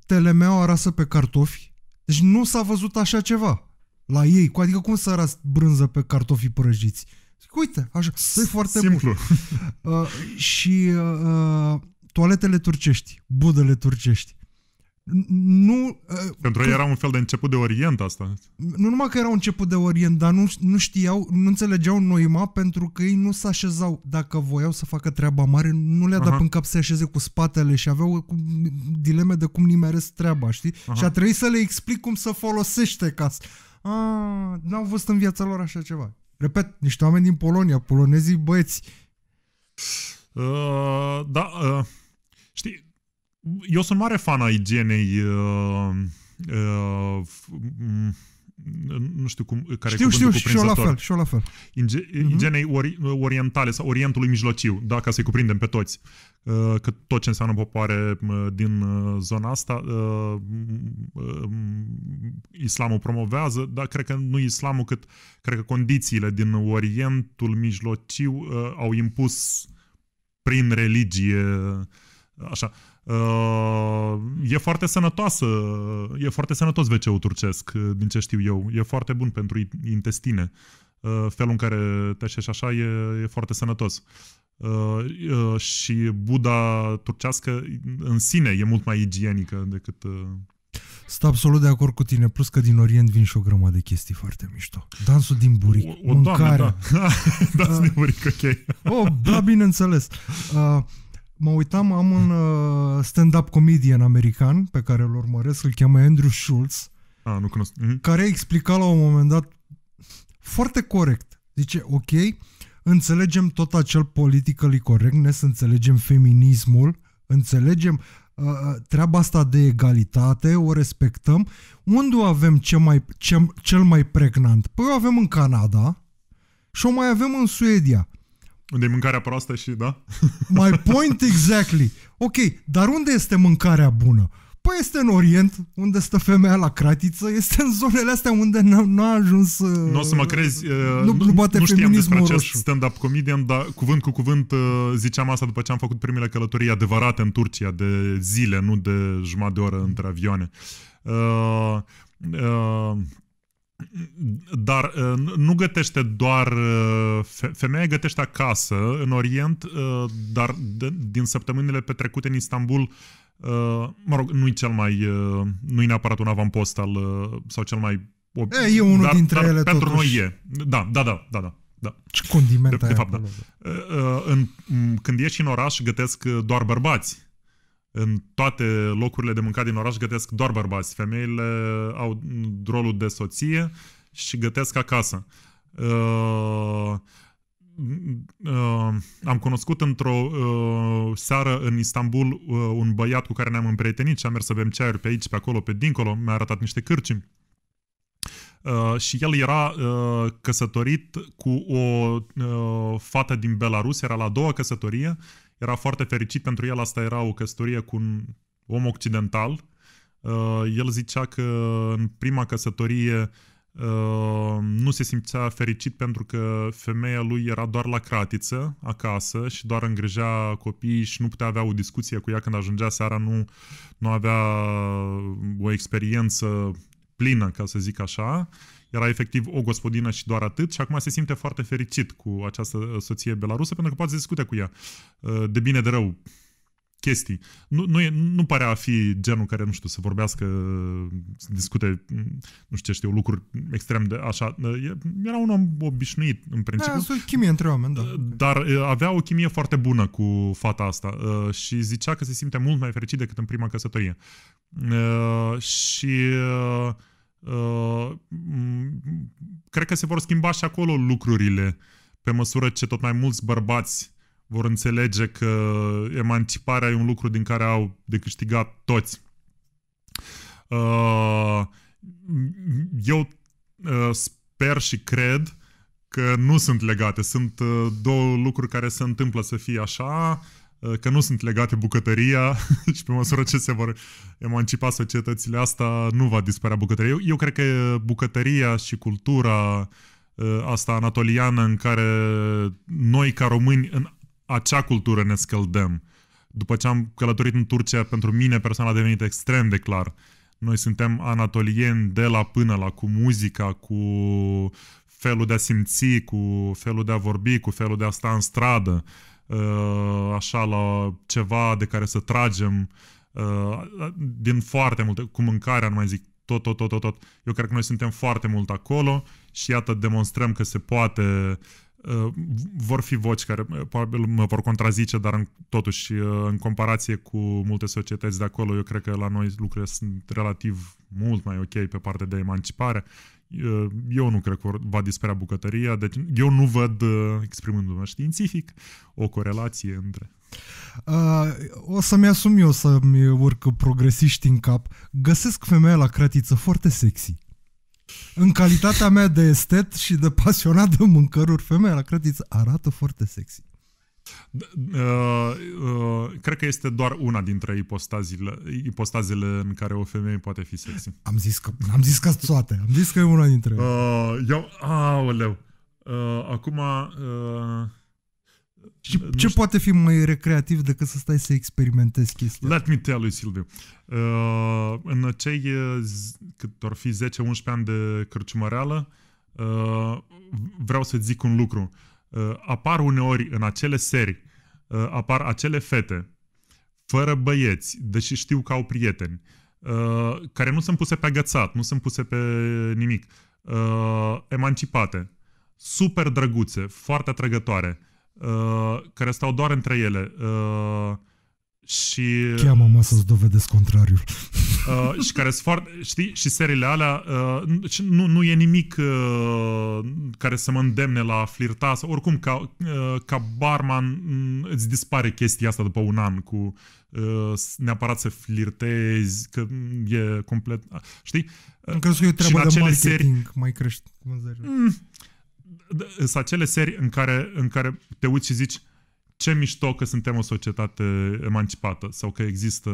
telemeaua rasă pe cartofi, deci nu s-a văzut așa ceva la ei. Cu adică cum să arăți brânză pe cartofii prăjiți? Zic, uite, așa, e foarte simplu. Mult. Uh, și uh, uh, toaletele turcești, budele turcești nu... Ă, pentru ei era un fel de început de Orient asta. Nu numai că era un început de Orient, dar nu, nu știau, nu înțelegeau noima pentru că ei nu se așezau. Dacă voiau să facă treaba mare, nu le-a dat în cap să așeze cu spatele și aveau dileme de cum nimeresc treaba, știi? Aha. Și a trebuit să le explic cum să folosește ca să... n-au văzut în viața lor așa ceva. Repet, niște oameni din Polonia, polonezii băieți. Uh, da, uh, eu sunt mare fan a igienei uh, uh, nu știu cum, care știu, știu, și eu la fel, și eu la fel. Inge, mhm. Igienei ori, orientale sau Orientului Mijlociu, da, ca să-i cuprindem pe toți. Uh, că tot ce înseamnă popoare uh, din uh, zona asta, mm, islamul promovează, dar cred că nu islamul, cât cred că condițiile din Orientul Mijlociu au impus prin religie, așa, Uh, e foarte sănătoasă, e foarte sănătos wc turcesc, uh, din ce știu eu. E foarte bun pentru intestine. Uh, felul în care te așești așa e, e foarte sănătos. Uh, uh, și Buda turcească în sine e mult mai igienică decât... Uh, Sunt absolut de acord cu tine, plus că din Orient vin și o grămadă de chestii foarte mișto. Dansul din buric, o, o mâncarea. Doamne, da. Dansul din buric, ok. oh, da, bineînțeles. Uh, Mă uitam, am un uh, stand-up comedian american pe care îl urmăresc, îl cheamă Andrew Schultz, A, nu cunosc. Uh-huh. care explicat la un moment dat foarte corect. Zice, ok, înțelegem tot acel politically să înțelegem feminismul, înțelegem uh, uh, treaba asta de egalitate, o respectăm. Unde o avem ce mai, ce, cel mai pregnant? Păi o avem în Canada și o mai avem în Suedia. Unde e mâncarea proastă și da? My point exactly. Ok, dar unde este mâncarea bună? Păi este în Orient, unde stă femeia la cratiță, este în zonele astea unde n-a ajuns... Nu o să mă uh, crezi, uh, nu, nu, bate nu știam despre acest stand-up comedian, dar cuvânt cu cuvânt uh, ziceam asta după ce am făcut primele călătorii adevărate în Turcia, de zile, nu de jumătate de oră între avioane. Uh, uh, dar uh, nu gătește doar... Uh, femeia gătește acasă, în Orient, uh, dar din săptămânile petrecute în Istanbul, mă rog, nu-i cel mai... Nu-i neapărat un avampost al... sau cel mai... E, e unul dar, dintre dar ele pentru totuși. noi e. Da, da, da, da, da. Da. Ce condiment de, de fapt, da. acolo. da. În, când ieși în oraș, gătesc doar bărbați în toate locurile de mâncat din oraș gătesc doar bărbați. Femeile au rolul de soție și gătesc acasă. Uh, uh, am cunoscut într-o uh, seară în Istanbul uh, un băiat cu care ne-am împrietenit și am mers să bem ceaiuri pe aici, pe acolo, pe dincolo. Mi-a arătat niște cârcimi. Uh, și el era uh, căsătorit cu o uh, fată din Belarus, era la a doua căsătorie, era foarte fericit pentru el, asta era o căsătorie cu un om occidental. Uh, el zicea că în prima căsătorie uh, nu se simțea fericit pentru că femeia lui era doar la cratiță acasă și doar îngrijea copiii și nu putea avea o discuție cu ea când ajungea seara, nu, nu avea o experiență plină, ca să zic așa, era efectiv o gospodină și doar atât și acum se simte foarte fericit cu această uh, soție belarusă pentru că poate să discute cu ea uh, de bine de rău chestii. Nu, nu, e, nu pare a fi genul care, nu știu, să vorbească, să discute, nu știu ce știu, lucruri extrem de așa. Era un om obișnuit, în da, principiu. Da, o chimie între oameni, da. Dar avea o chimie foarte bună cu fata asta și zicea că se simte mult mai fericit decât în prima căsătorie. Și cred că se vor schimba și acolo lucrurile pe măsură ce tot mai mulți bărbați vor înțelege că emanciparea e un lucru din care au de câștigat toți. Uh, eu uh, sper și cred că nu sunt legate. Sunt uh, două lucruri care se întâmplă să fie așa, că nu sunt legate bucătăria și pe măsură ce se vor emancipa societățile asta, nu va dispărea bucătăria. Eu, eu cred că bucătăria și cultura asta anatoliană în care noi ca români în acea cultură ne scăldăm. După ce am călătorit în Turcia, pentru mine personal a devenit extrem de clar. Noi suntem anatolieni de la până la, cu muzica, cu felul de a simți, cu felul de a vorbi, cu felul de a sta în stradă, uh, așa la ceva de care să tragem uh, din foarte multe, cu mâncarea, nu mai zic, tot, tot, tot, tot, tot. Eu cred că noi suntem foarte mult acolo și iată demonstrăm că se poate uh, vor fi voci care probabil mă vor contrazice, dar în, totuși uh, în comparație cu multe societăți de acolo, eu cred că la noi lucrurile sunt relativ mult mai ok pe partea de emancipare. Uh, eu nu cred că va dispărea bucătăria, deci eu nu văd, uh, exprimându-mă științific, o corelație între... Uh, o să-mi asum eu să-mi urc progresiști în cap. Găsesc femeia la cratiță foarte sexy. În calitatea mea de estet și de pasionat de mâncăruri, femeia la crătiță arată foarte sexy. Uh, uh, cred că este doar una dintre ipostazile, ipostazele în care o femeie poate fi sexy. Am zis că am zis că toate. Am zis că e una dintre ele. Uh, eu, aoleu. Uh, acum... Uh, ce, ce poate fi mai recreativ decât să stai să experimentezi chestia? Let me tell you, Silviu. Uh, în acei, uh, cât ar fi 10-11 ani de cărciumăreală, uh, vreau să zic un lucru. Uh, apar uneori în acele serii, uh, apar acele fete, fără băieți, deși știu că au prieteni, uh, care nu sunt puse pe agățat, nu sunt puse pe nimic, uh, emancipate, super drăguțe, foarte atrăgătoare, uh, Uh, care stau doar între ele. Uh, și... Cheamă-mă să-ți dovedesc contrariul. Uh, și care sunt foarte... Știi? Și seriile alea... Uh, nu, nu e nimic uh, care să mă îndemne la flirta. Sau, oricum, ca, uh, ca barman mm, îți dispare chestia asta după un an cu uh, neapărat să flirtezi, că e complet... Știi? Am crezut că e treaba de marketing, serii... mai crești Mm, sunt acele serii în care, în care te uiți și zici ce mișto că suntem o societate emancipată sau că există,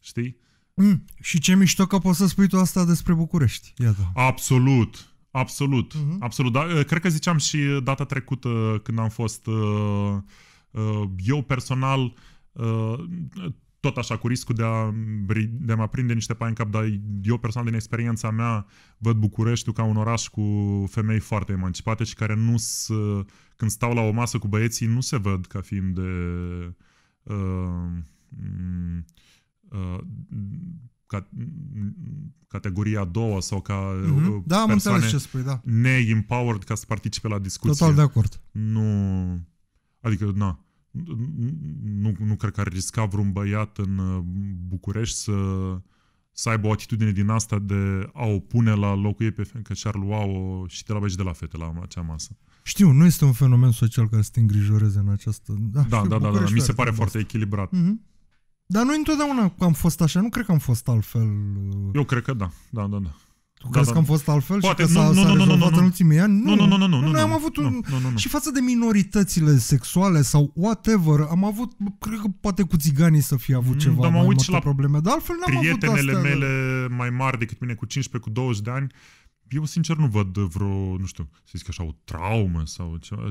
știi? Mm, și ce mișto că poți să spui tu asta despre București. Iată. Absolut, absolut, uh-huh. absolut. Da, eh, cred că ziceam și data trecută când am fost eh, eh, eu personal tot așa cu riscul de a, de a mă prinde niște pai în cap, dar eu personal din experiența mea văd Bucureștiul ca un oraș cu femei foarte emancipate și care nu se când stau la o masă cu băieții nu se văd ca fiind de uh, mm, uh, categoria a doua sau ca mm-hmm. da, am înțeles ce spui, da. ne-empowered ca să participe la discuție. Total de acord. Nu, adică, nu nu, nu cred că ar risca vreun băiat în București să, să aibă o atitudine din asta de a o pune la locul ei, pe, că și-ar lua o, și de la băieți de la fete la acea masă. Știu, nu este un fenomen social care să te îngrijoreze în această... Da, da, da, da, da, mi se pare foarte echilibrat. Mm-hmm. Dar nu întotdeauna am fost așa, nu cred că am fost altfel. Eu cred că da, da, da, da. Tu da, crezi da. că am fost altfel Poate, și că s-a, nu, nu, rezolvat nu, în ultimii ani? Nu, nu, nu, nu, nu, nu, nu am avut un... Nu, nu, nu. Și față de minoritățile sexuale sau whatever, am avut, cred că poate cu țiganii să fie avut mm, ceva dar mai multe la probleme, dar altfel n-am avut astea. mele mai mari decât mine cu 15, cu 20 de ani, eu sincer nu văd vreo, nu știu, să zic așa, o traumă sau ceva,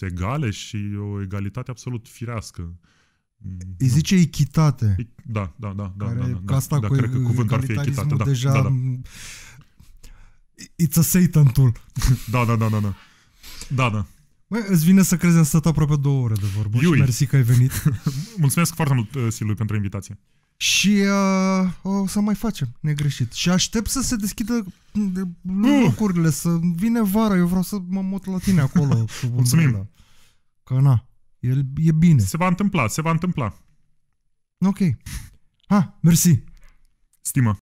egale și o egalitate absolut firească. Îi zice echitate. Da, da, da. da, care, da, da, da, asta da, cu cred că cuvântul ar fi echitate. Da, deja da, da. It's a Satan tool. da, da, da, da, da. Da, da. Bă, îți vine să crezi, am stat aproape două ore de vorbă Iui. și mersi că ai venit. Mulțumesc foarte mult, uh, Silui, pentru invitație. Și uh, o să mai facem, negreșit. Și aștept să se deschidă mm, locurile, să vine vara, eu vreau să mă mut la tine acolo. Mulțumim. La... Că na, e, e bine. Se va întâmpla, se va întâmpla. Ok. Ha, mersi. Stimă.